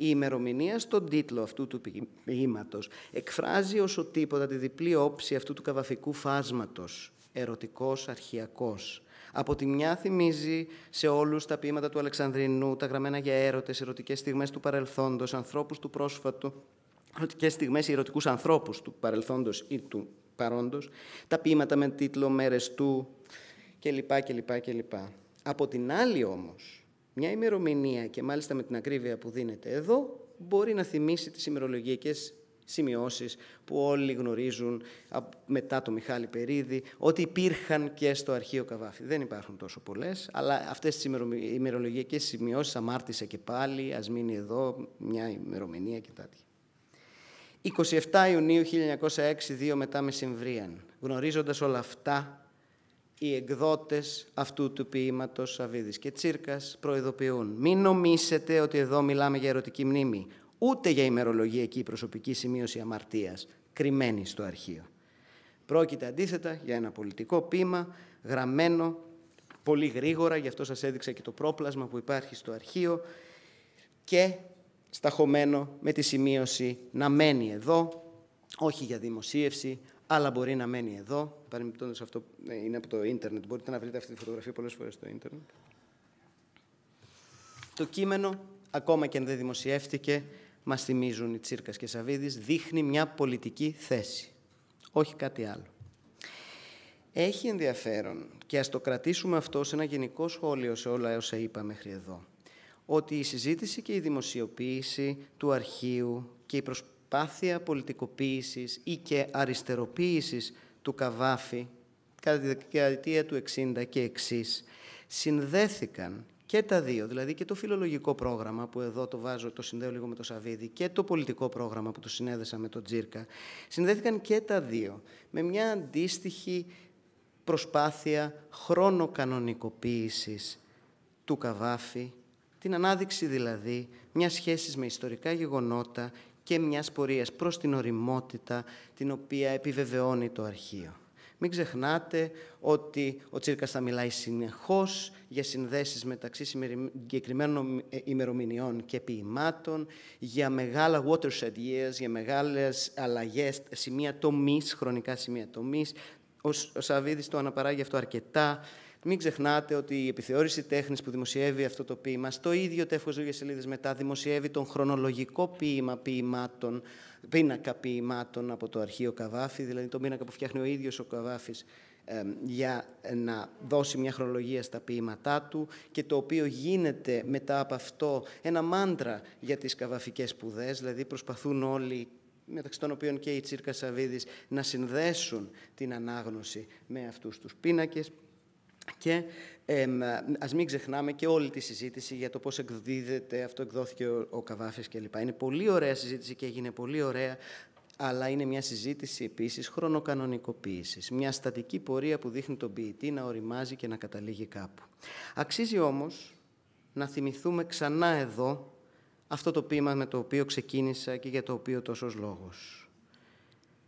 Η ημερομηνία στον τίτλο αυτού του ποίηματος εκφράζει όσο τίποτα τη διπλή όψη αυτού του καβαφικού φάσματος, ερωτικός αρχιακός. Από τη μια θυμίζει σε όλους τα ποίηματα του Αλεξανδρινού, τα γραμμένα για έρωτες, ερωτικές στιγμές του παρελθόντος, ανθρώπους του πρόσφατου, ερωτικές στιγμές, ερωτικούς ανθρώπους του παρελθόντος ή του παρόντος, τα ποίηματα με τίτλο «Μέρες του» κλπ. Από την άλλη όμως, μια ημερομηνία και μάλιστα με την ακρίβεια που δίνεται εδώ μπορεί να θυμίσει τις ημερολογικές σημειώσεις που όλοι γνωρίζουν μετά το Μιχάλη Περίδη, ότι υπήρχαν και στο αρχείο Καβάφη. Δεν υπάρχουν τόσο πολλές, αλλά αυτές τις ημερολογικές σημειώσεις αμάρτησε και πάλι, ας μείνει εδώ μια ημερομηνία και τέτοια. 27 Ιουνίου 1906, δύο μετά Μεσημβρίαν. Γνωρίζοντας όλα αυτά, οι εκδότες αυτού του ποίηματος Σαββίδης και Τσίρκας προειδοποιούν. Μην νομίσετε ότι εδώ μιλάμε για ερωτική μνήμη, ούτε για ημερολογιακή προσωπική σημείωση αμαρτίας, κρυμμένη στο αρχείο. Πρόκειται αντίθετα για ένα πολιτικό ποίημα, γραμμένο πολύ γρήγορα, γι' αυτό σας έδειξα και το πρόπλασμα που υπάρχει στο αρχείο, και σταχωμένο με τη σημείωση να μένει εδώ, όχι για δημοσίευση, αλλά μπορεί να μένει εδώ, Παρεμπιπτόντως, αυτό ε, είναι από το ίντερνετ. Μπορείτε να βρείτε αυτή τη φωτογραφία πολλές φορές στο ίντερνετ. Το κείμενο, ακόμα και αν δεν δημοσιεύτηκε, μας θυμίζουν οι Τσίρκας και Σαββίδης, δείχνει μια πολιτική θέση. Όχι κάτι άλλο. Έχει ενδιαφέρον, και ας το κρατήσουμε αυτό σε ένα γενικό σχόλιο σε όλα όσα είπα μέχρι εδώ, ότι η συζήτηση και η δημοσιοποίηση του αρχείου και η προσπάθεια πολιτικοποίησης ή και αριστεροποίησης του Καβάφη κατά τη δεκαετία του 60 και εξής συνδέθηκαν και τα δύο, δηλαδή και το φιλολογικό πρόγραμμα που εδώ το βάζω, το συνδέω λίγο με το Σαβίδι και το πολιτικό πρόγραμμα που το συνέδεσα με τον Τζίρκα, συνδέθηκαν και τα δύο με μια αντίστοιχη προσπάθεια χρονοκανονικοποίησης του Καβάφη, την ανάδειξη δηλαδή μιας σχέσης με ιστορικά γεγονότα και μιας πορείας προς την οριμότητα την οποία επιβεβαιώνει το αρχείο. Μην ξεχνάτε ότι ο Τσίρκας θα μιλάει συνεχώς για συνδέσεις μεταξύ συγκεκριμένων ημερομηνιών και ποιημάτων, για μεγάλα watershed years, για μεγάλες αλλαγές, σημεία τομής, χρονικά σημεία τομής, Ο Σαββίδης το αναπαράγει αυτό αρκετά. Μην ξεχνάτε ότι η επιθεώρηση τέχνης που δημοσιεύει αυτό το ποίημα, στο ίδιο τεύχος δύο σελίδες μετά, δημοσιεύει τον χρονολογικό ποίημα ποίηματων, πίνακα ποίηματων από το αρχείο Καβάφη, δηλαδή τον πίνακα που φτιάχνει ο ίδιος ο Καβάφης για να δώσει μια χρονολογία στα ποίηματά του και το οποίο γίνεται μετά από αυτό ένα μάντρα για τις καβαφικές σπουδές, δηλαδή προσπαθούν όλοι μεταξύ των οποίων και η Τσίρκα Σαβίδης, να συνδέσουν την ανάγνωση με αυτούς τους πίνακες. Και ε, ας μην ξεχνάμε και όλη τη συζήτηση για το πώς εκδίδεται, αυτό εκδόθηκε ο, ο Καβάφης κλπ. Είναι πολύ ωραία συζήτηση και έγινε πολύ ωραία αλλά είναι μια συζήτηση επίσης χρονοκανονικοποίησης, μια στατική πορεία που δείχνει τον ποιητή να οριμάζει και να καταλήγει κάπου. Αξίζει όμως να θυμηθούμε ξανά εδώ αυτό το ποίημα με το οποίο ξεκίνησα και για το οποίο τόσος λόγος.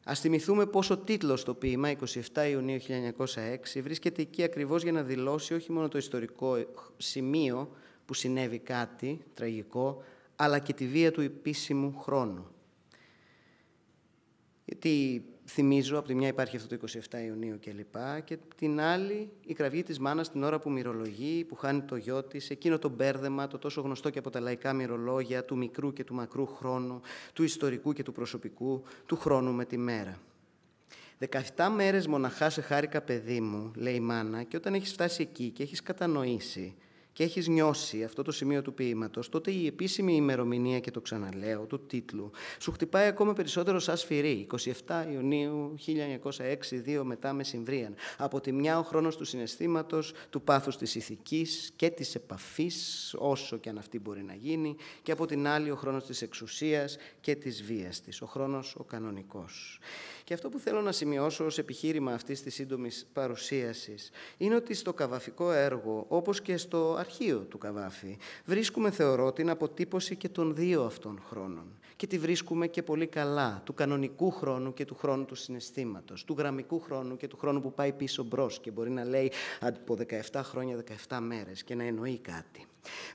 Α θυμηθούμε πόσο τίτλος στο ποίημα 27 Ιουνίου 1906 βρίσκεται εκεί ακριβώς για να δηλώσει όχι μόνο το ιστορικό σημείο που συνέβη κάτι τραγικό, αλλά και τη βία του επίσημου χρόνου. Γιατί θυμίζω, από τη μια υπάρχει αυτό το 27 Ιουνίου κλπ. Και, και την άλλη η κραυγή της μάνας την ώρα που μυρολογεί, που χάνει το γιο της, εκείνο το μπέρδεμα, το τόσο γνωστό και από τα λαϊκά μυρολόγια, του μικρού και του μακρού χρόνου, του ιστορικού και του προσωπικού, του χρόνου με τη μέρα. 17 μέρες μοναχά σε χάρηκα παιδί μου, λέει η μάνα, και όταν έχεις φτάσει εκεί και έχεις κατανοήσει και έχεις νιώσει αυτό το σημείο του ποίηματος, τότε η επίσημη ημερομηνία και το ξαναλέω του τίτλου σου χτυπάει ακόμα περισσότερο σαν σφυρί. 27 Ιουνίου 1906, 2 μετά μεσημβρίαν. Από τη μια ο χρόνος του συναισθήματος, του πάθους της ηθικής και της επαφής, όσο και αν αυτή μπορεί να γίνει, και από την άλλη ο χρόνος της εξουσίας και της βίας της. Ο χρόνος ο κανονικός. Και αυτό που θέλω να σημειώσω ως επιχείρημα αυτής της σύντομης παρουσίασης είναι ότι στο καβαφικό έργο, όπως και στο αρχείο του Καβάφη, βρίσκουμε, θεωρώ, την αποτύπωση και των δύο αυτών χρόνων. Και τη βρίσκουμε και πολύ καλά, του κανονικού χρόνου και του χρόνου του συναισθήματος, του γραμμικού χρόνου και του χρόνου που πάει πίσω μπρος και μπορεί να λέει από 17 χρόνια, 17 μέρες και να εννοεί κάτι.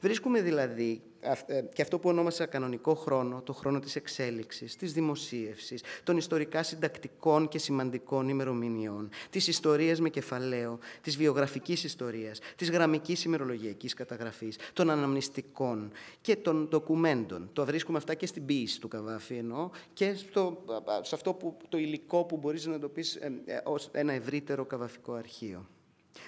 Βρίσκουμε δηλαδή ε, και αυτό που ονόμασα κανονικό χρόνο, το χρόνο της εξέλιξης, της δημοσίευσης, των ιστορικά συντακτικών και σημαντικών ημερομηνιών, της ιστορίας με κεφαλαίο, της βιογραφικής ιστορίας, της γραμμικής ημερολογιακής καταγραφής, των αναμνηστικών και των ντοκουμέντων. Το βρίσκουμε αυτά και στην ποιήση του Καβάφη και στο, σε αυτό που, το υλικό που μπορείς να το πεις ε, ε, ως ένα ευρύτερο καβαφικό αρχείο.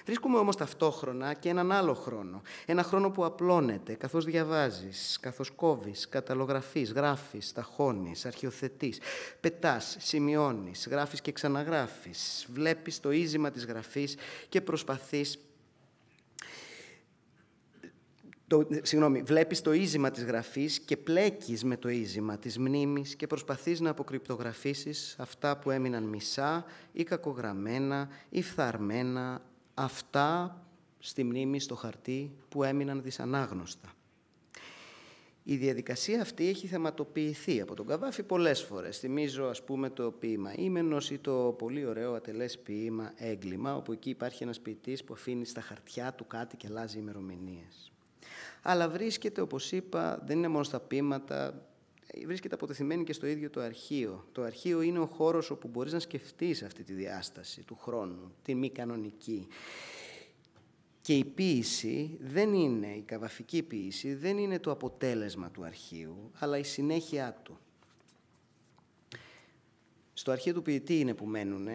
Βρίσκουμε όμως ταυτόχρονα και έναν άλλο χρόνο. Ένα χρόνο που απλώνεται, καθώς διαβάζεις, καθώς κόβεις, καταλογραφείς, γράφεις, ταχώνεις, αρχιοθετείς, πετάς, σημειώνεις, γράφεις και ξαναγράφεις, βλέπεις το ίζημα της γραφής και προσπαθείς το, συγγνώμη, βλέπεις το ίζημα της γραφής και πλέκεις με το ίζημα της μνήμης και προσπαθείς να αποκρυπτογραφήσεις αυτά που έμειναν μισά ή κακογραμμένα ή φθαρμένα αυτά στη μνήμη, στο χαρτί, που έμειναν δυσανάγνωστα. Η διαδικασία αυτή έχει θεματοποιηθεί από τον Καβάφη πολλές φορές. Θυμίζω, ας πούμε, το ποίημα «Ήμενος» ή το πολύ ωραίο ατελές ποίημα «Έγκλημα», όπου εκεί υπάρχει ένας ποιητής που αφήνει στα χαρτιά του κάτι και αλλάζει ημερομηνίες. Αλλά βρίσκεται, όπως είπα, δεν είναι μόνο στα ποίηματα, βρίσκεται αποτεθειμένη και στο ίδιο το αρχείο. Το αρχείο είναι ο χώρος όπου μπορείς να σκεφτείς αυτή τη διάσταση του χρόνου, τη μη κανονική. Και η ποίηση δεν είναι, η καβαφική ποίηση δεν είναι το αποτέλεσμα του αρχείου, αλλά η συνέχεια του. Στο αρχείο του ποιητή είναι που μένουν,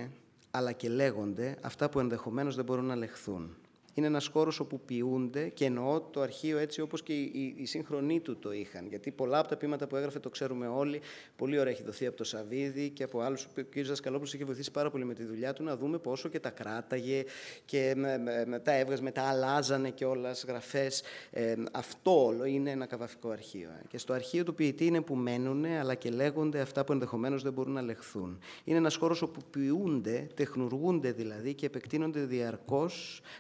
αλλά και λέγονται αυτά που ενδεχομένως δεν μπορούν να λεχθούν είναι ένας χώρος όπου ποιούνται και εννοώ το αρχείο έτσι όπως και οι, οι σύγχρονοί του το είχαν. Γιατί πολλά από τα πείματα που έγραφε το ξέρουμε όλοι, πολύ ωραία έχει δοθεί από το Σαβίδι και από άλλους. Ο κ. Ζασκαλόπουλος είχε βοηθήσει πάρα πολύ με τη δουλειά του να δούμε πόσο και τα κράταγε και τα έβγαζε, μετά αλλάζανε και όλα γραφές. Ε, αυτό όλο είναι ένα καβαφικό αρχείο. Ε. Και στο αρχείο του ποιητή είναι που μένουν, αλλά και λέγονται αυτά που ενδεχομένως δεν μπορούν να λεχθούν. Είναι ένας χώρος όπου ποιούνται, τεχνουργούνται δηλαδή και επεκτείνονται διαρκώς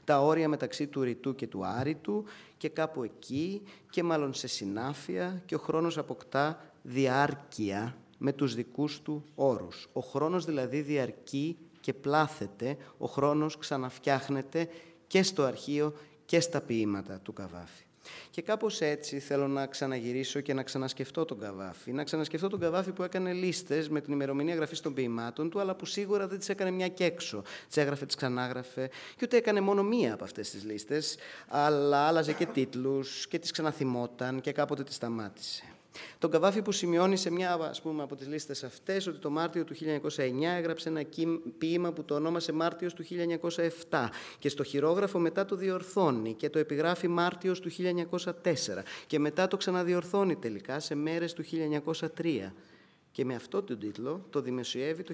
τα όρια μεταξύ του ρητού και του άρητου και κάπου εκεί και μάλλον σε συνάφεια και ο χρόνος αποκτά διάρκεια με τους δικούς του όρους. Ο χρόνος δηλαδή διαρκεί και πλάθεται, ο χρόνος ξαναφτιάχνεται και στο αρχείο και στα ποίηματα του Καβάφη. Και κάπως έτσι θέλω να ξαναγυρίσω και να ξανασκεφτώ τον Καβάφη. Να ξανασκεφτώ τον Καβάφη που έκανε λίστες με την ημερομηνία γραφής των ποιημάτων του, αλλά που σίγουρα δεν τις έκανε μια και έξω. Τις έγραφε, τις ξανάγραφε, και ούτε έκανε μόνο μία από αυτές τις λίστες, αλλά άλλαζε και τίτλους και τις ξαναθυμόταν και κάποτε τις σταμάτησε. Το Καβάφη που σημειώνει σε μια ας πούμε, από τις λίστες αυτές ότι το Μάρτιο του 1909 έγραψε ένα ποίημα που το ονόμασε Μάρτιος του 1907 και στο χειρόγραφο μετά το διορθώνει και το επιγράφει Μάρτιος του 1904 και μετά το ξαναδιορθώνει τελικά σε μέρες του 1903. Και με αυτό τον τίτλο το δημοσιεύει το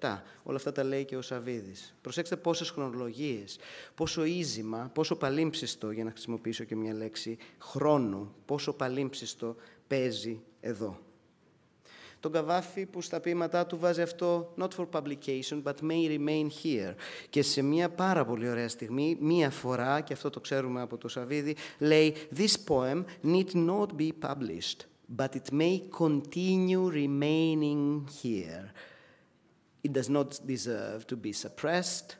1917. Όλα αυτά τα λέει και ο Σαβίδης. Προσέξτε πόσες χρονολογίες, πόσο ίζημα, πόσο παλίμψιστο, για να χρησιμοποιήσω και μια λέξη, χρόνο, πόσο παλίμψιστο παίζει εδώ. Τον Καβάφη που στα ποίηματά του βάζει αυτό «Not for publication, but may remain here». Και σε μια πάρα πολύ ωραία στιγμή, μία φορά, και αυτό το ξέρουμε από το Σαβίδη, λέει «This poem need not be published, but it may continue remaining here. It does not deserve to be suppressed.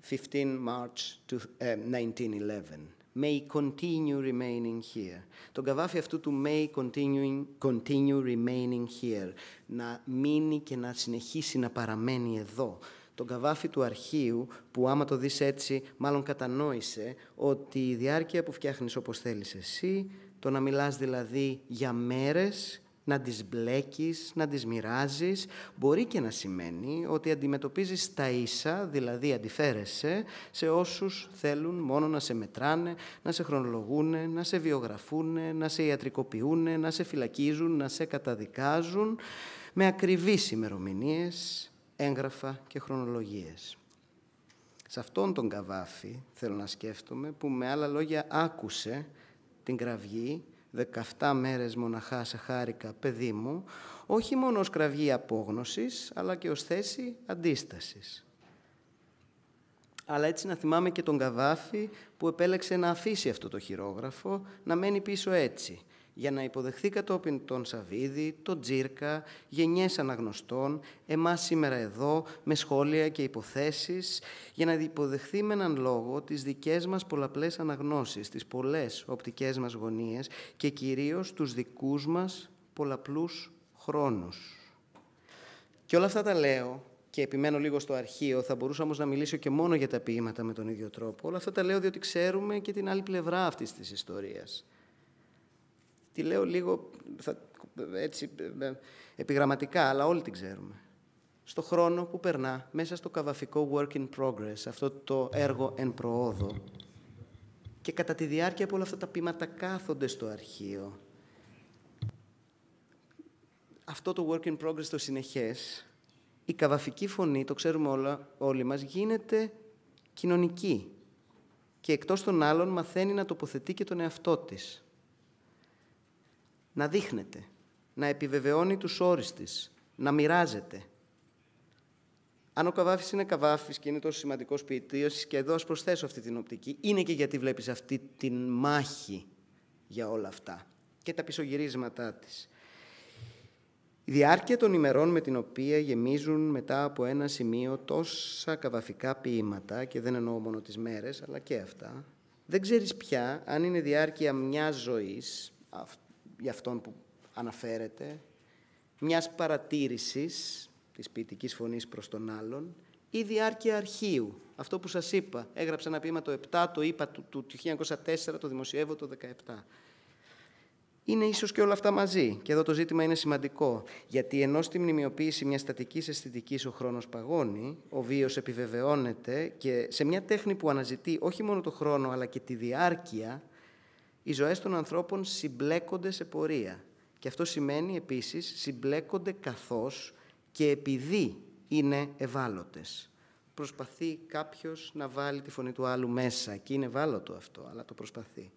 15 March 1911. Eh, may continue remaining here. Το καβάφι αυτού του may continue, continue remaining here. Να μείνει και να συνεχίσει να παραμένει εδώ. Το καβάφι του αρχείου που άμα το δεις έτσι μάλλον κατανόησε ότι η διάρκεια που φτιάχνεις όπως θέλεις εσύ το να μιλάς δηλαδή για μέρες, να τις μπλέκεις, να τις μοιράζεις, μπορεί και να σημαίνει ότι αντιμετωπίζεις τα ίσα, δηλαδή αντιφέρεσαι, σε όσους θέλουν μόνο να σε μετράνε, να σε χρονολογούν, να σε βιογραφούν, να σε ιατρικοποιούνε, να σε φυλακίζουν, να σε καταδικάζουν, με ακριβείς ημερομηνίες, έγγραφα και χρονολογίες. Σε αυτόν τον καβάφι θέλω να σκέφτομαι, που με άλλα λόγια άκουσε την κραυγή, 17 μέρες μοναχά σε χάρηκα παιδί μου, όχι μόνο ως κραυγή απόγνωσης, αλλά και ως θέση αντίστασης. Αλλά έτσι να θυμάμαι και τον Καβάφη που επέλεξε να αφήσει αυτό το χειρόγραφο, να μένει πίσω έτσι, για να υποδεχθεί κατόπιν τον Σαβίδη, τον Τζίρκα, γενιές αναγνωστών, εμάς σήμερα εδώ, με σχόλια και υποθέσεις, για να υποδεχθεί με έναν λόγο τις δικές μας πολλαπλές αναγνώσεις, τις πολλές οπτικές μας γωνίες και κυρίως τους δικούς μας πολλαπλούς χρόνους. Και όλα αυτά τα λέω και επιμένω λίγο στο αρχείο, θα μπορούσα όμως να μιλήσω και μόνο για τα ποίηματα με τον ίδιο τρόπο. Όλα αυτά τα λέω διότι ξέρουμε και την άλλη πλευρά αυτής της ιστορίας. Τη λέω λίγο έτσι, ε, επιγραμματικά, αλλά όλοι την ξέρουμε. Στο χρόνο που περνά μέσα στο καβαφικό work in progress, αυτό το έργο εν προόδο, και κατά τη διάρκεια που όλα αυτά τα πείματα κάθονται στο αρχείο, αυτό το work in progress το συνεχές, η καβαφική φωνή, το ξέρουμε όλα, όλοι μας, γίνεται κοινωνική. Και εκτός των άλλων μαθαίνει να τοποθετεί και τον εαυτό της να δείχνεται, να επιβεβαιώνει τους όρους της, να μοιράζεται. Αν ο Καβάφης είναι Καβάφης και είναι τόσο σημαντικός ποιητής και εδώ ας προσθέσω αυτή την οπτική, είναι και γιατί βλέπεις αυτή τη μάχη για όλα αυτά και τα πισωγυρίσματά της. Η διάρκεια των ημερών με την οποία γεμίζουν μετά από ένα σημείο τόσα καβαφικά ποίηματα, και δεν εννοώ μόνο τις μέρες, αλλά και αυτά, δεν ξέρεις πια αν είναι διάρκεια μιας ζωής, αυτό για αυτόν που αναφέρεται, μιας παρατήρησης της ποιητικής φωνής προς τον άλλον ή διάρκεια αρχείου. Αυτό που σας είπα, έγραψα ένα ποίημα το 7, το είπα του, του, του 1904, το δημοσιεύω το 17. Είναι ίσως και όλα αυτά μαζί. Και εδώ το ζήτημα είναι σημαντικό. Γιατί ενώ στη μνημειοποίηση μιας στατικής αισθητικής ο χρόνος παγώνει, ο βίος επιβεβαιώνεται και σε μια τέχνη που αναζητεί όχι μόνο το χρόνο αλλά και τη διάρκεια, οι ζωές των ανθρώπων συμπλέκονται σε πορεία. Και αυτό σημαίνει επίσης συμπλέκονται καθώς και επειδή είναι ευάλωτες. Προσπαθεί κάποιος να βάλει τη φωνή του άλλου μέσα και είναι ευάλωτο αυτό, αλλά το προσπαθεί.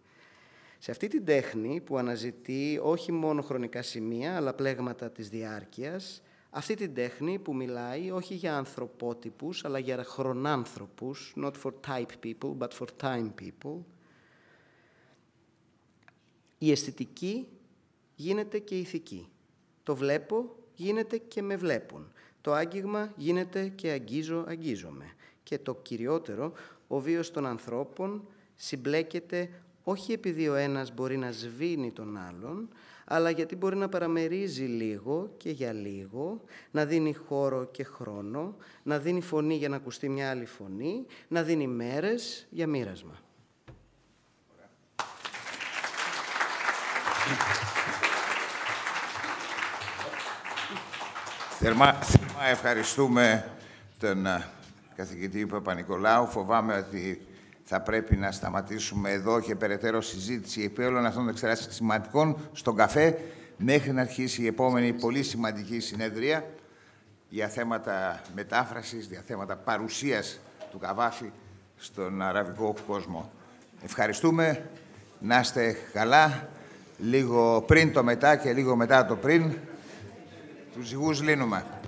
Σε αυτή την τέχνη που αναζητεί όχι μόνο χρονικά σημεία, αλλά πλέγματα της διάρκειας, αυτή την τέχνη που μιλάει όχι για ανθρωπότυπους, αλλά για χρονάνθρωπους, not for type people, but for time people, η αισθητική γίνεται και ηθική. Το βλέπω γίνεται και με βλέπουν. Το άγγιγμα γίνεται και αγγίζω, αγγίζομαι. Και το κυριότερο, ο βίος των ανθρώπων συμπλέκεται όχι επειδή ο ένας μπορεί να σβήνει τον άλλον, αλλά γιατί μπορεί να παραμερίζει λίγο και για λίγο, να δίνει χώρο και χρόνο, να δίνει φωνή για να ακουστεί μια άλλη φωνή, να δίνει μέρες για μοίρασμα. Θερμά, ευχαριστούμε τον ε, καθηγητή Παπα-Νικολάου. Φοβάμαι ότι θα πρέπει να σταματήσουμε εδώ και περαιτέρω συζήτηση επί όλων αυτών των εξετάσεων σημαντικών στον καφέ μέχρι να αρχίσει η επόμενη πολύ σημαντική συνεδρία για θέματα μετάφρασης, για θέματα παρουσίας του Καβάφη στον αραβικό κόσμο. Ευχαριστούμε. Να είστε καλά λίγο πριν το μετά και λίγο μετά το πριν. Τους ζυγούς λύνουμε.